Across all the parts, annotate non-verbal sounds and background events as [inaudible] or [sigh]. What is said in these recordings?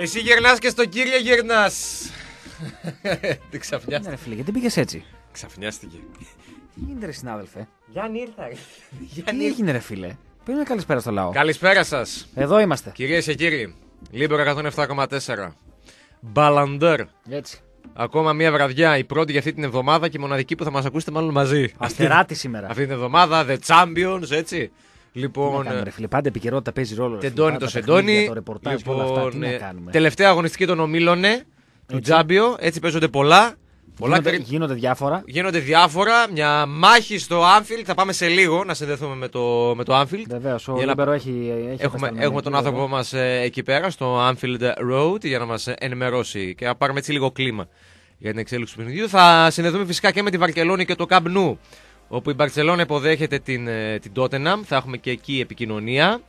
Εσύ γερνάς και στον κύριο γερνάς. [laughs] Τι ξαφνιάστηκε. Ναι, φίλε, γιατί πήγες έτσι. Ξαφνιάστηκε. Τι γίνεται, ρε συνάδελφε. Γιάννη ήρθα. [laughs] Τι έγινε, ρε φίλε. καλησπέρα στο λαό. Καλησπέρα σας. Εδώ είμαστε. Κυρίες και κύριοι, Λίμπερ 107,4. Μπαλαντέρ. Έτσι. Ακόμα μία βραδιά, η πρώτη για αυτή την εβδομάδα και η μοναδική που θα μας ακούσετε μάλλον μαζί. Αστεράτη σήμερα. Αυτή την εβδομάδα, The Champions, έτσι. Λοιπόν. παίζει ρόλο. Τεντώνει το σεντόνι. και λοιπόν, Τελευταία αγωνιστική των ομίλωνε. Του Τζάμπιο. Έτσι παίζονται πολλά. πολλά γίνονται, γίνονται, διάφορα. Γίνονται διάφορα. Μια μάχη στο Άνφιλ. Θα πάμε σε λίγο να συνδεθούμε με το, με το Βεβαίως. Ο Λίμπερο έχει, Έχουμε, έχουμε τον άνθρωπο μας ε, εκεί πέρα στο Anfield Road για να μας ενημερώσει και να πάρουμε έτσι λίγο κλίμα για την εξέλιξη του παιχνιδιού. Θα συνδεθούμε φυσικά και με τη Βαρκελόνη και το Καμπνού όπου η Μπαρσελόνα υποδέχεται την, ε, την Tottenham. Θα έχουμε και εκεί επικοινωνία.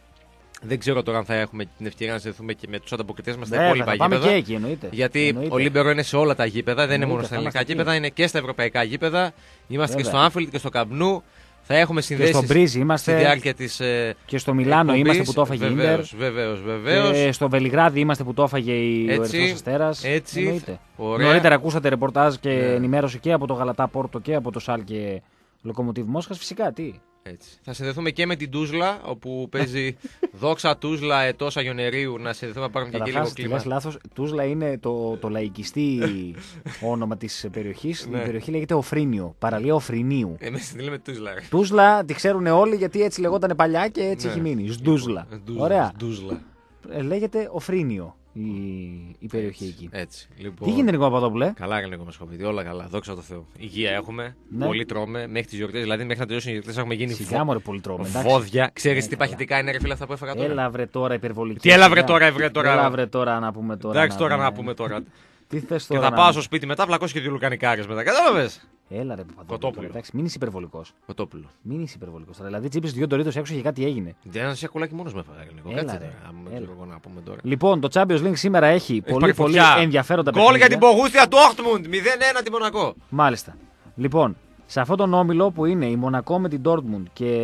Δεν ξέρω τώρα αν θα έχουμε την ευκαιρία να συνδεθούμε και με τους ανταποκριτές μας στα υπόλοιπα πάμε γήπεδα. Και εκεί, εννοείται. Γιατί εννοείται. ο Λίμπερο είναι σε όλα τα γήπεδα, εννοείται, δεν είναι μόνο στα ελληνικά γήπεδα, είναι και στα ευρωπαϊκά γήπεδα. Είμαστε Βέβαια. και στο Άμφιλτ και στο Καμπνού. Θα έχουμε συνδέσει. Και στον είμαστε. Στη διάρκεια της, ε, και στο Μιλάνο εκπομπής. είμαστε που το έφαγε η Ιντερ. Βεβαίως, βεβαίως. Και στο Βελιγράδι είμαστε που το έφαγε η Ερυθρό Αστέρας. Έτσι. Νωρίτερα ακούσατε ρεπορτάζ και ναι. ενημέρωση και από το Γαλατά Πόρτο και από το Σάλκε Λοκομοτίβ Μόσχας, φυσικά τι. Έτσι. Θα συνδεθούμε και με την Τούσλα, όπου παίζει [laughs] δόξα Τούσλα ετό Αγιονερίου. Να συνδεθούμε να πάρουμε και εκεί λίγο κλίμα. λάθος. Τούσλα είναι το, το λαϊκιστή [laughs] όνομα της περιοχής. Η ναι. περιοχή λέγεται Οφρίνιο. Παραλία Οφρινίου. Εμεί τη λέμε Τούσλα. Τούσλα τη ξέρουν όλοι γιατί έτσι λεγόταν παλιά και έτσι ναι. έχει μείνει. Σντούσλα. Ωραία. Ε, λέγεται Οφρίνιο η, η περιοχή έτσι, εκεί. Έτσι. Λοιπόν, Τι γίνεται, που λέει. Καλά, με σκοπίδι. όλα καλά. Δόξα τω Θεώ. Υγεία έχουμε. Ναι. Πολύ τρώμε μέχρι τις γιορτές. Δηλαδή, μέχρι να τελειώσουν οι γιορτές έχουμε γίνει Σιγά, πολύ τρώμε. Φόδια. Ξέρεις ναι, τι παχητικά είναι, ρε φίλε αυτά που έφαγα τώρα. Έλαβε τώρα υπερβολική. Τι έλαβε τώρα, έβρε τώρα. Έλαβρε τώρα να πούμε τώρα. Εντάξει, τώρα να πούμε τώρα. [laughs] θες τώρα. Και θα πάω στο σπίτι μετά, βλακώ και δύο λουκανικάρε μετά. Κατάλαβες. Έλα ρε παντού. Κοτόπουλο. Εντάξει, μην είσαι υπερβολικός. Κοτόπουλο. Μην είσαι υπερβολικός. Δηλαδή τσίπει δύο ντορίτο έξω και κάτι έγινε. Δεν ένα σιακουλάκι μόνος με φάγανε. Κάτσε να πούμε τώρα. Λοιπόν, το Champions League σήμερα έχει, πολύ, πολύ ενδιαφέροντα παιχνίδια. Γκολ για την πογουστια του Ντόρτμουντ 0-1 τη Μονακό. Μάλιστα. Λοιπόν, σε αυτόν τον όμιλο που είναι η Μονακό με την Ντόρτμουντ και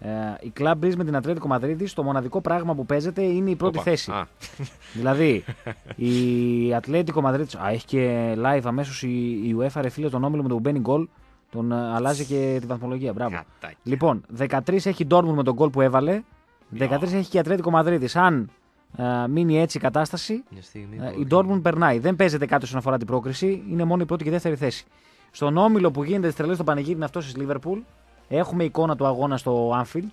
ε, η Club Breeze με την Ατλέτικο Μαδρίτη, το μοναδικό πράγμα που παίζεται είναι η πρώτη θέση. δηλαδή, [laughs] η Ατλέτικο Μαδρίτη. Α, έχει και live αμέσως η, η UEFA ρε φίλε τον όμιλο με τον που μπαίνει γκολ. Τον ε, αλλάζει και τη βαθμολογία. Μπράβο. Λοιπόν, 13 έχει η Dortmund με τον γκολ που έβαλε. 13 έχει και η Ατλέτικο Μαδρίτη. Αν ε, μείνει έτσι η κατάσταση, ε, η Dortmund περνάει. Δεν παίζεται κάτι όσον αφορά την πρόκριση. Είναι μόνο η πρώτη και η δεύτερη θέση. Στον όμιλο που γίνεται τη τρελή στο πανηγύρι αυτός της Λίβερπουλ, Έχουμε εικόνα του αγώνα στο Anfield.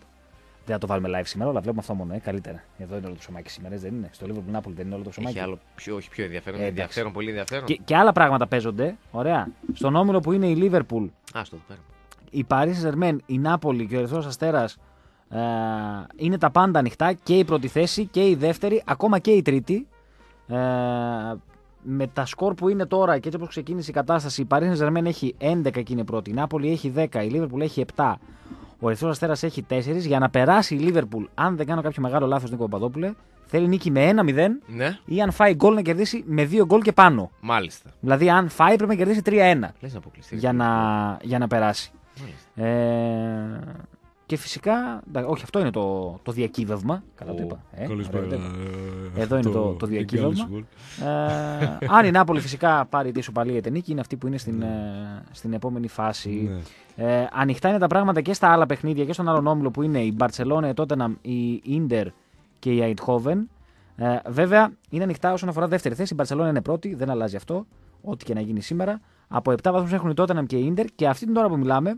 Δεν θα το βάλουμε live σήμερα, αλλά βλέπουμε αυτό μόνο. Ε, καλύτερα. Εδώ είναι όλο το ψωμάκι σήμερα, δεν είναι. Στο Liverpool Νάπολη, δεν είναι όλο το ψωμάκι. Έχει άλλο, πιο, όχι πιο ενδιαφέρον. Ε, ενδιαφέρον, πολύ ενδιαφέρον. Και, και άλλα πράγματα παίζονται. Ωραία. Στον όμιλο που είναι η Liverpool. Α το πέρα. Η Paris saint η Νάπολη και ο Ερυθρός Αστέρας ε, είναι τα πάντα ανοιχτά. Και η πρώτη θέση και η δεύτερη, ακόμα και η τρίτη. Ε, με τα σκορ που είναι τώρα και έτσι όπως ξεκίνησε η κατάσταση, η Παρίσι Ζερμέν έχει 11 και είναι πρώτη, η Νάπολη έχει 10, η Λίβερπουλ έχει 7, ο Ερυθρός Αστέρας έχει 4. Για να περάσει η Λίβερπουλ, αν δεν κάνω κάποιο μεγάλο λάθος, Νίκο Παπαδόπουλε, θέλει νίκη με 1-0 ναι. ή αν φάει γκολ να κερδίσει με 2 γκολ και πάνω. Μάλιστα. Δηλαδή, αν φάει πρέπει να κερδίσει 3-1 για, να, για να περάσει. Μάλιστα. Ε, και φυσικά, όχι αυτό είναι το, το διακύβευμα. Καλά το είπα. Ε, ε, εδώ είναι το, το διακύβευμα. ε, αν η Νάπολη φυσικά πάρει τη σοπαλή για την είναι αυτή που είναι στην, ναι. ε, στην επόμενη φάση. Ναι. Ε, ανοιχτά είναι τα πράγματα και στα άλλα παιχνίδια και στον άλλον όμιλο που είναι η Μπαρσελόνα, η Τότεναμ, η Ίντερ και η Αιτχόβεν. Ε, βέβαια, είναι ανοιχτά όσον αφορά δεύτερη θέση. Η Μπαρσελόνα είναι πρώτη, δεν αλλάζει αυτό. Ό,τι και να γίνει σήμερα. Από 7 βαθμούς έχουν η Τότεναμ και η ντερ. και αυτή την ώρα που μιλάμε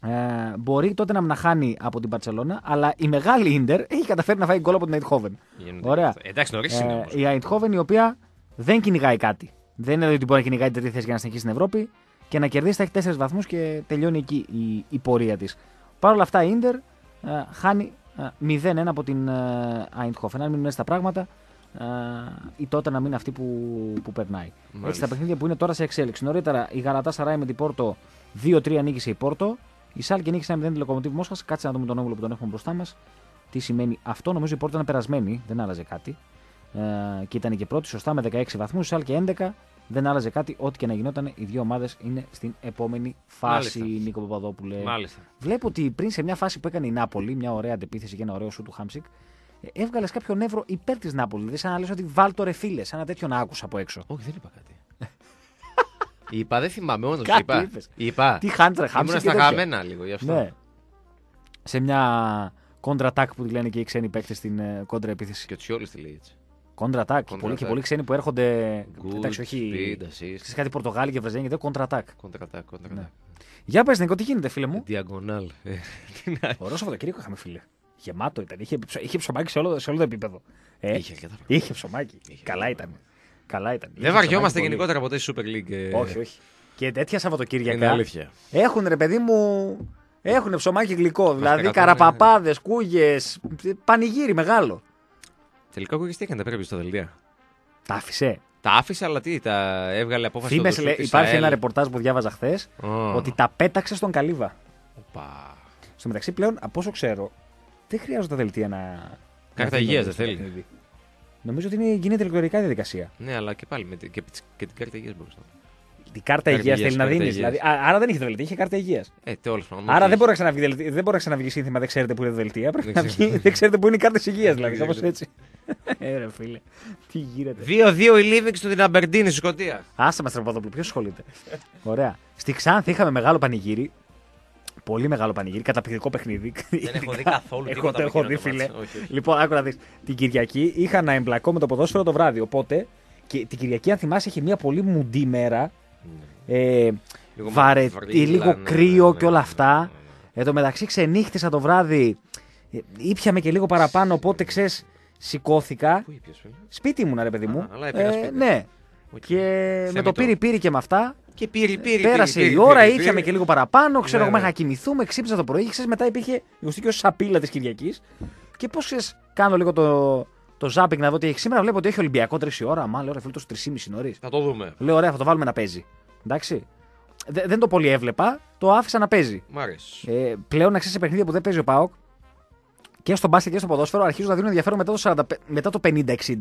ε, μπορεί τότε να, χάνει από την Παρσελώνα, αλλά η μεγάλη ντερ έχει καταφέρει να φάει γκολ από την Αιτχόβεν. Ωραία. Εντάξει, νωρίς ε, η Eindhoven η οποία δεν κυνηγάει κάτι. Δεν είναι ότι μπορεί να κυνηγάει τρίτη θέση για να συνεχίσει στην Ευρώπη και να κερδίσει τα έχει τέσσερις βαθμούς και τελειώνει εκεί η, η πορεία της. Παρ' όλα αυτά η Ιντερ ε, χάνει 0-1 ε, από την ε, Eindhoven. Αν μείνουν έτσι τα πράγματα, ή τότε να μην αυτή που, που περνάει. Μάλιστα. Έτσι, τα παιχνίδια που είναι τώρα σε εξέλιξη. Νωρίτερα η Γαλατά Σαράι με την Πόρτο 2-3 ανοίγησε η Πόρτο. Η Σάλκη νίκησε ένα 0 τη Λοκομοτήβ Μόσχας. Κάτσε να δούμε τον όγολο που τον έχουμε μπροστά μας. Τι σημαίνει αυτό. Νομίζω η πόρτα ήταν περασμένη, δεν άλλαζε κάτι. Ε, και ήταν και πρώτη, σωστά, με 16 βαθμούς. Η Σάλκη 11 δεν άλλαζε κάτι. Ό,τι και να γινόταν, οι δύο ομάδες είναι στην επόμενη φάση, Μάλιστα. Νίκο Παπαδόπουλε. Μάλιστα. Βλέπω ότι πριν σε μια φάση που έκανε η Νάπολη, μια ωραία αντεπίθεση για ένα ωραίο σου του Χάμσικ, ε, έβγαλες κάποιο νεύρο υπέρ της Νάπολης. Δηλαδή, σαν να λες ότι βάλτο ρε φίλε, ένα τέτοιο να άκουσα από έξω. Όχι, δεν είπα κάτι. Είπα, δεν θυμάμαι, όντω. Είπα. Είπες. είπα. Τι χάντρε, χάντρε. Ήμουν στα χαμένα λίγο γι' αυτό. Ναι. Σε μια κόντρα τάκ που τη λένε και οι ξένοι παίκτες στην ε, κόντρα επίθεση. Και ο Τσιόλης τη λέει έτσι. Κόντρα τάκ. Πολλοί και πολλοί ξένοι που έρχονται. Good, εντάξει, όχι. Σε κάτι Πορτογάλοι και Βραζιλιάνοι και κόντρα τάκ. Κόντρα κόντρα Για πες, Νικό, τι γίνεται, φίλε μου. Διαγωνάλ. Ε, [laughs] Ωραίο Σαββατοκύριακο είχαμε, φίλε. Γεμάτο ήταν. Είχε, ψωμάκι σε όλο, το επίπεδο. Ε, είχε, ψωμάκι. Καλά ήταν. Καλά ήταν. Δεν βαριόμαστε γενικότερα ποτέ στη Super League. Ε. Όχι, όχι. Και τέτοια Σαββατοκύριακα. Είναι αλήθεια. Έχουν ρε παιδί μου. Έχουν ψωμάκι γλυκό. δηλαδή καραπαπάδες, κούγες. Πανηγύρι μεγάλο. Τελικά κούγες τι έκανε, τα πήρε στο δελτία. Τα άφησε. Τα άφησε, αλλά τι, τα έβγαλε απόφαση. Φήμες, υπάρχει ένα ρεπορτάζ που διάβαζα χθες ότι τα πέταξε στον Καλύβα. Οπα. Στο μεταξύ πλέον, από όσο ξέρω, δεν χρειάζονται τα δελτία να. Κάρτα υγεία δεν θέλει. Νομίζω ότι είναι, γίνεται ηλεκτρονικά η διαδικασία. Ναι, αλλά και πάλι με, και, και την κάρτα υγείας μπορείς να την κάρτα υγείας θέλει να δίνεις. Δηλαδή, άρα δεν είχε δελτία, είχε κάρτα υγείας. Ε, τέλος, άρα δεν μπορείς να ξαναβγεί, δεν μπορείς να σύνθημα, δεν ξέρετε που είναι δελτία. Πρέπει να βγει, δεν ξέρετε που είναι οι κάρτες υγείας, ε, δηλαδή. Κάπω έτσι. Ωραία, ε, φίλε. Τι γίνεται. 2-2 η Λίβινγκ στην Αμπερντίνη, Σκοτία. Άσε μας που ποιος ασχολείται. Ωραία. Στη Ξάνθη είχαμε μεγάλο πανηγύρι πολύ μεγάλο πανηγύρι, καταπληκτικό παιχνίδι. Δεν έχω δει καθόλου έχω, τίποτα. Έχω δει, φίλε. Λοιπόν, άκου να δεις. Την Κυριακή είχα να εμπλακώ με το ποδόσφαιρο το βράδυ. Οπότε και την Κυριακή, αν θυμάσαι, είχε μια πολύ μουντή μέρα. Ναι. Ε, λίγο βαρετή, λίγο ναι, κρύο ναι, και όλα αυτά. Εν τω μεταξύ ξενύχτησα το βράδυ. Ε, ήπιαμε και λίγο παραπάνω, οπότε ξέρεις, σηκώθηκα. σπίτι μου, ρε παιδί μου. Ε, ναι. Και με το πήρε πήρι και με αυτά. Και πήρε, πήρε. Πέρασε πήρε, η ώρα, ήρθαμε και λίγο παραπάνω. Ξέρω εγώ, ναι, να κοιμηθούμε, ξύπνησα το πρωί. Ξέρεις, μετά υπήρχε γνωστή και ως σαπίλα της Κυριακής. Και πώς ξέρεις, κάνω λίγο το, το ζάπινγκ να δω τι έχει σήμερα. Βλέπω ότι έχει Ολυμπιακό τρεις ώρα. μάλλον λέω ρε φίλο, ή 3,5 νωρίς. Θα το δούμε. Λέω ωραία, θα το βάλουμε να παίζει. Εντάξει. Δε, δεν το πολύ έβλεπα, το άφησα να παίζει. Μ' αρέσει. Ε, πλέον να ξέρεις σε παιχνίδια που δεν παίζει ο Πάοκ και στο μπάσκετ και στο ποδόσφαιρο αρχίζουν να δίνουν ενδιαφέρον μετά το, μετά το 50-60.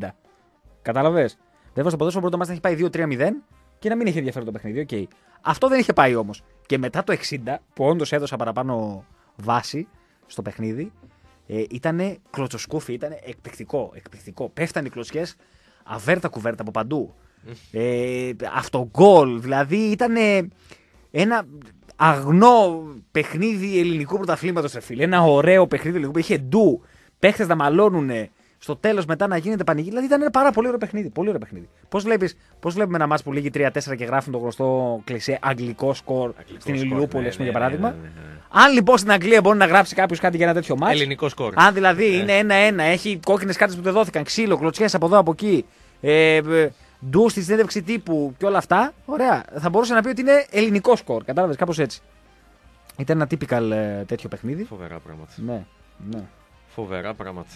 Κατάλαβες. Βέβαια στο ποδόσφαιρο πρώτο μα έχει πάει 2-3-0 και να μην είχε ενδιαφέρον το παιχνίδι. Okay. Αυτό δεν είχε πάει όμως. Και μετά το 60, που όντως έδωσα παραπάνω βάση στο παιχνίδι, ε, ήταν κλωτσοσκούφι, ήταν εκπληκτικό. εκπληκτικό. Πέφτανε οι κλωτσιές αβέρτα κουβέρτα από παντού. Ε, αυτογκολ, δηλαδή ήταν ένα αγνό παιχνίδι ελληνικού πρωταθλήματος, Ένα ωραίο παιχνίδι που Είχε ντου, παίχτες να μαλώνουν στο τέλος μετά να γίνεται πανηγύρι. Δηλαδή ήταν ένα πάρα πολύ ωραίο παιχνίδι. Πολύ ωραίο παιχνίδι. Πώς βλέπουμε ένα μα που λύγει 3-4 και γράφουν το γνωστό κλεισέ αγγλικό σκορ αγγλικό στην Ηλιούπολη, ναι, ναι, για ναι, παράδειγμα. Ναι, ναι, ναι, αν λοιπόν στην Αγγλία μπορεί να γράψει κάποιος κάτι για ένα τέτοιο μα. Ελληνικό σκορ. Αν δηλαδή είναι ένα-ένα, έχει κόκκινες κάρτες που δεν δόθηκαν, ξύλο, κλωτσιές από εδώ από εκεί. Ε, ε ντους στη συνέντευξη τύπου και όλα αυτά. Ωραία. Θα μπορούσε να πει ότι είναι ελληνικό σκορ. Κατάλαβες κάπως έτσι. Ήταν ένα typical ε, τέτοιο παιχνίδι. Φοβερά πράγματα. Ναι, ναι. Φοβερά πράγματα.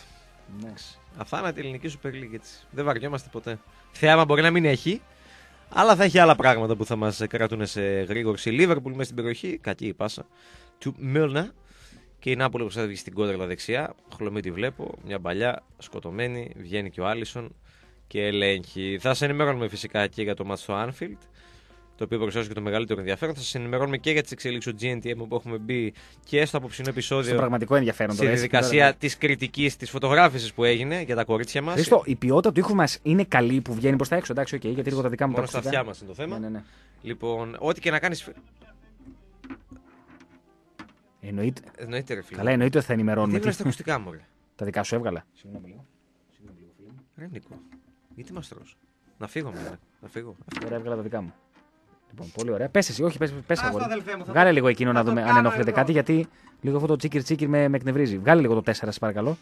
Ναι. Αθάνατη ελληνική σου League Δεν βαριόμαστε ποτέ. Θεάμα μπορεί να μην έχει, αλλά θα έχει άλλα πράγματα που θα μας κρατούν σε γρήγορση. Λίβερπουλ μέσα στην περιοχή, κακή η πάσα του Μίλνα. Και η Νάπολη που θα βγει στην κόντρα δεξιά. Χλωμή τη βλέπω. Μια παλιά, σκοτωμένη. Βγαίνει και ο Άλισον και ελέγχει. Θα σε ενημερώνουμε φυσικά και για το Μάτσο Ανφιλτ το οποίο παρουσιάζει και το μεγαλύτερο ενδιαφέρον. Θα σας ενημερώνουμε και για τις εξελίξεις του GNTM που έχουμε μπει και στο απόψινό επεισόδιο. Στο πραγματικό ενδιαφέρον Στη διαδικασία της κριτικής της φωτογράφησης που έγινε για τα κορίτσια μας. Χρήστο, η ποιότητα του ήχου μας είναι καλή που βγαίνει προς τα έξω. Εντάξει, okay, γιατί λίγο τα δικά μου Μόνο στα αυτιά μας είναι το θέμα. Ναι, ναι, ναι. Λοιπόν, ό,τι και να κάνεις. Εννοείται. Εννοείται, ρε φίλε. Καλά, εννοείται ότι θα ενημερώνουμε. Τι είναι στα ακουστικά μου, ρε. Τα δικά σου έβγαλα. Συγγνώμη λίγο. Συγγνώμη λίγο, φίλε. Ρε Νίκο, γιατί μα τρώ. Να φύγω, μου. Να φύγω. Τώρα έβγαλα τα δικά μου. Λοιπόν, πολύ ωραία. Πες εσύ, όχι, πέσε. πες, αγόρι. Βγάλε λίγο εκείνο να δούμε αν ενοχλείται κάτι, γιατί λίγο αυτό το τσίκυρ τσίκυρ με, με εκνευρίζει. Βγάλε λίγο το 4, σα παρακαλώ.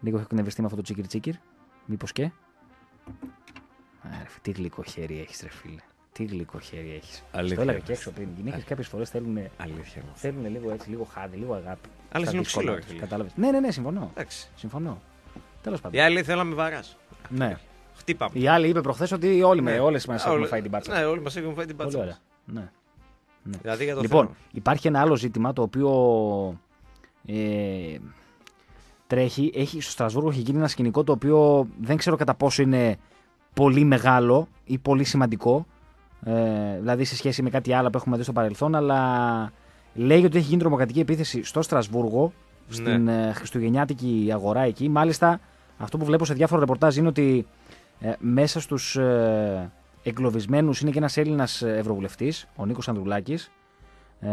Λίγο έχω εκνευριστεί με αυτό το τσίκυρ τσίκυρ. Μήπως και. Άρα, τι γλυκό χέρι έχεις, ρε φίλε. Τι γλυκό χέρι έχεις. Το έλεγα και έξω πριν. Οι γυναίκε κάποιες φορές θέλουν, θέλουν λίγο έτσι, λίγο χάδι, λίγο αγάπη. Αλλά είναι Κατάλαβες. Ναι, ναι, ναι, συμφωνώ. Συμφωνώ. Τέλος πάντων. Οι άλλοι θέλαμε βαράς. Ναι. Η άλλη είπε προχθές ότι όλοι ναι. μα έχουν φάει την πάτσα. Ναι, όλοι μας έχουν φάει την πάτσα. Πολύ ωραία. Ναι. Ναι. Δηλαδή για το λοιπόν, θέμα. υπάρχει ένα άλλο ζήτημα το οποίο ε, τρέχει. Έχει, στο Στρασβούργο έχει γίνει ένα σκηνικό το οποίο δεν ξέρω κατά πόσο είναι πολύ μεγάλο ή πολύ σημαντικό. Ε, δηλαδή σε σχέση με κάτι άλλο που έχουμε δει στο παρελθόν, αλλά λέει ότι έχει γίνει τρομοκρατική επίθεση στο Στρασβούργο, ναι. στην ναι. χριστουγεννιάτικη αγορά εκεί. Μάλιστα, αυτό που βλέπω σε διάφορα ρεπορτάζ είναι ότι ε, μέσα στους ε, εγκλωβισμένους είναι και ένας Έλληνας ε, Ευρωβουλευτής, ο Νίκος Ανδρουλάκης. Ε,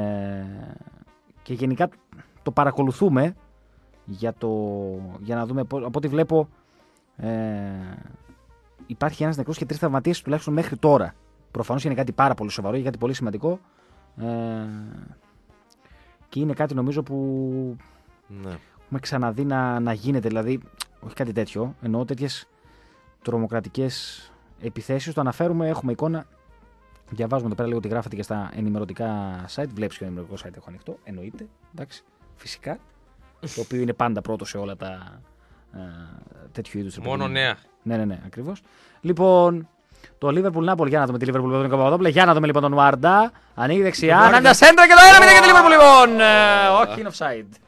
και γενικά το παρακολουθούμε για, το, για να δούμε από ό,τι βλέπω ε, υπάρχει ένας νεκρός και τρεις θαυματίες τουλάχιστον μέχρι τώρα. Προφανώς είναι κάτι πάρα πολύ σοβαρό, γιατί κάτι πολύ σημαντικό. Ε, και είναι κάτι νομίζω που ναι. έχουμε ξαναδεί να, γίνεται. Δηλαδή, όχι κάτι τέτοιο, εννοώ τέτοιες. Τρομοκρατικές επιθέσεις, Το αναφέρουμε, έχουμε εικόνα. Διαβάζουμε εδώ πέρα λίγο τι γράφεται και στα ενημερωτικά site. Βλέπεις ο ενημερωτικό site έχω ανοιχτό. Εννοείται. Εντάξει. Φυσικά. το οποίο είναι πάντα πρώτο σε όλα τα ε, τέτοιου είδους. Μόνο νέα. Ναι, ναι, ναι, ακριβώς. Λοιπόν, το Liverpool Νάπολ, για να δούμε τη Liverpool με τον Για να δούμε λοιπόν τον Ουαρντά. Ανοίγει δεξιά. τα σέντρα και το ένα μήνυμα για τη Liverpool λοιπόν. Ε, όχι, είναι offside.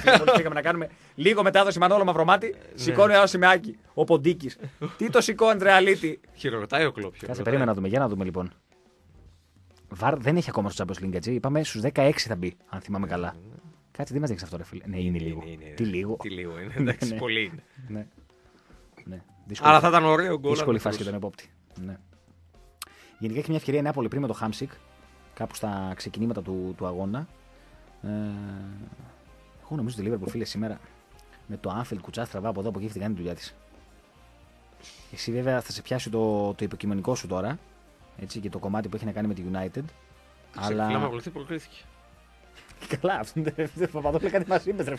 [laughs] Πήγαμε να κάνουμε Λίγο μετάδοση Μανώλο Μαυρομάτι, ε, ναι. σηκώνει ένα σημαίακι. Ο Ποντίκης. Τι το σηκώνει, Αντρεαλίτη. Χειροκροτάει ο κλοπ. Κάτσε, περίμενα να δούμε. Για να δούμε λοιπόν. Βαρ δεν έχει ακόμα στο Champions League, έτσι. Είπαμε στους 16 θα μπει, αν θυμάμαι ε, καλά. Ναι. Κάτσε, δεν μα δείξει αυτό, ρε φίλε. Ναι, είναι λίγο. Τι λίγο. Τι λίγο είναι, [laughs] ναι, εντάξει, πολύ είναι. Ναι. Δύσκολη... Αλλά θα ήταν ωραίο γκολ. Δύσκολη φάση για τον επόπτη. Ναι. Γενικά έχει μια ευκαιρία η Νάπολη πριν με το Χάμσικ, κάπου στα ξεκινήματα του, του αγώνα. Ε, εγώ νομίζω ότι η Λίβερπουλ φίλε σήμερα με το άφιλ κουτσά στραβά από εδώ που εκεί έχει κάνει τη δουλειά της. Εσύ βέβαια θα σε πιάσει το, το υποκειμενικό σου τώρα έτσι, και το κομμάτι που έχει να κάνει με τη United. αλλά... Κλάμα ακολουθεί προκρίθηκε. [laughs] Καλά, αυτό είναι το Παπαδόπουλο κάτι μας είπες, ρε [laughs]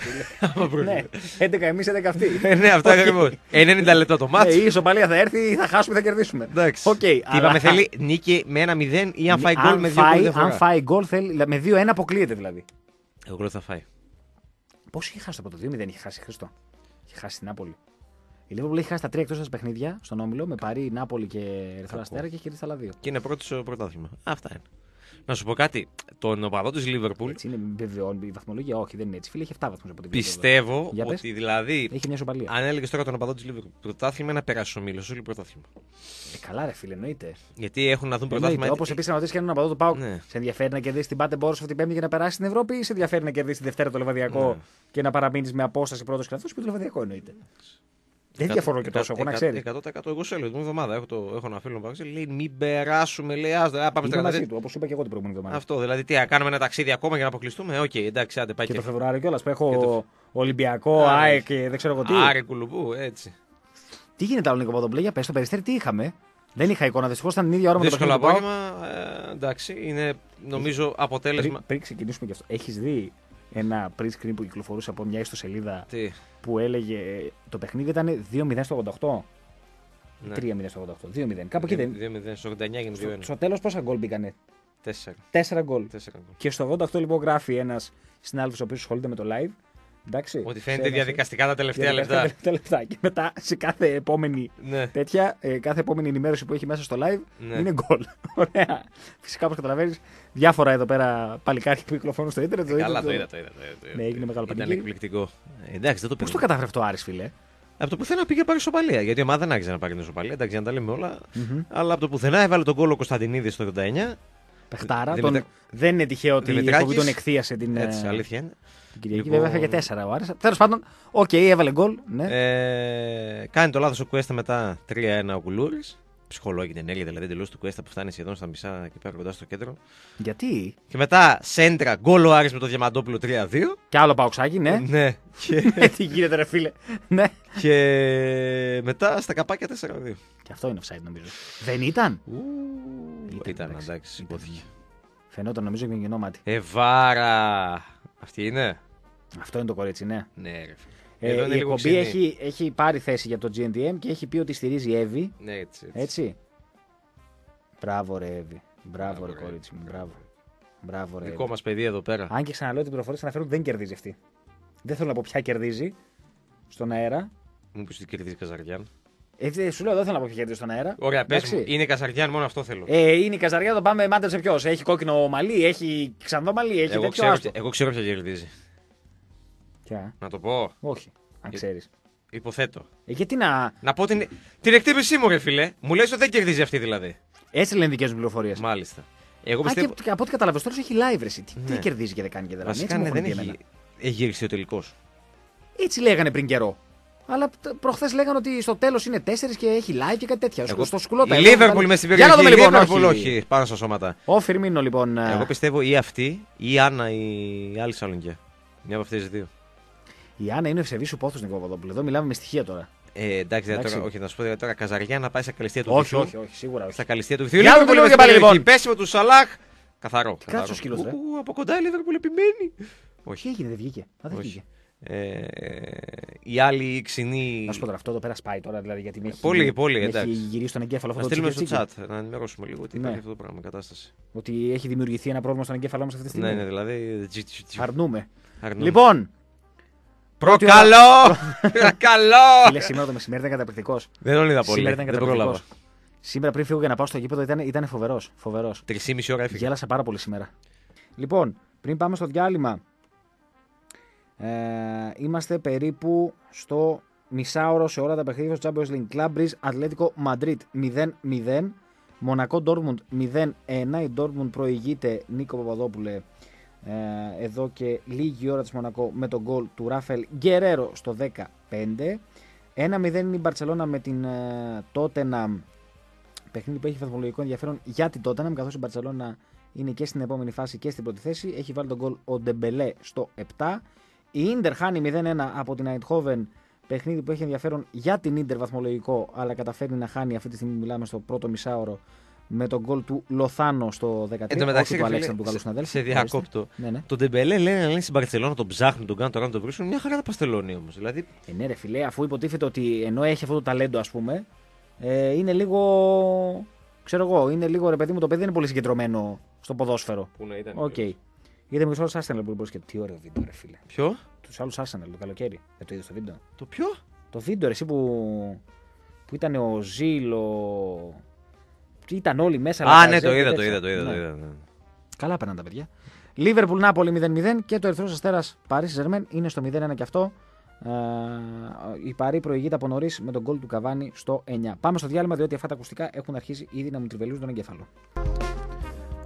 ναι, 11 εμεί, 11 αυτοί. [laughs] Ε, ναι, αυτό ακριβώ. 90 λεπτά το ναι, μάτι. Η ισοπαλία θα έρθει, θα χάσουμε, θα κερδίσουμε. Εντάξει. Είπαμε θέλει νίκη με ένα 0 ή ναι, αν φάει γκολ με 2 Αν φάει γκολ, με 2-1 αποκλείεται δηλαδή. Εγώ θα φάει. Πώ είχε χάσει το πρώτο 2-0, είχε χάσει Χριστό. Είχε χάσει την Νάπολη. Η Λίβερπουλ έχει χάσει τα τρία εκτός παιχνίδια στον όμιλο με Παρή, Νάπολη και Ερυθρό Αστέρα και έχει κερδίσει τα άλλα δύο. Και είναι πρώτος στο πρωτάθλημα. Αυτά είναι. Να σου πω κάτι. Τον οπαδό της Λίβερπουλ. Έτσι είναι, βεβαιώνει η βαθμολογία. Όχι, δεν είναι έτσι. Φίλε, έχει 7 βαθμούς από την Πιστεύω ότι δηλαδή. Έχει μια σοπαλία. Αν έλεγες τώρα τον οπαδό της Λίβερπουλ πρωτάθλημα, να περάσει ο Μίλος. Όλοι πρωτάθλημα. Ε, καλά, ρε φίλε, εννοείται. Γιατί έχουν να δουν πρωτάθλημα. Όπως επίσης να ρωτήσεις και έναν οπαδό του Πάου. Ναι. Σε ενδιαφέρει να κερδίσει την Πάτε Μπόρο αυτή την Πέμπτη για να περάσει στην Ευρώπη ή σε ενδιαφέρει να κερδίσει τη Δευτέρα το Λεβαδιακό ναι. και να παραμείνεις με απόσταση πρώτος και αυτό. που το Λεβαδιακό εννοείται. Δεν διαφωνώ και τόσο, εγώ να ξέρεις. 100%, εγώ σε λέω την εβδομάδα. Έχω, το, έχω ένα φίλο μου που λέει μην περάσουμε, λέει Α, πάμε στα Ελλάδα. όπω είπα και εγώ την προηγούμενη εβδομάδα. Αυτό δηλαδή τι, κάνουμε ένα ταξίδι ακόμα για να αποκλειστούμε. Οκ, okay, εντάξει, άντε πάει. Και, και... το Φεβρουάριο κιόλας που έχω το... Ολυμπιακό, ΑΕ και δεν ξέρω εγώ τι. Άρε κουλουμπού, έτσι. Τι γίνεται άλλο Νίκο Παπαδοπούλου, για πες το περιστέρι, τι είχαμε. Δεν είχα εικόνα, δυστυχώς ήταν την ίδια ώρα με το Δύσκολο απόγευμα. Ε, εντάξει, είναι νομίζω αποτέλεσμα. Πριν, ξεκινήσουμε κι αυτό, έχεις δει ένα print screen που κυκλοφορούσε από μια ιστοσελίδα Τι? που έλεγε. Ε, το παιχνίδι ήταν 2-0 στο 88. Ναι. 3-0 στο 88. 2-0. Κάπου εκεί δεν. 2-0 στο 89 Στο, στο τέλος πόσα γκολ μπήκανε. 4. 4 γκολ. Και στο 88 λοιπόν γράφει ένας συνάδελφος ο οποίος ασχολείται με το live Εντάξει, Ότι φαίνεται ε, διαδικαστικά τα τελευταία λεπτά. Τα λεπτά. Και μετά σε κάθε επόμενη ναι. τέτοια, ε, κάθε επόμενη ενημέρωση που έχει μέσα στο live ναι. είναι γκολ. [laughs] Ωραία. Φυσικά όπως καταλαβαίνεις, διάφορα εδώ πέρα παλικάρια που κυκλοφορούν στο Ιντερνετ. Ε, καλά, το είδα, το είδα. Ναι, έγινε μεγάλο παλικάρι. Ήταν εκπληκτικό. εντάξει, δεν το Πώς το κατάφερε αυτό, Άρης, φίλε. Από το πουθενά πήγε πάρει σοπαλία. Γιατί η ομάδα δεν άγγιζε να πάρει την σοπαλία. Εντάξει, να τα λέμε Αλλά από το πουθενά έβαλε τον κόλλο Κωνσταντινίδη στο 89 Πεχτάρα. Τον... Δεν είναι τυχαίο ότι η εκπομπή τον εκθίασε την. Ε, αλήθεια είναι. Την Κυριακή λοιπόν... βέβαια είχε τέσσερα ο Τέλος πάντων, οκ, okay, έβαλε γκολ. Ναι. Ε, κάνει το λάθος ο Κουέστα μετά 3-1 ο Κουλούρη ψυχολόγη την ενέργεια δηλαδή τελείω του Κουέστα που φτάνει σχεδόν στα μισά και πέρα κοντά στο κέντρο. Γιατί? Και μετά σέντρα, γκολ ο Άρης με το Διαμαντόπουλο 3-2. Και άλλο Παουξάκι, ναι. ναι. Και... [laughs] Ε, τι γίνεται, ρε φίλε. ναι. Και μετά στα καπάκια 4-2. Και αυτό είναι offside νομίζω. Δεν ήταν. Ου, ήταν, ήταν, εντάξει, Φαινόταν νομίζω και με γεννό Εβάρα. Αυτή είναι. Αυτό είναι το κορίτσι, ναι. Ναι, ρε φίλε. Ε, εδώ η εκπομπή έχει, έχει πάρει θέση για το GNDM και έχει πει ότι στηρίζει Εύη. Ναι, έτσι, έτσι. έτσι. Μπράβο ρε Εύη. Μπράβο, ρε κορίτσι μου. Μπράβο. Μπράβο, ρε. Δικό μας παιδί εδώ πέρα. Αν και ξαναλέω την πληροφορία αναφέρω ότι δεν κερδίζει αυτή. Δεν θέλω να πω ποια κερδίζει στον αέρα. Μου πεις ότι κερδίζει Καζαριάν. Ε, σου λέω, δεν θέλω να πω ποια κερδίζει στον αέρα. Ωραία, πες Είναι Καζαριάν, μόνο αυτό θέλω. Ε, είναι η Καζαριάν, το πάμε μάντρε σε ποιος. Έχει κόκκινο μαλί, έχει ξανδό μαλλί, έχει εγώ ξέρω, Εγώ ξέρω ποια κερδίζει. Ποια? Να το πω. Όχι, αν ε, ξέρεις. Υποθέτω. Ε, γιατί να. Να πω την, την εκτίμησή μου, ρε φίλε. Μου λες ότι δεν κερδίζει αυτή δηλαδή. Έτσι λένε δικές μου πληροφορίες. Μάλιστα. Εγώ πιστεύω... Α, και, από ό,τι καταλαβαίνω, τώρα έχει live ρε. Τι, ναι. τι κερδίζει και δεν κάνει και δεν κάνει. Δηλαδή. δεν έχει, έχει γυρίσει ο τελικός. Έτσι λέγανε πριν καιρό. Αλλά προχθές λέγανε ότι στο τέλος είναι τέσσερις και έχει live και κάτι τέτοια. Εγώ... Στο τα Η Λίβερπουλ με στην περιοχή. Για να δούμε λοιπόν. Λίβερπουλ, όχι. όχι, πάνω στα σώματα. Ο Φιρμίνο λοιπόν. Ε. Εγώ πιστεύω ή αυτή ή η Άννα ή άλλη Σαλονγκιά. Μια από αυτές τις δύο. Η Άννα είναι ευσεβής πόθο, Νικό Παπαδόπουλο. Εδώ μιλάμε με στοιχεία τώρα. Ε, εντάξει, εντάξει. Τώρα, όχι, να σου πω δηλαδή, τώρα καζαριά να πάει στα καλυστία του Όχι, όχι, όχι, σίγουρα. Όχι. Στα καλυστία του Βυθιού. Για πολύ και πάλι λοιπόν. Πέσιμο του Σαλάχ. Καθαρό. Κάτσε ο σκύλος. Ε. Από κοντά η Λίβερπουλ επιμένει. Όχι. έγινε, δεν βγήκε. δεν βγήκε. Ε, ε, η άλλη ξινή. Να σου πω τώρα, αυτό εδώ πέρας σπάει τώρα, δηλαδή, γιατί με έχει, πολύ, πολύ, με έχει γυρίσει τον εγκέφαλο αυτό. Να στείλουμε στο chat να ενημερώσουμε λίγο ότι ναι. υπάρχει αυτό το πράγμα, κατάσταση. Ότι έχει δημιουργηθεί ένα πρόβλημα στον εγκέφαλό μας αυτή τη ναι, στιγμή. Ναι, ναι, δηλαδή. Αρνούμε. Λοιπόν, Προκαλώ! Προκαλώ! Λε σήμερα το μεσημέρι ήταν καταπληκτικός. Δεν τον είδα πολύ. Σήμερα ήταν καταπληκτικό. Σήμερα πριν φύγω για να πάω στο γήπεδο ήταν, ήταν φοβερός. Φοβερός. Τρεις μισή ώρα έφυγε. Γέλασα πάρα πολύ σήμερα. Λοιπόν, πριν πάμε στο διάλειμμα, ε, είμαστε περίπου στο μισάωρο σε ώρα τα παιχνίδια στο Champions League. Club Breeze Atletico Madrid Μαντρίτ 0-0. Μονακό Ντόρμουντ 0-1. Η Ντόρμουντ προηγείται Νίκο Παπαδόπουλε ε, εδώ και λίγη ώρα της Μονακό με τον γκολ του Ράφελ Γκερέρο στο 15. 1-0 είναι η Μπαρτσελώνα με την Τότεναμ. Παιχνίδι που έχει βαθμολογικό ενδιαφέρον για την Τότεναμ, καθώς η Μπαρτσελώνα είναι και στην επόμενη φάση και στην πρώτη θέση. Έχει βάλει τον γκολ ο Ντεμπελέ στο 7. Η Ίντερ χάνει 0-1 από την Αιντχόβεν Παιχνίδι που έχει ενδιαφέρον για την Ίντερ βαθμολογικό, αλλά καταφέρνει να χάνει αυτή τη στιγμή μιλάμε στο πρώτο μισάωρο με τον γκολ του Λοθάνο στο 13. Εν τω μεταξύ, του Αλέξανδρου του καλού συναδέλφου. Σε διακόπτω. Ναι, ναι. Τον Τεμπελέ λένε, λένε στην Παρσελόνα, τον ψάχνουν, τον κάνουν, τον κάνουν, τον βρίσκουν. Μια χαρά τα παστελώνει όμως. Δηλαδή... Ε, ναι, ρε φιλέ, αφού υποτίθεται ότι ενώ έχει αυτό το ταλέντο, ας πούμε, ε, είναι λίγο. Ξέρω εγώ, είναι λίγο ρε παιδί μου, το παιδί δεν είναι πολύ συγκεντρωμένο στο ποδόσφαιρο. Πού να ήταν. Okay. Γιατί με τους άλλους Arsenal που μπορείς και τι ωραίο βίντεο, ρε φίλε. Ποιο? Τους άλλους Arsenal το καλοκαίρι. Δεν το είδες το βίντεο. Το ποιο? Το βίντεο, εσύ που. που ήταν ο Ζήλο ήταν όλοι μέσα. Α, ναι, το είδα, το είδα, το ναι. είδα. Το ναι. είδα Καλά πέραν τα παιδιά. Λίβερπουλ Νάπολη 0-0 και το Ερυθρός Αστέρας Παρίσι Ζερμέν είναι στο 0-1 και αυτό. Ε, η Παρή προηγείται από νωρίς με τον κόλ του Καβάνη στο 9. Πάμε στο διάλειμμα διότι αυτά τα ακουστικά έχουν αρχίσει ήδη να μου τριβελίζουν τον εγκέφαλο.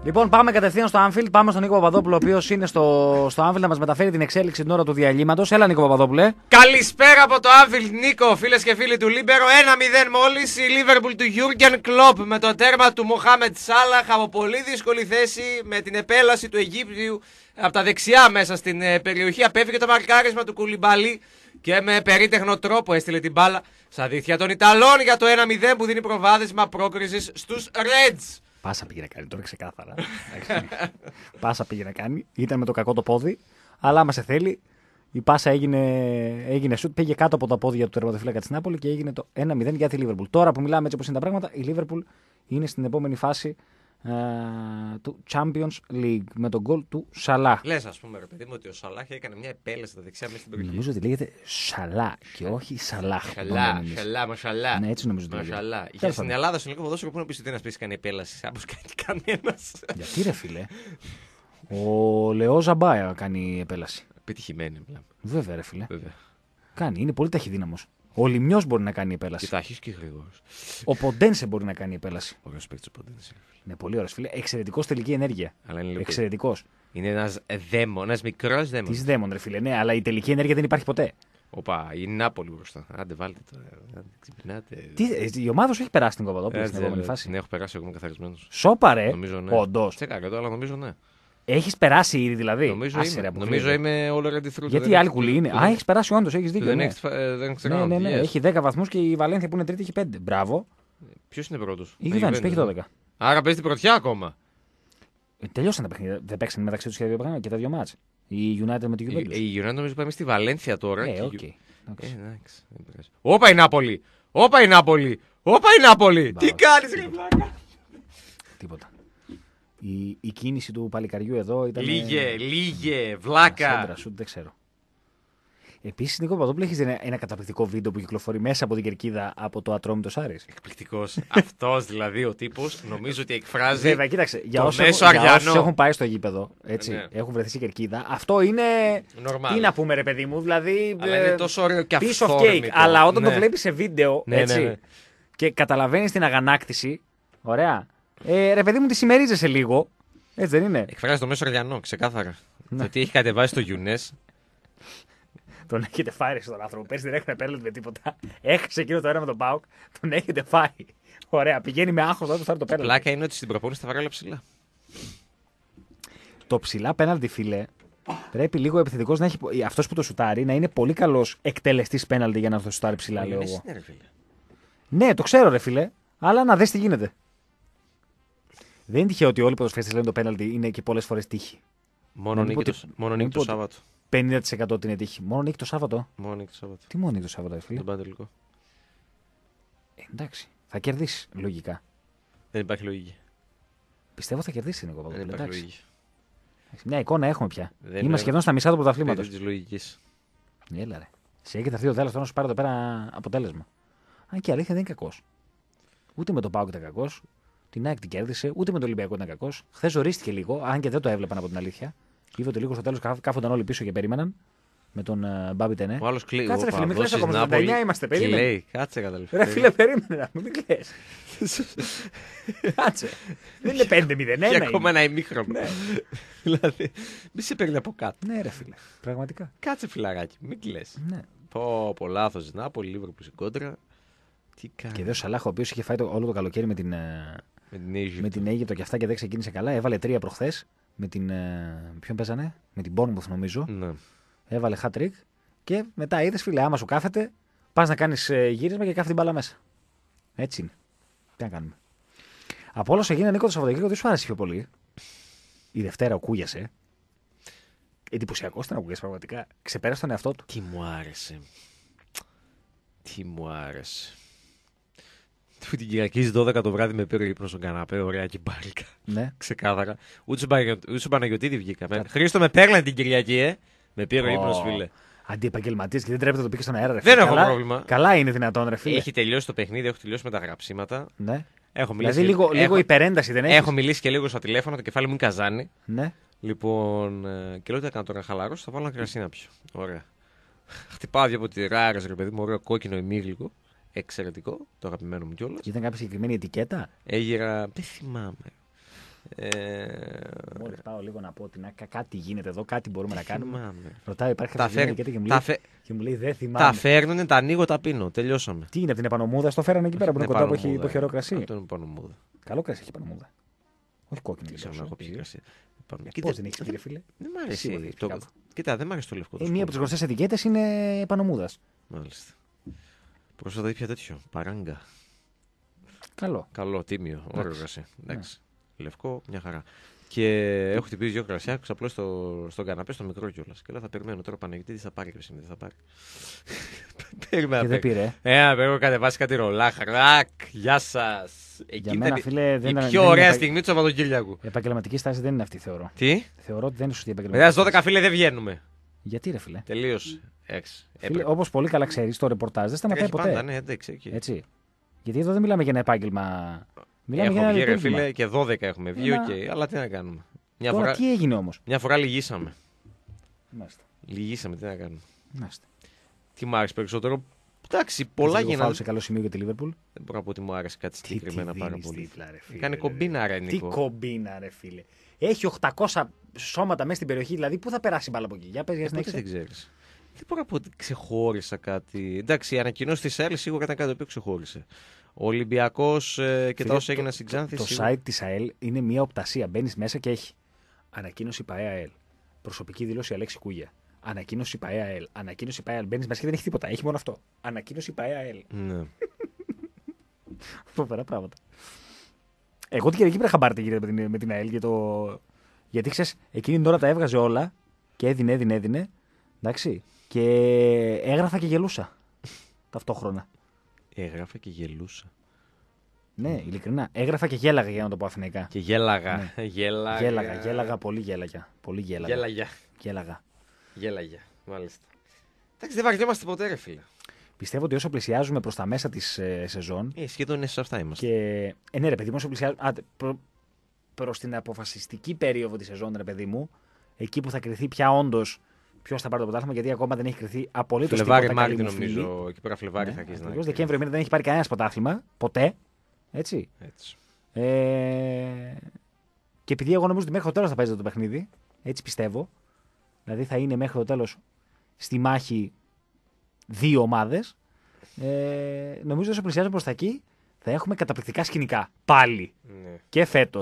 Λοιπόν, πάμε κατευθείαν στο Άνφιλ. Πάμε στον Νίκο Παπαδόπουλο, ο οποίος είναι στο, στο Άμφιλ να μας μεταφέρει την εξέλιξη την ώρα του διαλύματος. Έλα, Νίκο Παπαδόπουλε. Καλησπέρα από το Άμφιλ, Νίκο, φίλες και φίλοι του Λίμπερο. 1-0 μόλις η Λίβερπουλ του Γιούργεν Κλοπ με το τέρμα του Μοχάμετ Σάλαχ από πολύ δύσκολη θέση με την επέλαση του Αιγύπτιου από τα δεξιά μέσα στην ε, περιοχή. Απέφυγε το μαρκάρισμα του Κουλιμπαλί και με περίτεχνο τρόπο έστειλε την μπάλα στα δίχτυα των Ιταλών για το 1-0 που δίνει προβάδισμα πρόκρισης στους Reds. Πάσα πήγε να κάνει, τώρα ξεκάθαρα. πάσα πήγε να κάνει. Ήταν με το κακό το πόδι. Αλλά άμα σε θέλει, η πάσα έγινε, έγινε σουτ, πήγε κάτω από τα πόδια του τερματοφύλακα της Νάπολη και έγινε το 1-0 για τη Λίβερπουλ. Τώρα που μιλάμε έτσι όπως είναι τα πράγματα, η Λίβερπουλ είναι στην επόμενη φάση ε, του Champions League με τον γκολ του Σαλά. Λες, ας πούμε, ρε παιδί μου, ότι ο Σαλάχ έκανε μια επέλεση τα δεξιά μέσα στην περιοχή. Νομίζω ότι λέγεται Σαλά και όχι Σαλάχ. Σαλά, σαλά, μασαλά. Ναι, έτσι νομίζω ότι λέγεται. Μασαλά. Για στην Ελλάδα, στο σε ποδόσφαιρο, πού να πεις ότι δεν παίζει κάνει επέλαση, όπω κάνει κανένας. Γιατί ρε φίλε. Ο Λεό Ζαμπάια κάνει επέλαση. Πετυχημένη. μιλάμε. Βέβαια, ρε φίλε. Κάνει, είναι πολύ ταχυδύναμος. Ο Λιμιό μπορεί να κάνει επέλαση. Ταχύ και γρήγορος. Ο Ποντένσε μπορεί να κάνει επέλαση. Ο παίκτης ο Ποντένσε. Είναι πολύ ωραίος φίλε. Εξαιρετικός τελική ενέργεια. Εξαιρετικός. Είναι ένας δαίμον, ένας μικρός δαίμον, Τι δαίμον, ρε φίλε, ναι, αλλά η τελική ενέργεια δεν υπάρχει ποτέ. Οπα, η Νάπολη μπροστά. Άντε, βάλτε το, ξυπνάτε. Τι, ε, η ομάδα σου έχει περάσει την Κοπαδόπουλη ε, στην επόμενη φάση. Ναι, έχω περάσει εγώ με καθαρισμένο. Σόπαρε. Νομίζω ναι. Όντως. Τσέκα, αλλά νομίζω ναι. Έχεις περάσει ήδη δηλαδή. Νομίζω, είμαι, νομίζω είμαι όλο through. Γιατί η άλλη κουλή είναι. Α, έχει περάσει όντως, ναι. έχεις δίκιο. Ναι. Ε, δεν ξέρω. Ναι, ναι, ναι. Έχει 10 βαθμούς και η Βαλένθια που είναι τρίτη έχει 5. Μπράβο. Ποιος είναι πρώτος. Η Γιουβέντη που έχει 12. Ναι. Άρα παίζει την πρωτιά ακόμα. Ε, τελειώσαν τα παιχνίδια. Δεν παίξαν μεταξύ τους και, τα δύο, και τα δύο μάτς. Η United με τη ε, Juventus. Η, η United νομίζω πάμε στη Βαλένθια τώρα. Ε, οκ. Όπα η Νάπολη! Όπα η Νάπολη! Όπα η Νάπολη! Τι κάνει, Τίποτα η, η κίνηση του παλικαριού εδώ ήταν. Λίγε, λίγε, βλάκα. Σέντρα, σου, δεν ξέρω. Επίσης, Νίκο Παπαδόπουλο, έχεις ένα, ένα καταπληκτικό βίντεο που κυκλοφορεί μέσα από την κερκίδα από το Ατρόμητο Άρη. Εκπληκτικός. [laughs] Αυτός δηλαδή ο τύπος νομίζω ότι εκφράζει. Βέβαια, κοίταξε. Για όσου έχουν πάει στο γήπεδο, έτσι, ναι. έχουν βρεθεί στην κερκίδα, αυτό είναι. Normal. Τι να πούμε, ρε παιδί μου, δηλαδή. Αλλά είναι ε, τόσο ωραίο και αυτό. Piece Αλλά όταν το ναι. βλέπεις σε βίντεο, ναι, ναι, έτσι. και καταλαβαίνεις την αγανάκτηση. Ωραία. Ε, ρε παιδί μου, τη συμμερίζεσαι λίγο. Έτσι δεν είναι. Εκφράζει το μέσο Οργανό, ξεκάθαρα. Ναι. Το τι έχει κατεβάσει το Γιουνέ. τον έχετε φάει στον άνθρωπο. Πέρσι δεν έχετε παίρνει με τίποτα. Έχασε εκείνο το ένα με τον Πάουκ. Τον έχετε φάει. Ωραία, πηγαίνει με άγχος όταν θα το παίρνει. Πλάκα είναι ότι στην προπόνηση θα βγάλει ψηλά. Το ψηλά πέναλτι φίλε, Πρέπει λίγο επιθετικός να έχει. Αυτός που το σουτάρει να είναι πολύ καλός εκτελεστής πέναλτι για να το σουτάρει ψηλά, λέω εγώ. Ναι, το ξέρω, ρε φίλε. Αλλά να δεις τι γίνεται. Δεν είναι τυχαίο ότι όλοι οι ποδοσφαιριστές λένε το πέναλτι είναι και πολλές φορές τύχη. Μόνο νίκη, το, μόνο το Σάββατο. 50% είναι τύχη. Μόνο νίκη το Σάββατο. Μόνο νίκη το Σάββατο. Τι μόνο νίκη το Σάββατο, αφού. Τον παντελικό. Ε, εντάξει. Θα κερδίσεις λογικά. Δεν υπάρχει λογική. Πιστεύω θα κερδίσει την εγώ. Δεν υπάρχει λογική. Μια εικόνα έχουμε πια. Δεν Είμαστε σχεδόν στα μισά του πρωταθλήματος. υπάρχει λογική. Έλα ρε. Σε έχει δει ο δέλα να σου πάρει εδώ πέρα αποτέλεσμα. Αν και αλήθεια δεν είναι κακός. Ούτε με τον Πάουκ ήταν κακός, την ΑΕΚ την κέρδισε. Ούτε με τον Ολυμπιακό ήταν κακός. Χθες ορίστηκε λίγο, αν και δεν το έβλεπαν από την αλήθεια. Λίγο το λίγο στο τέλος κάφονταν όλοι πίσω και περίμεναν. Με τον uh, ε, Μπάμπι Τενέ. Ο άλλος κλείνει. Κάτσε, ρε φίλε, μην κλέσει ακόμα. 39 είμαστε, περίμενε. Λέει, κάτσε καταλήφθη. Ρε φίλε, περίμενε να μην κλε. κάτσε. δεν είναι 5-0. Έχει ακόμα ένα ημίχρονο. Ναι. δηλαδή, μη σε παίρνει από κάτω. Ναι, ρε φίλε, πραγματικά. Κάτσε φιλαράκι, μην κλε. Ναι. Πω, πω λάθος Νάπολη, λίγο που συγκόντρα. Τι κάνει. Και εδώ ο Σαλάχ, ο οποίος είχε φάει το, όλο το καλοκαίρι με την, ε, με την Αίγυπτο. Με και αυτά και δεν ξεκίνησε καλά. Έβαλε τρία προχθές. Με την. Ε, ποιον παίζανε, με την Bournemouth νομίζω. Ναι. Έβαλε hat trick και μετά είδες, φίλε, άμα σου κάθεται, πας να κάνεις ε, γύρισμα και κάθε την μπάλα μέσα. Έτσι είναι. Τι να κάνουμε. Από όλο έγινε, γίνανε Νίκο το Σαββατοκύριακο δεν σου άρεσε πιο πολύ. Η Δευτέρα ο Εντυπωσιακό ήταν ο πραγματικά. Ξεπέρασε τον εαυτό του. Τι μου άρεσε. Τι μου άρεσε την Κυριακή 12 το βράδυ με πήρε ύπνος στον καναπέ, ωραία και μπάλικα. Ναι. [laughs] Ξεκάθαρα. Ούτε στον βγήκα. βγήκαμε. Κα... Χρήστο με παίρνει την Κυριακή, ε. Με πήρε oh. ύπνος, φίλε. Αντιεπαγγελματίε και δεν τρέπεται να το πήγε στον αέρα, ρε φίλε. Δεν καλά, έχω πρόβλημα. Καλά είναι δυνατόν, ρε φίλε. Έχει τελειώσει το παιχνίδι, έχω τελειώσει με τα γραψίματα. Ναι. Έχω δηλαδή μιλήσει δηλαδή λίγο, λίγο έχω... υπερένταση δεν έχεις. Έχω μιλήσει και λίγο στο τηλέφωνο, το κεφάλι μου είναι καζάνι. Ναι. Λοιπόν, ε, και λέω θα έκανα τώρα χαλάρω, θα βάλω ένα κρασί να πιω. Ωραία. [laughs] Χτυπάω τη ράρα, ρε παιδί μου, ωραίο κόκκινο ημίγλικο. Εξαιρετικό, το αγαπημένο μου κιόλας. ήταν κάποια συγκεκριμένη ετικέτα. Έγειρα. Δεν θυμάμαι. Ε... Μόλις πάω λίγο να πω ότι να, κάτι γίνεται εδώ, κάτι μπορούμε να κάνουμε. Θυμάμαι. υπάρχει κάποια φέρ... και, μου λέει, φε... και μου λέει δεν θυμάμαι. Τα φέρνουν, τα ανοίγω, τα πίνω. Τελειώσαμε. Τι είναι από την επανομούδα, Το φέρανε εκεί πέρα που είναι κοντά που έχει χερό κρασί. Από την επανομούδα. Καλό κρασί έχει επανομούδα. Όχι κόκκινο. Δεν ξέρω να πει κρασί. Λοιπόν, δεν έχει κύριε Δεν μ' αρέσει. Κοίτα, δεν μ' αρέσει το λευκό. Ε, μία από τις γνωστές ετικέτες είναι επανομούδας. Μάλιστα. Πρόσφατα ήπια τέτοιο. Παράγκα. Καλό. Καλό, τίμιο. Ωραίο κρασί. Εντάξει. Ναι. Λευκό, μια χαρά. Και έχω χτυπήσει δύο κρασιά, ξαπλώ στο, στον καναπέ, στο μικρό κιόλας. Και λέω θα περιμένω τώρα πανηγητή, τι θα πάρει κρασί δεν θα πάρει. [laughs] Περίμενα. Και δεν πήρε. Ε, εγώ κατεβάσει κάτι ρολά. Χαρακ. γεια σας. Για μένα, φίλε, δεν είναι. Η πιο ωραία στιγμή του Σαββατοκύριακου. Επαγγελματική στάση δεν είναι αυτή, θεωρώ. Τι? Θεωρώ ότι δεν είναι σωστή επαγγελματική. Μετά 12 φίλε δεν βγαίνουμε. Γιατί ρε φίλε. Τελείως. Όπως πολύ καλά ξέρεις, το ρεπορτάζ δεν σταματάει ποτέ. Πάντα, ναι, εντάξει, Έτσι. Γιατί εδώ δεν μιλάμε για ένα επάγγελμα. Μιλάμε Έχω για ένα βγει, ρε φίλε, και 12 έχουμε βγει, ένα... Okay, αλλά τι να κάνουμε. Μια Τώρα φορά... τι έγινε όμως. Μια φορά λυγίσαμε. Μάλιστα. Λυγίσαμε, τι να κάνουμε. Μάλιστα. Τι μου άρεσε περισσότερο. Εντάξει, πολλά γίνανε. σε καλό σημείο για τη Λίβερπουλ. Δεν μπορώ να πω ότι μου άρεσε κάτι συγκεκριμένα πάρα πολύ. Κάνει κομπίνα, ρε Νίκο. Τι κομπίνα, ρε φίλε. Έχει 800 σώματα μέσα στην περιοχή, δηλαδή πού θα περάσει μπάλα από εκεί. Για πες, για ε, να δεν ξέρεις. Δεν μπορώ να πω ότι ξεχώρισα κάτι. Εντάξει, η ανακοινώση της ΑΕΛ σίγουρα ήταν κάτι οποίο ξεχώρισε. Ο Ολυμπιακός ε, και τα όσα έγιναν στην Ξάνθη. Το, site της ΑΕΛ είναι μια οπτασία. Μπαίνεις μέσα και έχει ανακοίνωση ΠΑΕΑΕΛ. Προσωπική δήλωση Αλέξη Κούγια. Ανακοίνωση ΠΑΕΑΕΛ. ΑΕΛ. Ανακοίνωση Μπαίνεις μέσα και δεν έχει τίποτα. Έχει μόνο αυτό. Ανακοίνωση ΠαΕ ΑΕΛ. Ναι. Φοβερά πράγματα. Εγώ την Κυριακή να πάρει κύριε, με την, με την ΑΕΛ το... γιατί ξέρεις, εκείνη την ώρα τα έβγαζε όλα και έδινε, έδινε, έδινε. Εντάξει. Και έγραφα και γελούσα [laughs] ταυτόχρονα. Έγραφα και γελούσα. Ναι, ειλικρινά. Έγραφα και γέλαγα για να το πω αθηνικά. Και γέλαγα. Ναι. [laughs] γέλαγα. Γέλαγα, γέλαγα, πολύ γέλαγα. Πολύ γέλαγα. Γέλαγα. Γέλαγα. Γέλαγα, μάλιστα. Εντάξει, δεν βαριόμαστε ποτέ, ρε φίλε. Πιστεύω ότι όσο πλησιάζουμε προς τα μέσα της ε, σεζόν. Ε, σχεδόν είναι σε αυτά είμαστε. Και... Ε, ναι, ρε παιδί μου, όσο πλησιάζουμε. προ... προς την αποφασιστική περίοδο της σεζόν, ρε παιδί μου, εκεί που θα κρυθεί πια όντως ποιος θα πάρει το ποτάθλημα, γιατί ακόμα δεν έχει κρυθεί απολύτως τίποτα. Φλεβάρι, Μάρτιν, νομίζω. Εκεί πέρα Φλεβάρι ναι, θα κρυθεί. να μήνα δεν έχει πάρει κανένας ποτάθλημα. Ποτέ. Έτσι. έτσι. Ε... Και επειδή εγώ νομίζω ότι μέχρι το τέλος θα παίζεται το παιχνίδι, έτσι πιστεύω. Δηλαδή θα είναι μέχρι το τέλος στη μάχη δύο ομάδες. Ε, νομίζω όσο πλησιάζουμε προς τα εκεί θα έχουμε καταπληκτικά σκηνικά. Πάλι. Ναι. Και φέτος.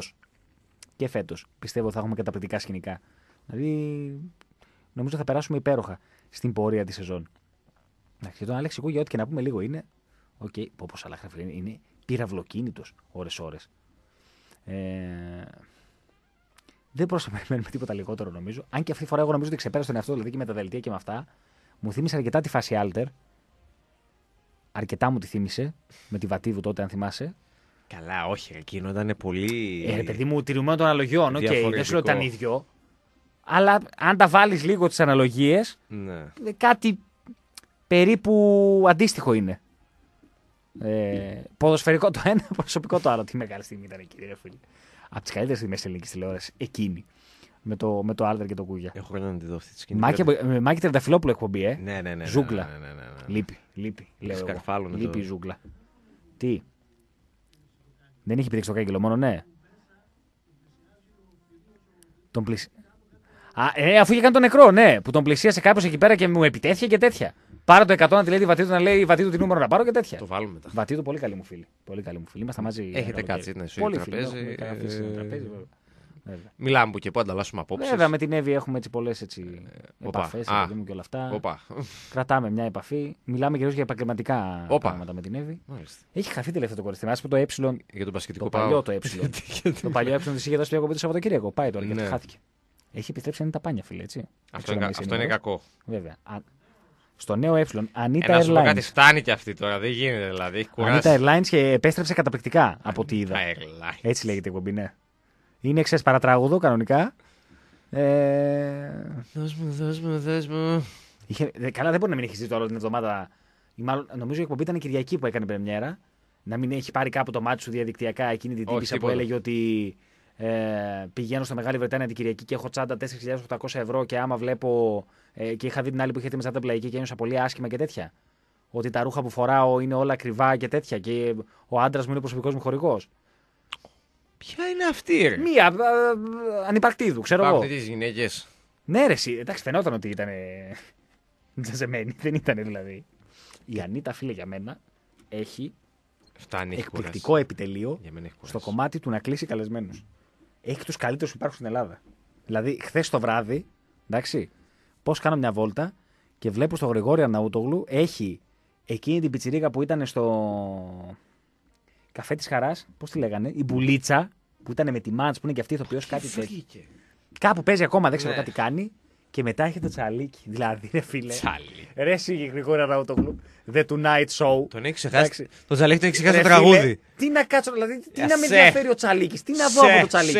Και φέτος πιστεύω ότι θα έχουμε καταπληκτικά σκηνικά. Δηλαδή νομίζω θα περάσουμε υπέροχα στην πορεία της σεζόν. Και τον Αλέξη, εγώ για ό,τι και να πούμε λίγο είναι. Οκ, okay, όπως αλλά είναι, είναι πυραυλοκίνητος ώρε-ώρε. Ε, δεν περιμένουμε [laughs] τίποτα λιγότερο νομίζω. Αν και αυτή τη φορά εγώ νομίζω ότι ξεπέρασε τον εαυτό δηλαδή και με τα δελτία και με αυτά. Μου θύμισε αρκετά τη φάση Άλτερ. Αρκετά μου τη θύμισε. Με τη Βατίβου τότε, αν θυμάσαι. Καλά, όχι. Εκείνο ήταν πολύ. Ε, παιδί μου, τηρημένο των αναλογιών. Οκ, okay, δεν σου λέω ήταν ίδιο. Αλλά αν τα βάλεις λίγο τις αναλογίες, ναι. Ε, κάτι περίπου αντίστοιχο είναι. Ε, ποδοσφαιρικό το ένα, [laughs] προσωπικό το άλλο. Τι μεγάλη στιγμή ήταν εκείνη, ρε Από τις καλύτερες στιγμές της ελληνικής τηλεόρασης, εκείνη με το, με το Άλτερ και το Κούγια. Έχω κανένα να τη δω αυτή τη σκηνή. Μάκη, ε, Μάκη έχω εκπομπή, ε. Ναι, ναι, ναι, ναι. Ζούγκλα. Ναι, ναι, ναι, ναι, ναι. Λείπει. Λείπει. Λέω Λείπει η ζούγκλα. Τι. Δεν έχει πηδήξει το κάγκελο, μόνο ναι. Τον πλησ... Α, ε, αφού είχε κάνει τον νεκρό, ναι. Που τον πλησίασε κάποιο εκεί πέρα και μου επιτέθηκε και τέτοια. Πάρε το 100 να τη λέει βατή του, να λέει βατή του τι νούμερο να πάρω και τέτοια. Το βάλουμε μετά. Βατή του, πολύ καλή μου φίλη. Πολύ καλή μου φίλη. Είμαστε μαζί. Έχετε κάτσει, ναι, πολύ τραπέζι. Φίλοι, ε... τραπέζι βέβαια. Βέβαια. Μιλάμε που και πού, ανταλλάσσουμε απόψεις. Βέβαια, με την Εύη έχουμε έτσι πολλές ε, ε, επαφέ και όλα αυτά. Οπα. Κρατάμε μια επαφή. Μιλάμε κυρίως για επαγγελματικά Οπα. πράγματα με την Εύη. Μάλιστα. Έχει χαθεί τελευταία το κορίτσι. Ας πούμε το ε. Για τον πασχετικό το παλιό το ε. [laughs] το παλιό ε της είχε δώσει λίγο από το Σαββατοκύριακο. Πάει τώρα γιατί ναι. χάθηκε. Έχει επιστρέψει είναι τα πάνια, φίλε. Έτσι. Αυτό, είναι, αυτό είναι κακό. Βέβαια. Στο νέο ε, Ανίτα Airlines. κάτι φτάνει και αυτή τώρα, δεν γίνεται δηλαδή. Ανίτα Airlines και επέστρεψε καταπληκτικά από ό,τι είδα. Έτσι λέγεται η εκπομπή, ναι. Είναι ξέρει παρατράγωδο, κανονικά. Ε... Δώσ' μου, δώσ' μου, δώσ' μου. Είχε... Ε, καλά, δεν μπορεί να μην έχει ζήσει το την εβδομάδα. Ή μάλλον, νομίζω εκπομπή ήταν η Κυριακή που έκανε πρεμιέρα. Να μην έχει πάρει κάπου το μάτι σου διαδικτυακά εκείνη την τύπησα που έλεγε ότι ε, πηγαίνω στο Μεγάλη Βρετάνια την Κυριακή και έχω τσάντα 4.800 ευρώ και άμα βλέπω. Ε, και είχα δει την άλλη που είχε τη μετά πλαϊκή και ένιωσα πολύ άσχημα και τέτοια. Ότι τα ρούχα που φοράω είναι όλα ακριβά και τέτοια. Και ο άντρας μου είναι προσωπικός μου χορηγός. Ποια είναι αυτή, ρε. Μία ανυπαρκτίδου, ξέρω εγώ. Υπάρχουν τις γυναίκες. Ναι, ρε, εσύ. εντάξει, φαινόταν ότι ήταν. Τζαζεμένη, δεν ήταν δηλαδή. Η Ανίτα, φίλε, για μένα έχει. Φτάνει, εκπληκτικό επιτελείο στο κομμάτι του να κλείσει καλεσμένους. Έχει τους καλύτερους που υπάρχουν στην Ελλάδα. Δηλαδή, χθες το βράδυ, εντάξει, πώς κάνω μια βόλτα και βλέπω στο Γρηγόρη Αναούτογλου έχει εκείνη την πιτσιρίκα που ήταν στο. Καφέ της Χαράς, πώς τη λέγανε, η Μπουλίτσα, που ήταν με τη Μάντ, που είναι και αυτή η ηθοποιός, κάτι τέτοιο. Κάπου παίζει ακόμα, δεν ξέρω ναι. κάτι κάνει. Και μετά έχει το τσαλίκι. Δηλαδή, ρε φίλε. Τσαλί. Ρε να το Club, The Tonight Show. Τον έχει ξεχάσει. Το τσαλίκι τον έχει ξεχάσει το τραγούδι. Τι να κάτσω, δηλαδή, τι ε, να με ενδιαφέρει ο τσαλίκι. Τι να δω από το τσαλίκι.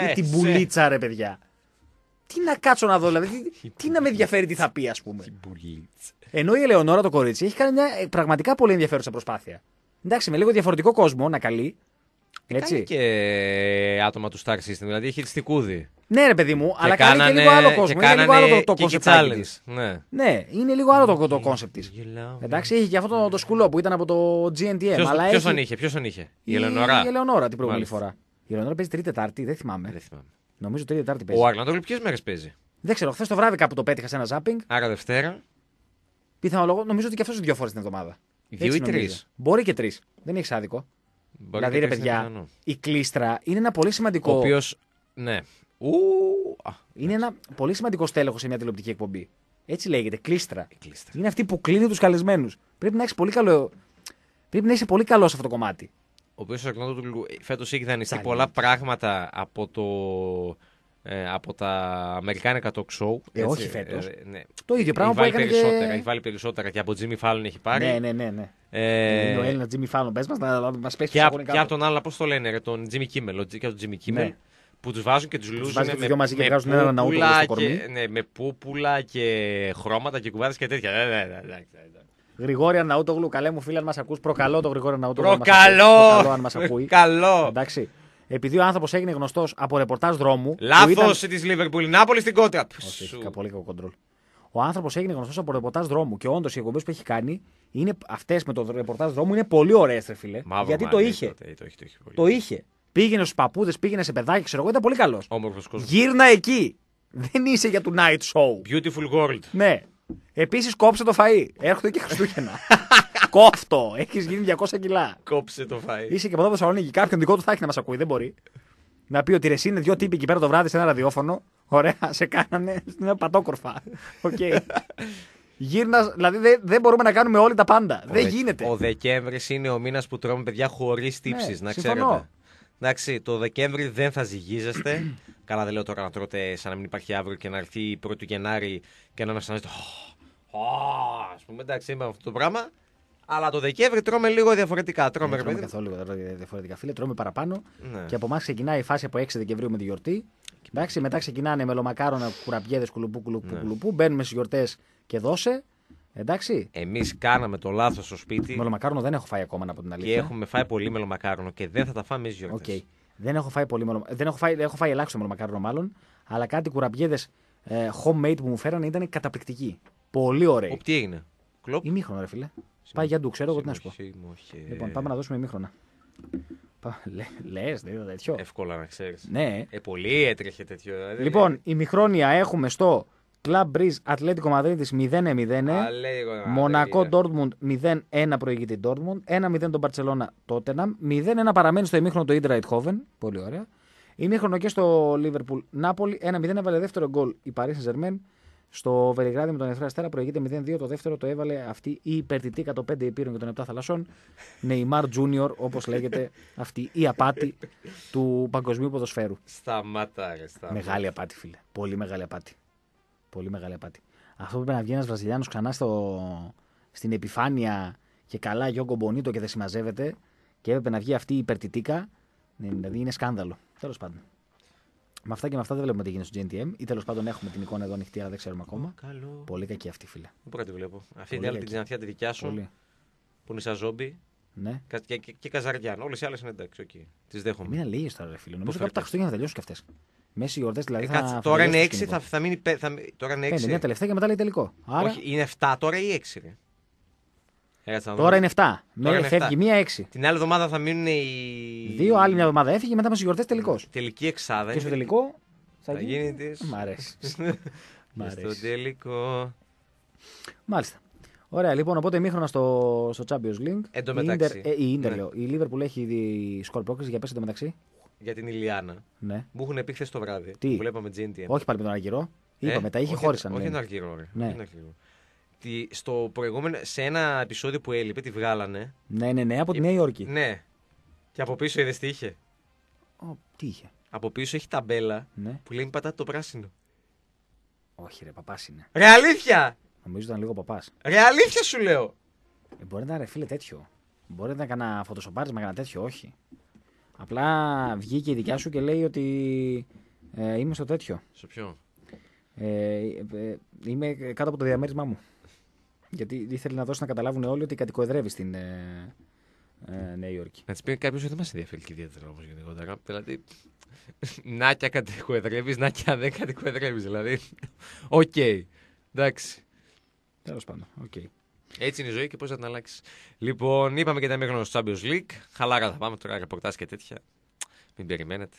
Με την πουλίτσα, ρε παιδιά. Τι να κάτσω να δω, δηλαδή. Τι να με ενδιαφέρει τι θα πει, ας πούμε. Ενώ η Ελεονόρα το κορίτσι έχει κάνει μια ε, πραγματικά πολύ ενδιαφέρουσα προσπάθεια. Εντάξει, με λίγο διαφορετικό κόσμο να καλεί. Έτσι. Κάνει και άτομα του Star System, δηλαδή έχει στικούδι. Ναι, ρε παιδί μου, και αλλά κάνει και λίγο άλλο κόσμο. Και είναι λίγο άλλο το, το concept Ναι. ναι, είναι λίγο άλλο το, το concept τη. Εντάξει, είχε και αυτό το, σκουλό που ήταν από το GNTM. Ποιος έχει... τον είχε, ποιος τον είχε. Η, η Ελεονόρα. Η Ελεονόρα την προηγούμενη φορά. Η Ελεονόρα παίζει Τρίτη Τετάρτη, δεν θυμάμαι. Δεν θυμάμαι. Νομίζω Τρίτη Τετάρτη παίζει. Ο Αγνατόλ ποιες μέρες παίζει. Δεν ξέρω, χθες το βράδυ κάπου το πέτυχα σε ένα ζάπινγκ. Άρα Δευτέρα. Πιθανολογώ, νομίζω ότι και αυτός δύο φορές την εβδομάδα. Δύο ή τρεις. Μπορεί και τρεις. Δεν έχεις άδικο. Μπορεί δηλαδή, ρε παιδιά, η κλίστρα είναι ένα πολύ σημαντικό. Ο οποίος. Ναι. Είναι ένα πολύ σημαντικό στέλεχος σε μια τηλεοπτική εκπομπή. Έτσι λέγεται, κλίστρα. κλίστρα. Είναι αυτή που κλείνει τους καλεσμένους. Πρέπει να έχεις πολύ καλό. Πρέπει να είσαι πολύ καλός σε αυτό το κομμάτι. Ο οποίος φέτο έχει δανειστεί πολλά πράγματα από το ε, από τα αμερικάνικα talk show. Ε, έτσι, όχι φέτος. Ε, ναι. Το ίδιο πράγμα έχει που έκανε. και... Έχει βάλει περισσότερα και από Jimmy Fallon έχει πάρει. Ναι, ναι, ναι. ναι. Ε, ο Έλληνα Jimmy Fallon, πες μας να μα πέσει και, από, και από τον άλλο, πώς το λένε, ρε, τον Jimmy Kimmel. Και τον Jimmy Kimmel. Ναι. Που τους βάζουν και τους λούζουν με, και μαζί και με, ένα ναούλα και, ναι, με πούπουλα και χρώματα και κουβάδες και τέτοια. Ναι, ναι, ναι, ναι, Γρηγόρη Αναούτογλου, καλέ μου φίλε, αν μας ακούς, προκαλώ τον Γρηγόρη Αναούτογλου. Προκαλώ! Αν μας ακούει. Καλό! Εντάξει επειδή ο άνθρωπος έγινε γνωστός από ρεπορτάζ δρόμου. Λάθος ήταν... της Λίβερπουλ. Νάπολης στην κόντρα. Όχι, πολύ κακό κοντρόλ. Ο άνθρωπος έγινε γνωστός από ρεπορτάζ δρόμου και όντως οι εκπομπές που έχει κάνει είναι αυτές με το ρεπορτάζ δρόμου είναι πολύ ωραίες, ρε φίλε. γιατί το, είχε. το, είχε, το, το Πήγαινε στους παππούδες, πήγαινε σε παιδάκι, ξέρω εγώ, ήταν πολύ καλός. Γύρνα εκεί. Δεν είσαι για το night show. Beautiful world. Ναι. Επίσης κόψε το φαΐ. Έρχονται και Χριστούγεννα. [laughs] Κόφτο. Έχεις γίνει 200 κιλά. Κόψε το φαΐ. Είσαι και από εδώ Θεσσαλονίκη. Κάποιον δικό του θα έχει να μας ακούει. Δεν μπορεί. Να πει ότι ρε, είναι δύο τύποι εκεί πέρα το βράδυ σε ένα ραδιόφωνο. Ωραία, σε κάνανε στην πατόκορφα. Οκ. Okay. [laughs] Γύρνα, δηλαδή δεν, μπορούμε να κάνουμε όλοι τα πάντα. δεν γίνεται. Ο Δεκέμβρης είναι ο μήνας που τρώμε παιδιά χωρίς ναι, τύψεις, να ξέρετε. Εντάξει, το Δεκέμβρη δεν θα ζυγίζεστε. [clears throat] Καλά, δεν λέω τώρα να τρώτε σαν να μην υπάρχει αύριο και να έρθει η 1η Γενάρη και να αναστανάζετε. Ας πούμε, εντάξει, είμαι αυτό το πράγμα. Αλλά το Δεκέμβρη τρώμε λίγο διαφορετικά. Τρώμε, ναι, τρώμε καθόλου διαφορετικά, φίλε. Τρώμε παραπάνω. Ναι. Και από εμάς ξεκινάει η φάση από 6 Δεκεμβρίου με τη γιορτή. Εντάξει, μετά ξεκινάνε μελομακάρονα, κουραπιέδε, κουλουπού, κουλουπού, ναι. κουλουπού. Μπαίνουμε στις γιορτές και δώσε. Εντάξει. Εμείς κάναμε το λάθος στο σπίτι. Μελομακάρονο δεν έχω φάει ακόμα από την αλήθεια. Και έχουμε φάει πολύ μελομακάρονο και δεν θα τα φάμε εμεί okay. Δεν έχω φάει πολύ μελομακάρονο. Δεν έχω φάει, έχω φάει ελάχιστο μελομακάρονο μάλλον. Αλλά κάτι κουραμπιέδες ε, homemade που μου φέρανε ήταν καταπληκτική. Πολύ ωραία. Τι έγινε. Κλοπ. Ημίχρονο, ρε φίλε. Πάει για ντου, ξέρω εγώ τι να σου πω. Λοιπόν, πάμε να δώσουμε ημίχρονα. Λε, δεν είδα τέτοιο. Εύκολα να ξέρεις. Ναι. Ε, πολύ έτρεχε τέτοιο. Ε, λοιπόν, ημιχρόνια έχουμε στο Κλαμπ Μπριζ Ατλέτικο Μαδρίτη 0-0. Μονακό Ντόρτμουντ 0-1 προηγείται η Ντόρτμουντ. 1-0 τον Παρσελώνα Τότεναμ. 0-1 παραμένει στο ημίχρονο το Ιντράιτ Χόβεν. Πολύ ωραία. Ημίχρονο και στο Λίβερπουλ Νάπολη. 1-0 έβαλε δεύτερο γκολ η Παρή Σεζερμέν. Στο Βελιγράδι με τον Εθρέα Αστέρα προηγείται 0-2. Το δεύτερο το έβαλε αυτή η υπερτητή 105 υπήρων και των 7 θαλασσών. Νεϊμάρ Τζούνιορ, όπως λέγεται αυτή η απάτη του παγκοσμίου ποδοσφαίρου. Σταμάτα, σταμάτα. Μεγάλη απάτη, φίλε. Πολύ μεγάλη απάτη. Πολύ μεγάλη απάτη. Αυτό πρέπει να βγει ένας Βραζιλιάνος ξανά στο, στην επιφάνεια και καλά Γιώργο Μπονίτο και δεν συμμαζεύεται. Και έπρεπε να βγει αυτή η υπερτιτίκα. Ναι, δηλαδή είναι σκάνδαλο. Τέλος πάντων. Με αυτά και με αυτά δεν βλέπουμε τι γίνεται στο GNTM. Ή τέλος πάντων έχουμε την εικόνα εδώ ανοιχτή, αλλά δεν ξέρουμε ακόμα. Πολύ κακή αυτή, φίλε. Δεν μπορώ τη βλέπω. Αυτή είναι άλλη την ξανθιά τη δικιά σου. Πολύ. Που είναι σαν ζόμπι. Ναι. Και, και, και, Καζαριάν. Όλες οι άλλες είναι εντάξει. Okay. Τις δέχομαι. Μην λίγε τώρα, φίλε. Νομίζω κάποια τα Χριστούγεννα τελειώσουν κι αυτέ. Μέσα γιορτές δηλαδή. Ε, θα κάτσε, τώρα είναι 6, θα, θα, μείνει. Θα, τώρα είναι 6. Είναι μια τελευταία και μετά λέει τελικό. Άρα... Όχι, είναι 7 τώρα ή 6. Έτσι, τώρα είναι 7. Τώρα με είναι φεύγει μία 6. Την άλλη εβδομάδα θα μείνουν οι. Δύο, άλλη μια εβδομάδα έφυγε, μετά μέσα οι γιορτές τελικός. Τελική εξάδα. Και στο τελικό θα, θα γίνει. της. Μ' αρέσει. [laughs] Μ' αρέσει. Στο τελικό. Μάλιστα. Ωραία, λοιπόν, οπότε μήχρονα στο, στο Champions League. Εν τω μεταξύ. Ε, η Ιντερ, ναι. λέω. Η έχει ήδη σκορπρόκριση για πέσει εν τω μεταξύ για την Ηλιάνα. Ναι. Μου έχουν πει χθες το βράδυ. Τι. Που βλέπαμε GNTM. Όχι πάλι με τον Αργυρό. Ε, Είπαμε, τα είχε όχι, χώρισαν. Ναι. τον Αργυρό. Ναι. στο προηγούμενο, σε ένα επεισόδιο που έλειπε, τη βγάλανε. Ναι, ναι, ναι, από τη Νέα Υόρκη. Ναι. Και από πίσω είδες τι είχε. Ο, τι είχε. Από πίσω έχει ταμπέλα ναι. που λέει πατάτε το πράσινο. Όχι, ρε, παπάς είναι. Ρε αλήθεια! Νομίζω ήταν λίγο παπάς. Ρε αλήθεια σου λέω! Ε, μπορεί να ήταν ρε φίλε τέτοιο. Μπορεί να ήταν κανένα φωτοσοπάρισμα, κανένα τέτοιο, όχι. Απλά βγήκε η δικιά σου και λέει ότι ε, είμαι στο τέτοιο. Σε ποιο? Ε, ε, είμαι κάτω από το διαμέρισμά μου. Γιατί ήθελε να δώσει να καταλάβουν όλοι ότι κατοικοεδρεύει στην ε, ε, Νέα Υόρκη. Να της πει κάποιος ότι μας ενδιαφέρει ιδιαίτερα όμως γενικότερα. Δηλαδή, να και κατοικοεδρεύεις, να και δεν κατοικοεδρεύεις. Δηλαδή, οκ. Okay. Εντάξει. Τέλος πάντων, οκ. Okay. Έτσι είναι η ζωή και πώς θα την αλλάξεις. Λοιπόν, είπαμε και τα μέχρι στο Champions League. Χαλάρα θα πάμε τώρα, ρεπορτάζ και τέτοια. Μην περιμένετε.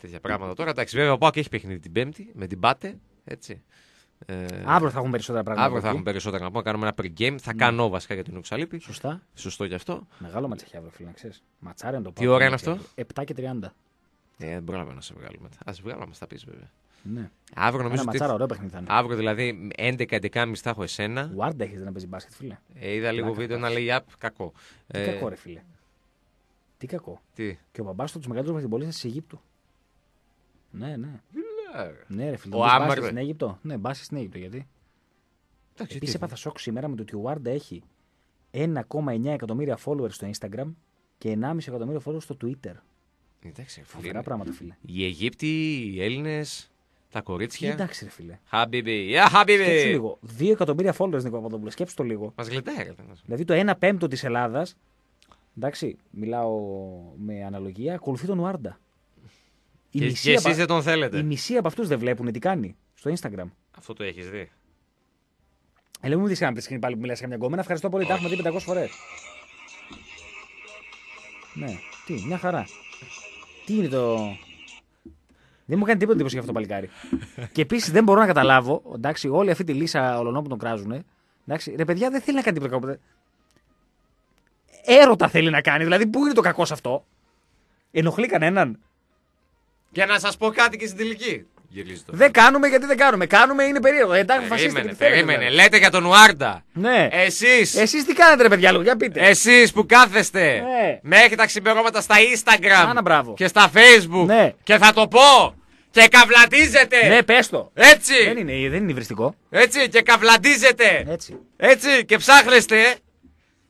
Τέτοια πράγματα τώρα. Εντάξει, βέβαια, ο Πάκ έχει παιχνίδι την Πέμπτη με την Πάτε. Έτσι. Ε, αύριο θα έχουμε περισσότερα πράγματα. Αύριο θα έχουμε περισσότερα να πούμε. Κάνουμε ένα pre-game. Θα κάνω ναι. βασικά για την Ουξαλήπη. Σωστά. Σωστό γι' αυτό. Μεγάλο ματσάκι αύριο, φίλε, να ξέρεις. Ματσάρι να το πούμε. Τι ώρα είναι αυτό. 7 και 30. Ε, δεν μπορούμε να σε βγάλουμε. Ας βγάλουμε, θα πεις βέβαια. Ναι. Αύριο νομίζω. Ένα ματσάρα, ωραίο θα είναι. Αύριο δηλαδή 11-11 θα έχω εσένα. Ουάρντα έχεις να παίζεις μπάσκετ, φίλε. Ε, είδα λίγο βίντεο να λέει Απ, κακό. Τι ε... κακό, ρε φίλε. Τι κακό. Τι. Και ο μπαμπάς του μεγαλύτερου είναι της Αιγύπτου. Ναι, ναι, ναι. Ναι, ρε φίλε. Ο Άμαρ. Στην Αίγυπτο. Ναι, μπάσκετ στην Αίγυπτο γιατί. Επίση έπαθα σοκ σήμερα με το ότι ο Ουάρντα έχει 1,9 εκατομμύρια followers στο Instagram και 1,5 εκατομμύριο followers στο Twitter. Εντάξει, φοβερά πράγματα, φίλε. Οι Αιγύπτιοι, οι Έλληνες. Τα κορίτσια. Εντάξει, ρε φίλε. Χαμπίμπι. Yeah, χαμπίμπι. Σκέψου λίγο. Δύο εκατομμύρια followers Νίκο Παπαδόπουλο. Σκέψου το λίγο. Μας γλιτάει. Δηλαδή το 1 πέμπτο της Ελλάδας. Εντάξει, μιλάω με αναλογία. Ακολουθεί τον Ουάρντα. Η και, και εσεί δεν τον θέλετε. Η μισή από αυτούς δεν βλέπουν τι κάνει στο Instagram. Αυτό το έχεις δει. Ελέγχουμε μου δει πριν πάλι που μιλάει για μια κομμένα. Ευχαριστώ πολύ. Τα έχουμε δει 500 φορές. Ναι, τι, μια χαρά. Τι είναι το. Δεν μου κάνει τίποτα εντύπωση για αυτό το παλικάρι. και επίσης δεν μπορώ να καταλάβω, εντάξει, όλη αυτή τη λύσα ολονό που τον κράζουν. Εντάξει, ρε παιδιά δεν θέλει να κάνει τίποτα κακό. Έρωτα θέλει να κάνει. Δηλαδή, πού είναι το κακό σε αυτό. Ενοχλεί κανέναν. Για να σας πω κάτι και στην τελική. Δεν κάνουμε γιατί δεν κάνουμε. Κάνουμε είναι περίεργο. Ε, εντάξει, περίμενε, περίμενε. Δηλαδή. Λέτε για τον Ουάρντα. Ναι. Εσείς. Εσείς τι κάνετε, ρε παιδιά, για πείτε. Εσείς που κάθεστε ναι. μέχρι τα ξημερώματα στα Instagram Άνα, και στα Facebook. Ναι. Και θα το πω. Και καβλαντίζετε! Ναι, πες το. Έτσι! Δεν είναι, δεν είναι υβριστικό. Έτσι, και καβλαντίζετε! Έτσι. Έτσι, και ψάχνεστε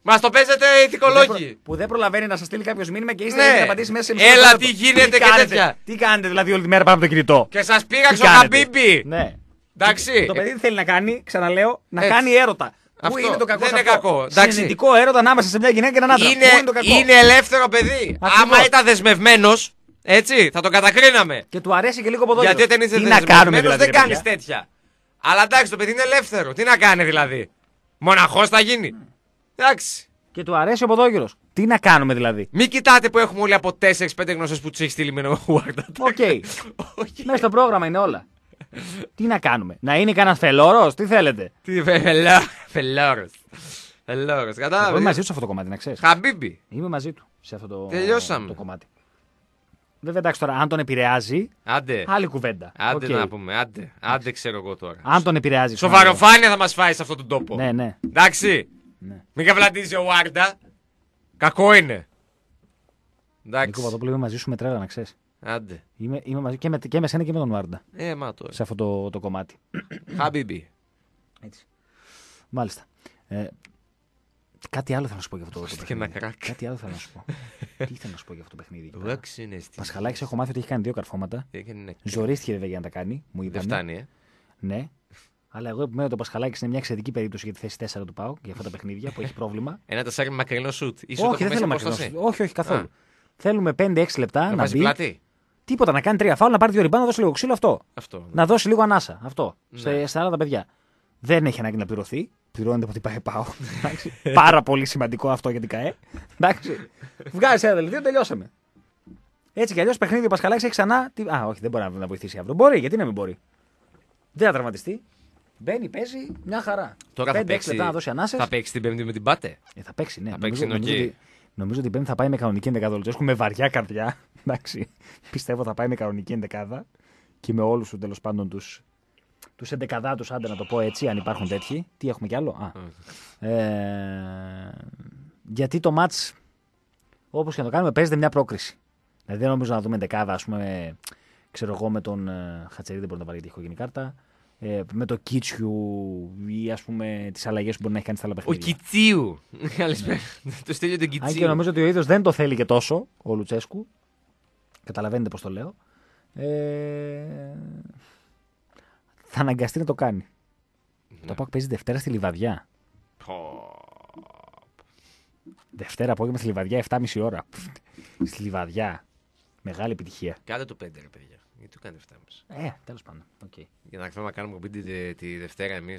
Μας το παίζετε ηθικολόγοι. Που δεν, προ... που δεν προλαβαίνει να σας στείλει κάποιος μήνυμα και είστε ναι. έτοιμοι να απαντήσει μέσα σε μισή Έλα, τι γίνεται και τέτοια. Τι κάνετε δηλαδή όλη τη μέρα πάνω από το κινητό. Και σας πήγα ο Ναι. Εντάξει. Το παιδί δεν θέλει να κάνει, ξαναλέω, να κάνει έρωτα. Αυτό Πού είναι το κακό. Δεν είναι κακό. Συνειδητικό έρωτα ανάμεσα σε μια γυναίκα και έναν άντρα. Είναι, είναι, το κακό. είναι ελεύθερο παιδί. Άμα ήταν δεσμευμένος, έτσι, θα τον κατακρίναμε. Και του αρέσει και λίγο από Γιατί δεν είσαι δεσμευμένο, δεν κάνει τέτοια. Αλλά εντάξει, το παιδί είναι ελεύθερο. Τι να κάνει δηλαδή. Μοναχώ θα γίνει. Εντάξει. Και του αρέσει ο Ποδόγυρος. Τι να κάνουμε δηλαδή. Μην κοιτάτε που έχουμε όλοι από 4-5 γνώσει που τους έχει στείλει με ένα Οκ. [laughs] Μέσα στο πρόγραμμα είναι όλα. τι να κάνουμε. Να είναι κανένας φελόρος, τι θέλετε. Τι φελόρος. Φελόρος. Κατάλαβες. Είμαι μαζί του σε αυτό το κομμάτι, να ξέρεις. Χαμπίμπι. Είμαι μαζί του σε αυτό το, το κομμάτι. Βέβαια, εντάξει τώρα, αν τον επηρεάζει. Άντε. Άλλη κουβέντα. Άντε να πούμε, άντε. Άντε, ξέρω εγώ τώρα. Αν τον επηρεάζει. Σοβαροφάνεια θα μας φάει σε αυτόν τον τόπο. Ναι, ναι. Εντάξει. Ναι. Μην καβλαντίζει ο Άρντα. Κακό είναι. Εντάξει. Νίκο Παπαδόπουλο, είμαι μαζί σου με τρέλα, να ξέρεις. Άντε. Είμαι, είμαι μαζί και με, και με σένα και με τον Άρντα. Ε, μα Σε αυτό το, το κομμάτι. Χαμπίμπι. Έτσι. Μάλιστα. Ε, κάτι άλλο θέλω να σου πω για αυτό το παιχνίδι. Κάτι άλλο θα να σου πω. Τι ήθελα να σου πω για αυτό το παιχνίδι. Πασχαλάκη, έχω μάθει ότι έχει κάνει δύο καρφώματα. Ζωρίστηκε βέβαια για να τα κάνει. Δεν φτάνει, ε. Ναι. Αλλά εγώ επιμένω ότι ο Πασχαλάκης είναι μια εξαιρετική περίπτωση για τη θέση 4 του Πάου για αυτά τα παιχνίδια που έχει πρόβλημα. [laughs] Ένα τεσσάρι με μακρινό σουτ. Ίσως όχι, δεν θέλω μακρινό σουτ. Όχι, όχι καθόλου. Α. Θέλουμε 5-6 λεπτά να, να μπει. Πλάτη. Τίποτα, να κάνει τρία φάουλ, να πάρει δύο ριμπά, να δώσει λίγο ξύλο αυτό. αυτό ναι. Να δώσει λίγο ανάσα. Αυτό. Ναι. Σε, άλλα τα παιδιά. Δεν έχει ανάγκη να πληρωθεί. Πληρώνεται από την ΠΑΕ ΠΑΟ. [laughs] Πάρα πολύ σημαντικό αυτό για την ΚΑΕ. Βγάζει ένα δελτίο, τελειώσαμε. Έτσι κι αλλιώς παιχνίδι ο Πασχαλάκης έχει ξανά. Α, όχι, δεν μπορεί να βοηθήσει αύριο. Μπορεί, γιατί να μην μπορεί. Δεν θα τραυματιστεί. Μπαίνει, παίζει, μια χαρά. Τώρα θα παίξει, λεπτά να δώσει ανάσες. Θα παίξει την Πέμπτη με την Πάτε. Ε, θα παίξει, ναι. Θα νομίζω, παίξει νομίζω, νομίζω, ότι, νομίζω ότι η Πέμπτη θα πάει με κανονική ενδεκάδα. Έχουμε βαριά καρδιά. [laughs] Εντάξει. Πιστεύω θα πάει με κανονική ενδεκάδα και με όλους τους τέλος πάντων τους Τους εντεκαδάτους, άντε να το πω έτσι, αν υπάρχουν τέτοιοι. Τι έχουμε κι άλλο. Α. Ε, γιατί το match, όπως και να το κάνουμε, παίζεται μια πρόκριση. Δηλαδή δεν νομίζω να δούμε ενδεκάδα, ας πούμε, ξέρω εγώ με τον ε, Χατσερίδη δεν μπορεί να πάρει γιατί έχω κάρτα ε, με το Κίτσιου ή ας πούμε τις αλλαγές που μπορεί να έχει κάνει στα άλλα παιχνίδια. Ο Κιτσίου! Ναι. το στέλνει το Κιτσίου. Αν και νομίζω ότι ο ίδιος δεν το θέλει και τόσο, ο Λουτσέσκου. Καταλαβαίνετε πώς το λέω. Ε, θα αναγκαστεί να το κάνει. Ναι. Το ΠΑΚ παίζει Δευτέρα στη Λιβαδιά. Δευτέρα απόγευμα στη Λιβαδιά, 7,5 ώρα. στη Λιβαδιά. Μεγάλη επιτυχία. Κάντε το πέντε, ρε παιδιά. Γιατί το κάνει 7.30. Ε, τέλος πάντων. Okay. Για να ξέρουμε να κάνουμε κομπή τη, τη τη Δευτέρα εμείς.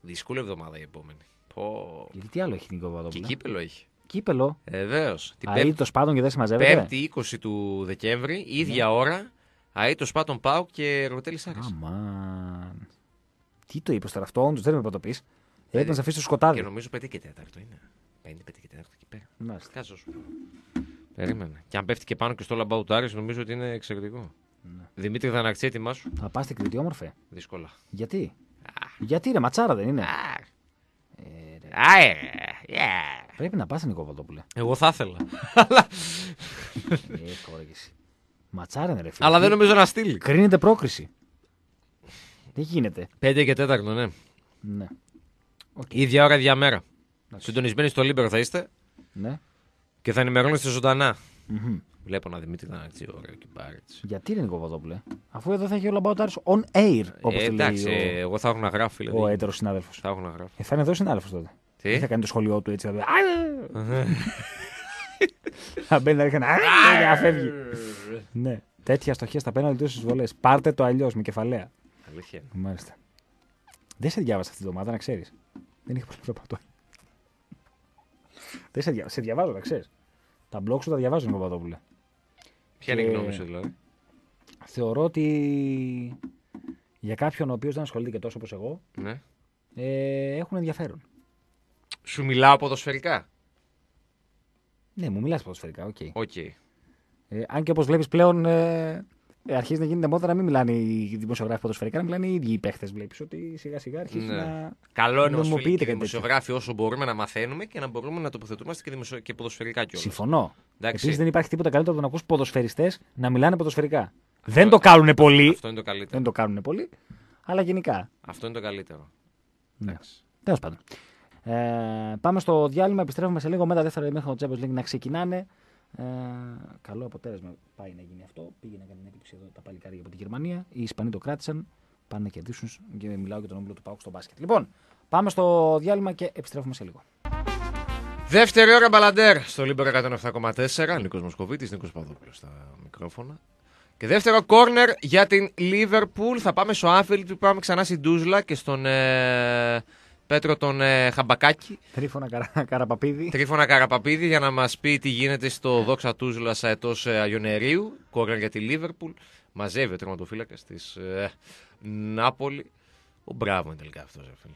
Δύσκολη εβδομάδα η επόμενη. Πω. Γιατί τι άλλο έχει την Κοπαδόπουλα. Και κύπελο έχει. Κύπελο. Βεβαίως. Την Αίτητο πάντων και δεν συμμαζεύεται. Πέμπτη 20 του Δεκέμβρη, ίδια ναι. ώρα. Αίτητο πάντων πάω και ρωτέλη άρεσε. Αμάν. Τι το είπες τώρα αυτό, όντως δεν με πρωτοπεί. πει. να σε αφήσει το σκοτάδι. Και νομίζω πέντε και τέταρτο είναι. Πέντε, πέντε και τέταρτο εκεί πέρα. Μάλιστα. Κάτσε σου. Περίμενε. Και αν πέφτει και πάνω και στο λαμπάου λαμπάουτάρι, νομίζω ότι είναι εξαιρετικό. Ναι. Δημήτρη Δαναξή, έτοιμάς σου. Θα πας στην Κρήτη, όμορφε. Δύσκολα. Γιατί. Γιατί ρε, ματσάρα δεν είναι. Ε, Πρέπει να πας στην Νικοβολτόπουλε. Εγώ θα ήθελα. [laughs] [laughs] ε, Ματσάρα είναι ρε φίλε. Αλλά δεν νομίζω να στείλει. Κρίνεται πρόκριση. Δεν γίνεται. Πέντε και τέταρτο ναι. Ναι. Okay. Ίδια ώρα, ίδια μέρα. Συντονισμένοι στο Λίμπερο θα είστε. Ναι. Και θα ενημερώνεστε ζωντανά. Mm-hmm. Βλέπω να Δημήτρη ήταν αξιόρο και μπάρετς Γιατί είναι Κοβαδόπουλε, αφού εδώ θα έχει ο Λαμπάουτάρης on air, ε, όπως ε, εντάξει, ο... εγώ θα έχω να γράφω. Δηλαδή. Ο έτερος συνάδελφος. Θα να Ε, θα είναι εδώ συνάδελφος τότε. Τι? θα κάνει το σχολείο του έτσι. Θα, [laughs] θα μπαίνει να ρίχνει να φεύγει. ναι. Τέτοια στοχεία στα πέναλτι τόσε βολές. Πάρτε το αλλιώς με κεφαλαία. Αλήθεια. Μάλιστα. Δεν σε διάβασα αυτή την εβδομάδα, να ξέρεις. Δεν είχα πολύ [laughs] να σε, διαβάζω, να ξέρεις. Τα blog σου τα διαβάζουν ο Παπαδόπουλε. Ποια είναι η γνώμη σου δηλαδή. Θεωρώ ότι για κάποιον ο οποίος δεν ασχολείται και τόσο όπως εγώ, ναι. ε, έχουν ενδιαφέρον. Σου μιλάω ποδοσφαιρικά. Ναι, μου μιλάς ποδοσφαιρικά, οκ. Okay. Ε, αν και όπως βλέπεις πλέον. Ε, ε, αρχίζει να γίνεται μόδα να μην μιλάνε οι δημοσιογράφοι ποδοσφαιρικά, να μιλάνε οι ίδιοι οι παίχτες. Βλέπεις ότι σιγά σιγά αρχίζει ναι. να. Καλό είναι όμω οι δημοσιογράφοι όσο μπορούμε να μαθαίνουμε και να μπορούμε να τοποθετούμαστε και, δημοσιο... και ποδοσφαιρικά κιόλας. Συμφωνώ. Επίσης δεν υπάρχει τίποτα καλύτερο από το να ακούς ποδοσφαιριστές να μιλάνε ποδοσφαιρικά. Αυτό... δεν το κάνουν πολύ. Αυτό είναι το καλύτερο. Δεν το κάνουν πολύ, αλλά γενικά. Αυτό είναι το καλύτερο. Ναι. Τέλος πάντων. Ε, πάμε στο διάλειμμα, επιστρέφουμε σε λίγο μετά τα δεύτερα ημίχρονα Champions League να ξεκινάνε. Ε, καλό αποτέλεσμα πάει να γίνει αυτό. Πήγαινε να κάνει την έκπληξη εδώ τα παλικάρια από τη Γερμανία. Οι Ισπανοί το κράτησαν. Πάνε να κερδίσουν και μιλάω για τον όμιλο του Πάουκ στο μπάσκετ. Λοιπόν, πάμε στο διάλειμμα και επιστρέφουμε σε λίγο. Δεύτερη ώρα μπαλαντέρ στο Λίμπερ 107,4. Νίκο Μοσκοβίτη, Νίκο Παδόπουλο στα μικρόφωνα. Και δεύτερο κόρνερ για την Λίβερπουλ. Θα πάμε στο Άφελ, που πάμε ξανά στην Τούζλα και στον ε, Πέτρο τον ε, Χαμπακάκη. Τρίφωνα Καραπαπίδη. Τρίφωνα Καραπαπίδη για να μας πει τι γίνεται στο δόξα Τούζλας αετό ε, Αγιονερίου. Κόγκραν για τη Λίβερπουλ. Μαζεύει ο τερματοφύλακας της ε, Νάπολη. Ο μπράβο είναι τελικά αυτός, ρε φίλε.